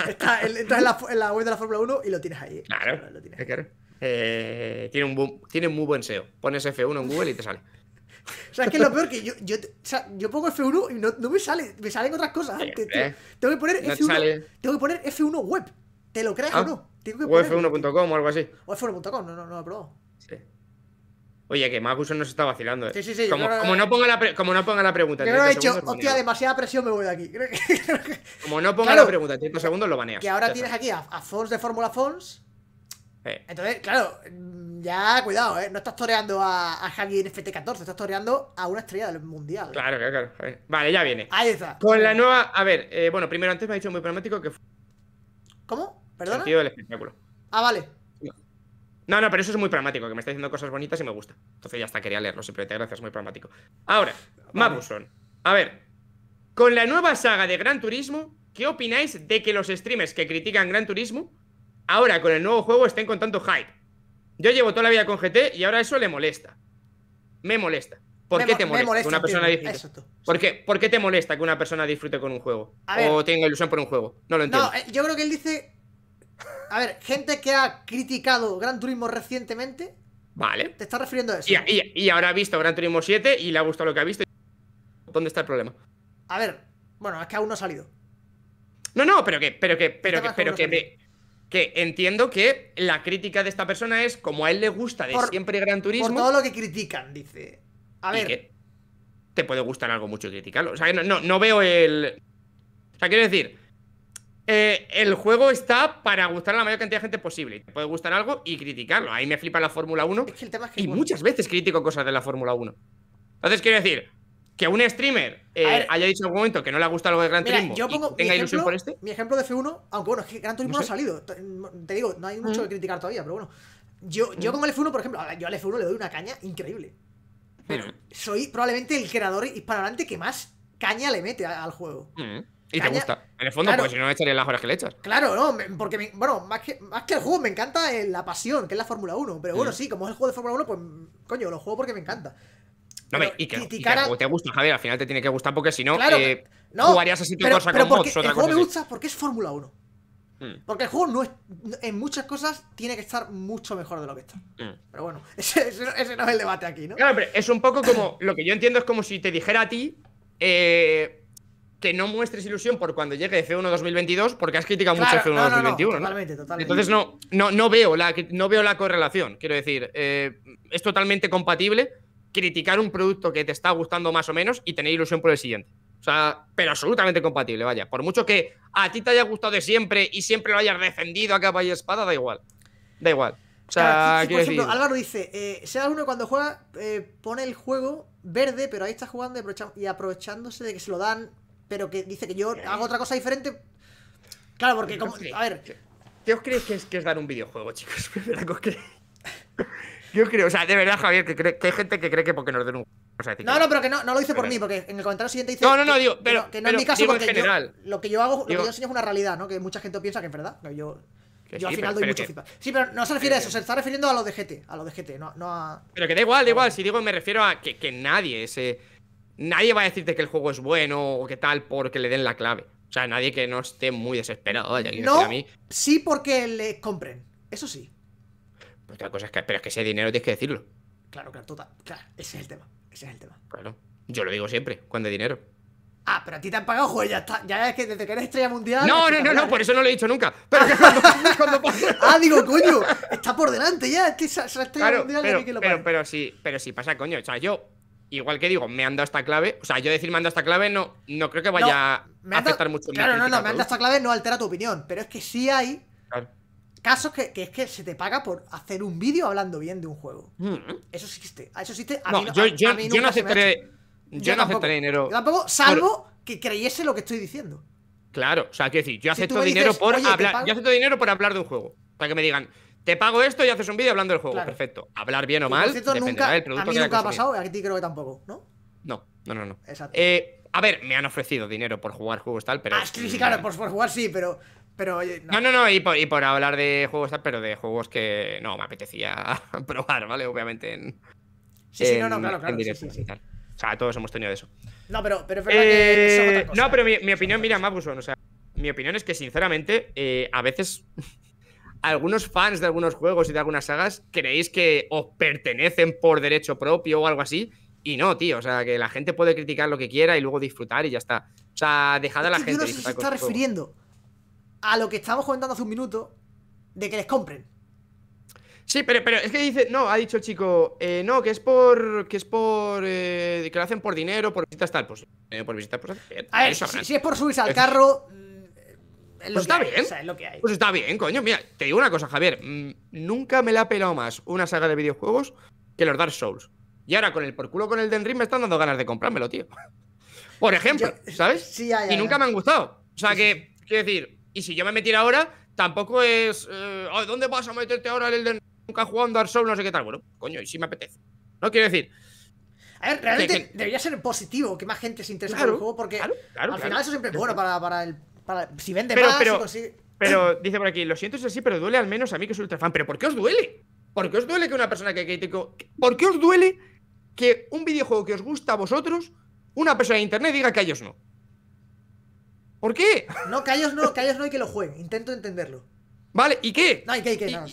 está en la, en la web de la Fórmula 1 y lo tienes ahí. Claro. Lo tienes. Ahí. claro. Eh, tiene, un tiene muy buen SEO. Pones F1 en Google y te sale. O sea, es que lo peor que yo, yo, pongo F1 y no, me sale, me salen otras cosas Tengo que poner F1. Tengo que poner F1 web. ¿Te lo crees ah, o no? o F1.com o algo así. O F1.com, no, no, no lo he probado. Sí. Oye, que no nos está vacilando. Eh. Como, no ponga la como no ponga la pregunta. he hecho, hostia, demasiada presión, me voy de aquí. como no ponga la pregunta, en 30 segundos lo baneas. Que ahora tienes aquí a, a Fons de Fórmula Fons entonces, claro, mm, ya cuidado, ¿eh? No estás toreando a, a en FT14, estás toreando a una estrella del mundial. Claro, claro, claro. Vale, ya viene. Ahí está. Con la nueva. A ver, eh, bueno, primero antes me ha dicho muy pragmático que. ¿Cómo? ¿Perdona? espectáculo. Ah, vale. No, no, pero eso es muy pragmático, que me está diciendo cosas bonitas y me gusta. Entonces ya está, quería leerlo, simplemente gracias, muy pragmático. Ahora, vale. A ver, con la nueva saga de Gran Turismo, ¿qué opináis de que los streamers que critican Gran Turismo ahora con el nuevo juego estén con tanto hype. Yo llevo toda la vida con GT y ahora eso le molesta. Me molesta. ¿Por qué te molesta, que una persona disfrute? ¿Por, qué? te molesta que una persona disfrute con un juego? o tenga ilusión por un juego. No lo entiendo. Eh, yo creo que él dice. A ver, gente que ha criticado Gran Turismo recientemente. Vale. Te está refiriendo a eso. Y, ahora ha visto Gran Turismo 7 y le ha gustado lo que ha visto. ¿Dónde está el problema? A ver, bueno, es que aún no ha salido. No, no, pero que, pero que, pero este que, pero que, que entiendo que la crítica de esta persona es como a él le gusta de siempre Gran Turismo. Por todo lo que critican, dice. A ver. Que te puede gustar algo mucho criticarlo. O sea, no, no, no veo el. O sea, quiero decir. Eh, el juego está para gustar a la mayor cantidad de gente posible. Te puede gustar algo y criticarlo. Ahí me flipa la Fórmula 1. y muchas veces critico cosas de la Fórmula 1. Entonces, quiero decir, que un streamer eh, haya dicho en algún momento que no le ha gustado algo de Gran Turismo yo pongo por este. Mi ejemplo de F1, aunque bueno, es que Gran Turismo no, ha salido. Te digo, no hay mucho que criticar todavía, pero bueno. Yo, yo con el F1, por ejemplo, yo al F1 le doy una caña increíble. Pero, Soy probablemente el creador hispanohablante que más caña le mete al juego. Y te gusta. En el fondo, porque si no, echaría las horas que le echas. Claro, no, porque, bueno, más que, más que el juego, me encanta eh, la pasión, que es la Fórmula 1. Pero bueno, sí, como es el juego de Fórmula 1, pues, coño, lo juego porque me encanta. No, me, y, que, criticara... te gusta, Javier, al final te tiene que gustar porque si eh, no, jugarías así pero, cosa con otra El juego cosa me gusta porque es Fórmula 1. Hmm. Porque el juego no es, en muchas cosas tiene que estar mucho mejor de lo que está. Hmm. Pero bueno, ese, ese, no es el debate aquí, ¿no? Claro, es un poco como. Lo que yo entiendo es como si te dijera a ti eh, que no muestres ilusión por cuando llegue F1 2022 porque has criticado mucho F1 2021. no, totalmente, totalmente. Entonces no, no, no, veo la, no veo la correlación. Quiero decir, eh, es totalmente compatible criticar un producto que te está gustando más o menos y tener ilusión por el siguiente. O sea, pero absolutamente compatible, vaya. Por mucho que a ti te haya gustado de siempre y siempre lo hayas defendido a capa y espada, da igual. Da igual. O sea, por ejemplo, Álvaro dice, eh, uno cuando juega eh, pone el juego verde, pero ahí está jugando y aprovechándose de que se lo dan, pero que dice que yo hago otra cosa diferente. Claro, porque como... A ver. ¿Qué, os creéis que es, que es dar un videojuego, chicos? ¿Qué os creéis? Yo creo, o sea, de verdad, Javier, que, cree, que hay gente que cree que porque nos den un. no, no, pero que no, no lo hice por mí, porque en el comentario siguiente dice. No, no, no, digo, pero. Que no, pero, es mi caso, porque en general, lo que yo hago, lo que yo enseño es una realidad, ¿no? Que mucha gente piensa que es verdad. yo. Yo al final doy mucho feedback. Sí, pero no se refiere a eso, se está refiriendo a lo de GT, a lo de GT, no, no a. Pero que da igual, da igual. Si digo, me refiero a que, que nadie ese Nadie va a decirte que el juego es bueno o que tal porque le den la clave. O sea, nadie que no esté muy desesperado. Oye, no, a mí. sí porque le compren. Eso sí otra cosa es que, pero es que ese dinero tienes que decirlo. Claro, claro, total. Claro, ese es el tema. Ese es el tema. Claro. Yo lo digo siempre, cuando hay dinero. Ah, pero a ti te han pagado, joder, ya está. Ya es que desde que eres estrella mundial. No, no, no, no, por eso no lo he dicho nunca. Pero que cuando, Ah, digo, coño, está por delante ya. Es que esa, estrella mundial pero, que lo pero, pero sí, pero sí pasa, coño. O sea, yo, igual que digo, me han dado esta clave. O sea, yo decir me han dado esta clave no, no creo que vaya a afectar mucho. Claro, no, no, me han dado esta clave no altera tu opinión. Pero es que sí hay casos que, es que se te paga por hacer un vídeo hablando bien de un juego. Mm-hmm. Eso existe. Eso existe. yo, no aceptaré. Yo, no dinero. Yo tampoco, salvo que creyese lo que estoy diciendo. Claro, o sea, quiero decir, yo acepto dinero por hablar. Yo acepto dinero por hablar de un juego. Para que me digan, te pago esto y haces un vídeo hablando del juego. Perfecto. Hablar bien o mal. a mí nunca ha pasado, a ti creo que tampoco, ¿no? No, no, no, eh, a ver, me han ofrecido dinero por jugar juegos tal, pero. Ah, sí, claro, por, por, jugar sí, pero no. no, no, y por, hablar de juegos, pero de juegos que no me apetecía probar, ¿vale? Obviamente Sí, sí, no, no, claro, claro. O sea, todos hemos tenido eso. No, pero, es verdad que. Eh, no, pero mi, opinión, mira, Mapuson, o sea, mi opinión es que, sinceramente, eh, a veces. algunos fans de algunos juegos y de algunas sagas creéis que os pertenecen por derecho propio o algo así. Y no, tío, o sea, que la gente puede criticar lo que quiera y luego disfrutar y ya está. O sea, dejad a la gente. está este refiriendo a lo que estábamos comentando hace un minuto de que les compren. Sí, pero, pero es que dice, no, ha dicho el chico, eh, no, que es por, que es por, eh, que lo hacen por dinero, por visitas tal, pues, eh, por visitas, pues, A ver, si, es por subirse al carro, pues está bien. Pues está bien, coño, mira, te digo una cosa, Javier, mm, nunca me la ha pelado más una saga de videojuegos que los Dark Souls. Y ahora con el por culo con el Den me están dando ganas de comprármelo, tío. Por ejemplo, ¿sabes? y nunca me han gustado. O sea que, quiero decir, y si yo me metiera ahora, tampoco es. Eh, ¿Dónde vas a meterte ahora el de Nunca jugando a Souls, no sé qué tal. Bueno, coño, y si me apetece. No quiero decir. A ver, realmente debería ser positivo que más gente se interese por el juego porque al final eso siempre es bueno para, el, si vende más, pero, si pues pero dice por aquí, lo siento es así, pero duele al menos a mí que soy ultra fan. ¿Pero por qué os duele? ¿Por qué os duele que una persona que critico... ¿Por qué os duele que un videojuego que os gusta a vosotros, una persona de internet diga que a ellos no? ¿Por qué? No, callos no, ellos no hay que lo juegue. Intento entenderlo. Vale, ¿y qué? No, ¿y qué? no,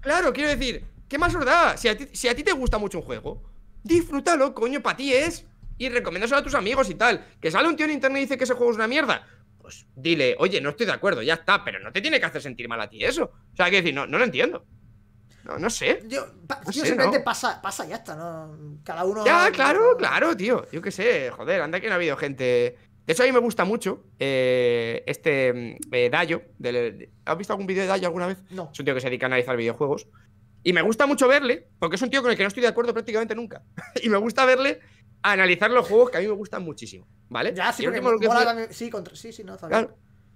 Claro, quiero decir, ¿qué más os da? Si a ti, te gusta mucho un juego, disfrútalo, coño, para ti es. Y recomiéndaselo a tus amigos y tal. Que sale un tío en internet y dice que ese juego es una mierda. Pues dile, oye, no estoy de acuerdo, ya está, pero no te tiene que hacer sentir mal a ti eso. O sea, hay que decir, no, no lo entiendo. No, no sé. Yo, simplemente pasa, pasa ya está, ¿no? Cada uno. Ya, claro, claro, tío. Yo qué sé, joder, anda que no ha habido gente de hecho, a mí me gusta mucho eh, este mm, eh, Dayo. Eh, ¿Has visto algún vídeo de Dayo alguna vez? No. Es un tío que se dedica a analizar videojuegos. Y me gusta mucho verle, porque es un tío con el que no estoy de acuerdo prácticamente nunca. y me gusta verle analizar los juegos que a mí me gustan muchísimo, ¿vale? Ya, sí, sí, sí, no,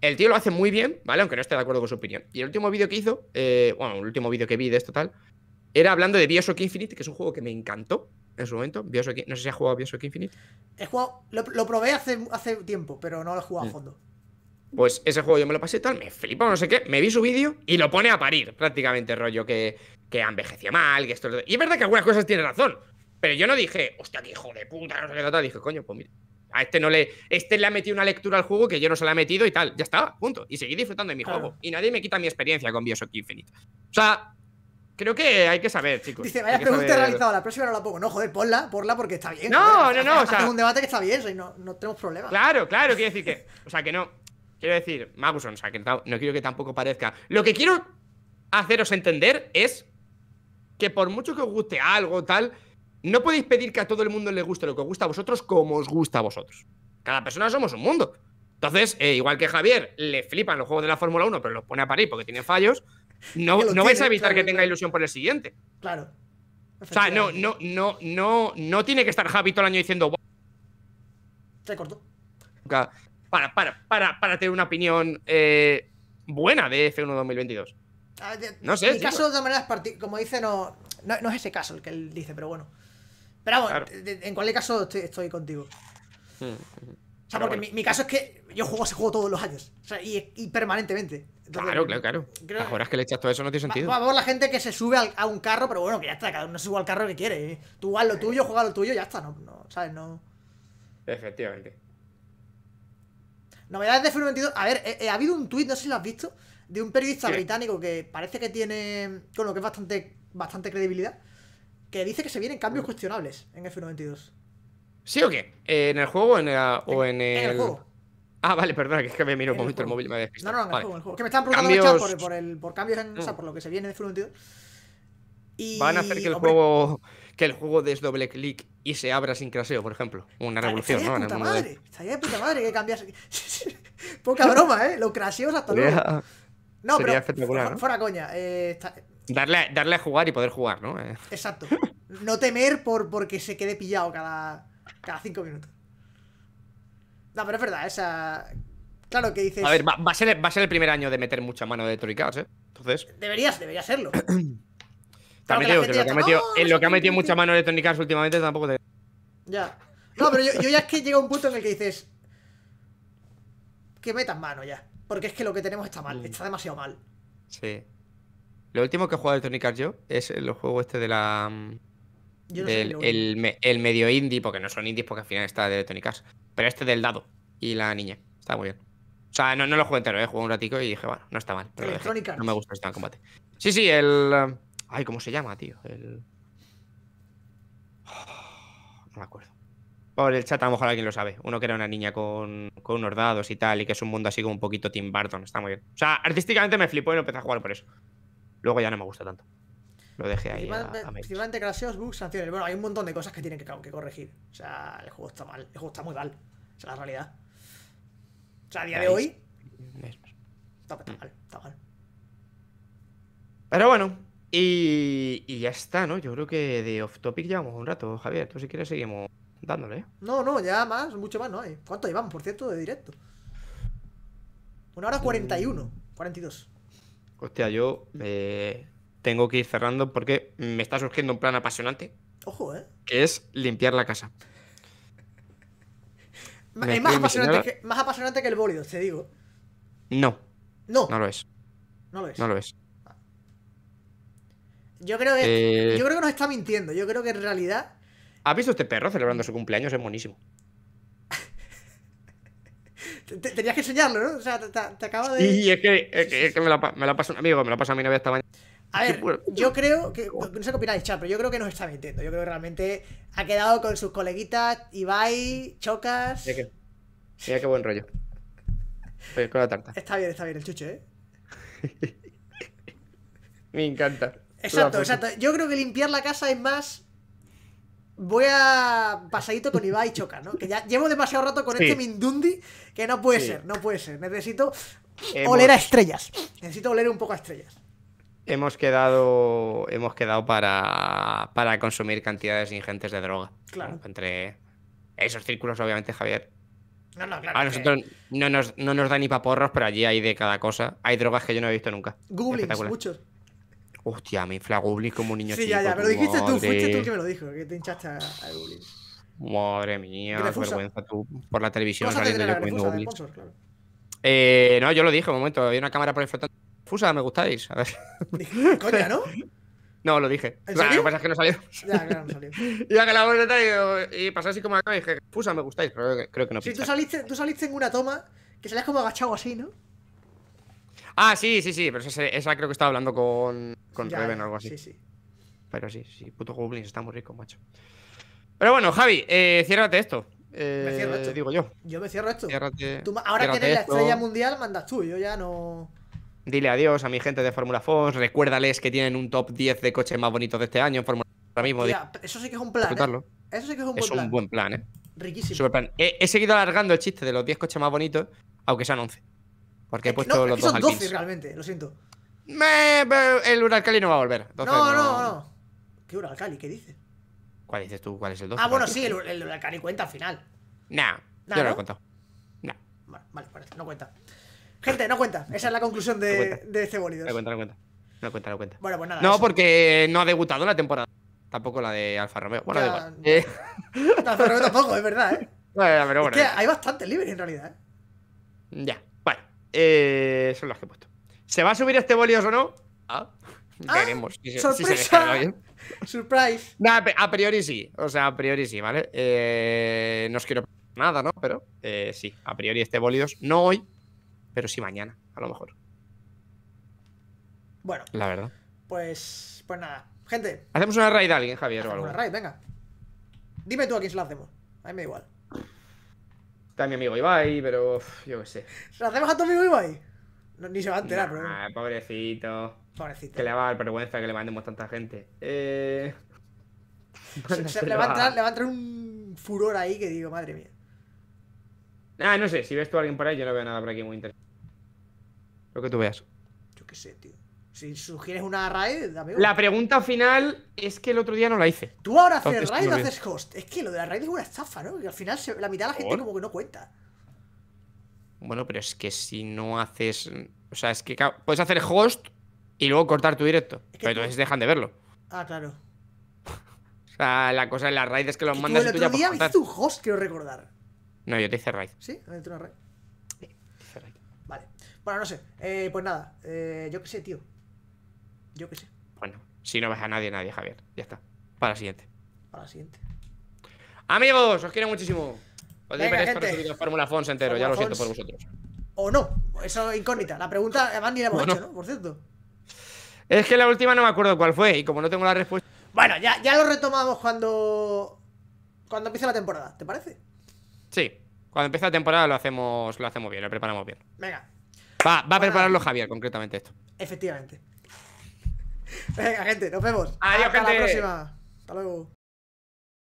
El tío lo hace muy bien, ¿vale? Aunque no esté de acuerdo con su opinión. Y el último vídeo que hizo, bueno, el último vídeo que vi de esto tal, era hablando de Bioshock Infinite, que es un juego que me encantó en su momento. Bioshock, no sé si has jugado Bioshock Infinite. He jugado, lo, probé hace, hace tiempo, pero no lo he jugado a mm. fondo. Pues ese juego yo me lo pasé tal, me flipo, no sé qué, me vi su vídeo y lo pone a parir, prácticamente, rollo, que, que mal, que esto. Y es verdad que algunas cosas tiene razón, pero yo no dije, hostia, qué hijo de puta, no sé qué tal. Dije, coño, pues mira, a este no le. Este le ha metido una lectura al juego que yo no se la he metido y tal. Ya estaba punto. Y seguí disfrutando de mi juego. Y nadie me quita mi experiencia con Bioshock Infinite. O sea, Creo que hay que saber, chicos. Dice, vaya pregunta realizada, la próxima no la pongo. No, joder, ponla, ponla porque está bien. No, no, no. o sea... un debate que está bien, no, no tenemos problemas. Claro, claro, quiero decir que. O sea, que no. Quiero decir, Maguson, o sea, que no, quiero que tampoco parezca. Lo que quiero haceros entender es que por mucho que os guste algo, tal, no podéis pedir que a todo el mundo le guste lo que os gusta a vosotros como os gusta a vosotros. Cada persona somos un mundo. Entonces, eh, igual que Javier le flipan los juegos de la Fórmula 1, pero los pone a parir porque tiene fallos, no, vais a evitar que tenga ilusión por el siguiente. Claro. O sea, no, no, no, no, no tiene que estar Javi todo el año diciendo. Se cortó. Para, para, para, para tener una opinión eh, buena de F1 2022. Ah, no sé. en caso, de manera, como dice, no, no, es ese caso el que él dice, pero bueno. Pero vamos, en cualquier caso estoy, contigo. Hmm, hmm. o sea, porque mi, caso es que yo juego ese juego todos los años. O sea, y, permanentemente. claro, claro, claro. Las horas que le echas todo eso no tiene sentido. Por favor, la gente que se sube a un carro, pero bueno, que ya está, cada uno se sube al carro que quiere. ¿eh? Tú haz lo tuyo, juega lo tuyo, ya está, no, no ¿sabes? No. Efectivamente. Novedades de f 22. A ver, eh, eh, ha habido un tuit, no sé si lo has visto, de un periodista británico que parece que tiene, con lo que es bastante, bastante credibilidad, que dice que se vienen cambios mm. cuestionables en F92. ¿Sí o qué? ¿En el juego en o en, el juego? Ah, vale, perdona, que es que me miro un momento el móvil y me No, no, no, Que me están preguntando por, el, por cambios en, o sea, por lo que se viene de Fruit Y... Van a hacer que el juego que el juego desdoble clic y se abra sin craseo, por ejemplo. Una revolución, ¿no? madre, estaría de puta madre que cambias Poca broma, ¿eh? Lo craseos hasta luego. No, pero fuera, coña. Eh, darle, darle, a jugar y poder jugar, ¿no? Eh. Exacto. No temer por porque se quede pillado cada, cada cinco minutos. No, pero es verdad, esa. Claro que dices. A ver, va, a ser, el, primer año de meter mucha mano de Electronic Arts, ¿eh? Entonces. Deberías, debería serlo. También digo que, lo que ha metido, oh, lo que ha metido mucha mano Electronic Arts últimamente tampoco te. Ya. No, pero yo, ya es que llega un punto en el que dices. Que metas mano ya. Porque es que lo que tenemos está mal, mm. está demasiado mal. Sí. Lo último que he jugado de Electronic Arts yo es el juego este de la. Yo no sé el, el, medio indie, porque no son indies, porque al final está de Electronic Arts. Pero este del dado y la niña. Está muy bien. O sea, no, no lo jugué entero, ¿eh? jugué un ratico y dije, bueno, no está mal. No me gusta este combate. Sí, sí, el. Um, ay, ¿cómo se llama, tío? El. No me acuerdo. Por el chat, a lo mejor alguien lo sabe. Uno que era una niña con, con unos dados y tal, y que es un mundo así como un poquito Tim Burton. Está muy bien. O sea, artísticamente me flipó y lo empecé a jugar por eso. Luego ya no me gusta tanto. Lo dejé ahí. Principalmente craseos, bugs, sanciones. Bueno, hay un montón de cosas que tienen que, corregir. O sea, el juego está mal. El juego está muy mal. O sea, la realidad. O sea, a día de hoy. Está, mal, está mal. Pero bueno, y, y, ya está, ¿no? Yo creo que de off topic llevamos un rato, Javier. Tú si quieres seguimos dándole. ¿eh? No, no, ya más, mucho más no hay. ¿Cuánto llevamos, por cierto, de directo? Una hora 41, 42. Hostia, yo eh, tengo que ir cerrando porque me está surgiendo un plan apasionante. Ojo, ¿eh? Que es limpiar la casa. Es más apasionante, que, el bólido, te digo. No. No. No lo es. No lo es. No lo es. Yo creo que, eh, nos está mintiendo. Yo creo que en realidad. ¿Has visto este perro celebrando su cumpleaños? Es buenísimo. Tenías que enseñarlo, ¿no? O sea, te, acabo de. Y es que, es que, me, la, me, la, pasa un amigo, me lo pasa a mi novia esta mañana. A ver, yo creo que. No sé qué opináis, chat, pero yo creo que nos está mintiendo. Yo creo que realmente ha quedado con sus coleguitas Ibai, Chocas. Mira qué, buen rollo. con la tarta. Está bien, está bien el chucho, ¿eh? Me encanta. Exacto, exacto. Yo creo que limpiar la casa es más. Voy a pasadito con Ibai y Chocas, ¿no? Que ya llevo demasiado rato con este Mindundi que no puede ser, no puede ser. Necesito oler a estrellas. Necesito oler un poco a estrellas hemos quedado, hemos quedado para, para consumir cantidades ingentes de droga. Claro. Entre esos círculos, obviamente, Javier. No, no, claro. A nosotros no, nos, no nos da ni paporros, pero allí hay de cada cosa. Hay drogas que yo no he visto nunca. Goblins, muchos. Hostia, me infla Google como un niño sí, chico. Sí, ya, ya, pero dijiste tú, fuiste tú el que me lo dijo, que te hinchaste a, Madre mía, qué vergüenza tú por la televisión saliendo yo comiendo Eh, no, yo lo dije un momento, había una cámara por el flotando Fusa, me gustáis. A ver. Coña, ¿no? No, lo dije. ¿En serio? lo que pasa es que no salió. Ya, claro, no salió. ya que la voy a y, y pasé así como acá dije, Fusa, me gustáis, pero creo que, no. Sí, tú saliste, tú saliste en una toma que salías como agachado así, ¿no? Ah, sí, sí, sí, pero esa, creo que estaba hablando con, con Reven o algo así. Sí, sí. Pero sí, sí, puto Goblins está muy rico, macho. Pero bueno, Javi, eh, ciérrate esto. me cierro eh, esto. Digo yo. Yo me cierro esto. ahora que eres la estrella mundial, mandas tú. Yo ya no. Dile adiós a mi gente de Fórmula Fos, Recuérdales que tienen un top 10 de coches más bonitos de este año en Fórmula Ahora mismo. eso sí que es un plan. ¿eh? Eso sí que es un buen plan. Es un buen plan, ¿eh? Riquísimo. Super plan. He, seguido alargando el chiste de los 10 coches más bonitos, aunque sean 11. Porque he puesto los dos son 12 realmente, lo siento. el Uralcali no va a volver. No, no, no, no. ¿Qué Uralcali? ¿Qué dices? ¿Cuál dices tú? ¿Cuál es el 12? Ah, bueno, sí, el, el Uralcali cuenta al final. Nah, yo no, lo he contado. Nah. Vale, vale, no cuenta. Gente, no cuenta. Esa es la conclusión de, este bolido. No cuenta, no cuenta. No cuenta, no cuenta. Bueno, pues nada. No, porque no ha debutado la temporada. Tampoco la de Alfa Romeo. Bueno, de igual. Alfa Romeo tampoco, es verdad, ¿eh? Bueno, pero bueno. Es que hay bastantes libres en realidad. ¿eh? Ya, vale. Eh, son las que he puesto. ¿Se va a subir este bolido o no? Ah, ah veremos. Ah, ¡Sorpresa! ¡Surprise! a priori sí. O sea, a priori sí, ¿vale? Eh, no os quiero nada, ¿no? Pero eh, sí, a priori este bolidos. No hoy, pero sí mañana, a lo mejor. Bueno. La verdad. Pues, pues nada. Gente. Hacemos una raid a alguien, Javier, o algo. Una raid, venga. Dime tú a quién se la hacemos. A mí me da igual. Está mi amigo Ibai, pero yo qué sé. ¿Se la hacemos a tu amigo Ibai? ni se va a enterar, bro. pobrecito. Pobrecito. Que le va a dar vergüenza que le mandemos tanta gente. Eh... le, va entrar, un furor ahí que digo, madre mía. Ah, no sé, si ves tú a alguien por ahí, yo no veo nada por aquí muy interesante. Lo que tú veas. Yo qué sé, tío. Si sugieres una raid, dame La pregunta final es que el otro día no la hice. Tú ahora haces raid o haces host. Es que lo de la raid es una estafa, ¿no? Y al final la mitad de la gente como que no cuenta. Bueno, pero es que si no haces. O sea, es que puedes hacer host y luego cortar tu directo. pero entonces dejan de verlo. Ah, claro. o sea, la cosa de las raid es que los mandas tú el otro tú día pues, un host, quiero recordar. No, yo te hice raid. ¿Sí? ¿Te hice una raid? Bueno, no sé. Eh, pues nada, eh, yo qué sé, tío. Yo qué sé. Bueno, si no ves a nadie, nadie, Javier. Ya está. Para la siguiente. Para la siguiente. Amigos, os quiero muchísimo. Venga, gente. Fórmula Fons entero, ya lo siento por vosotros. O no, eso incógnita. La pregunta, además, ni la hemos hecho, no. Por cierto. Es que la última no me acuerdo cuál fue y como no tengo la respuesta. Bueno, ya, ya lo retomamos cuando. Cuando empiece la temporada, ¿te parece? Sí, cuando empiece la temporada lo hacemos, lo hacemos bien, lo preparamos bien. Venga, Va, a prepararlo Javier, concretamente esto. Efectivamente. Venga, gente, nos vemos. Adiós, Hasta la próxima. Hasta luego.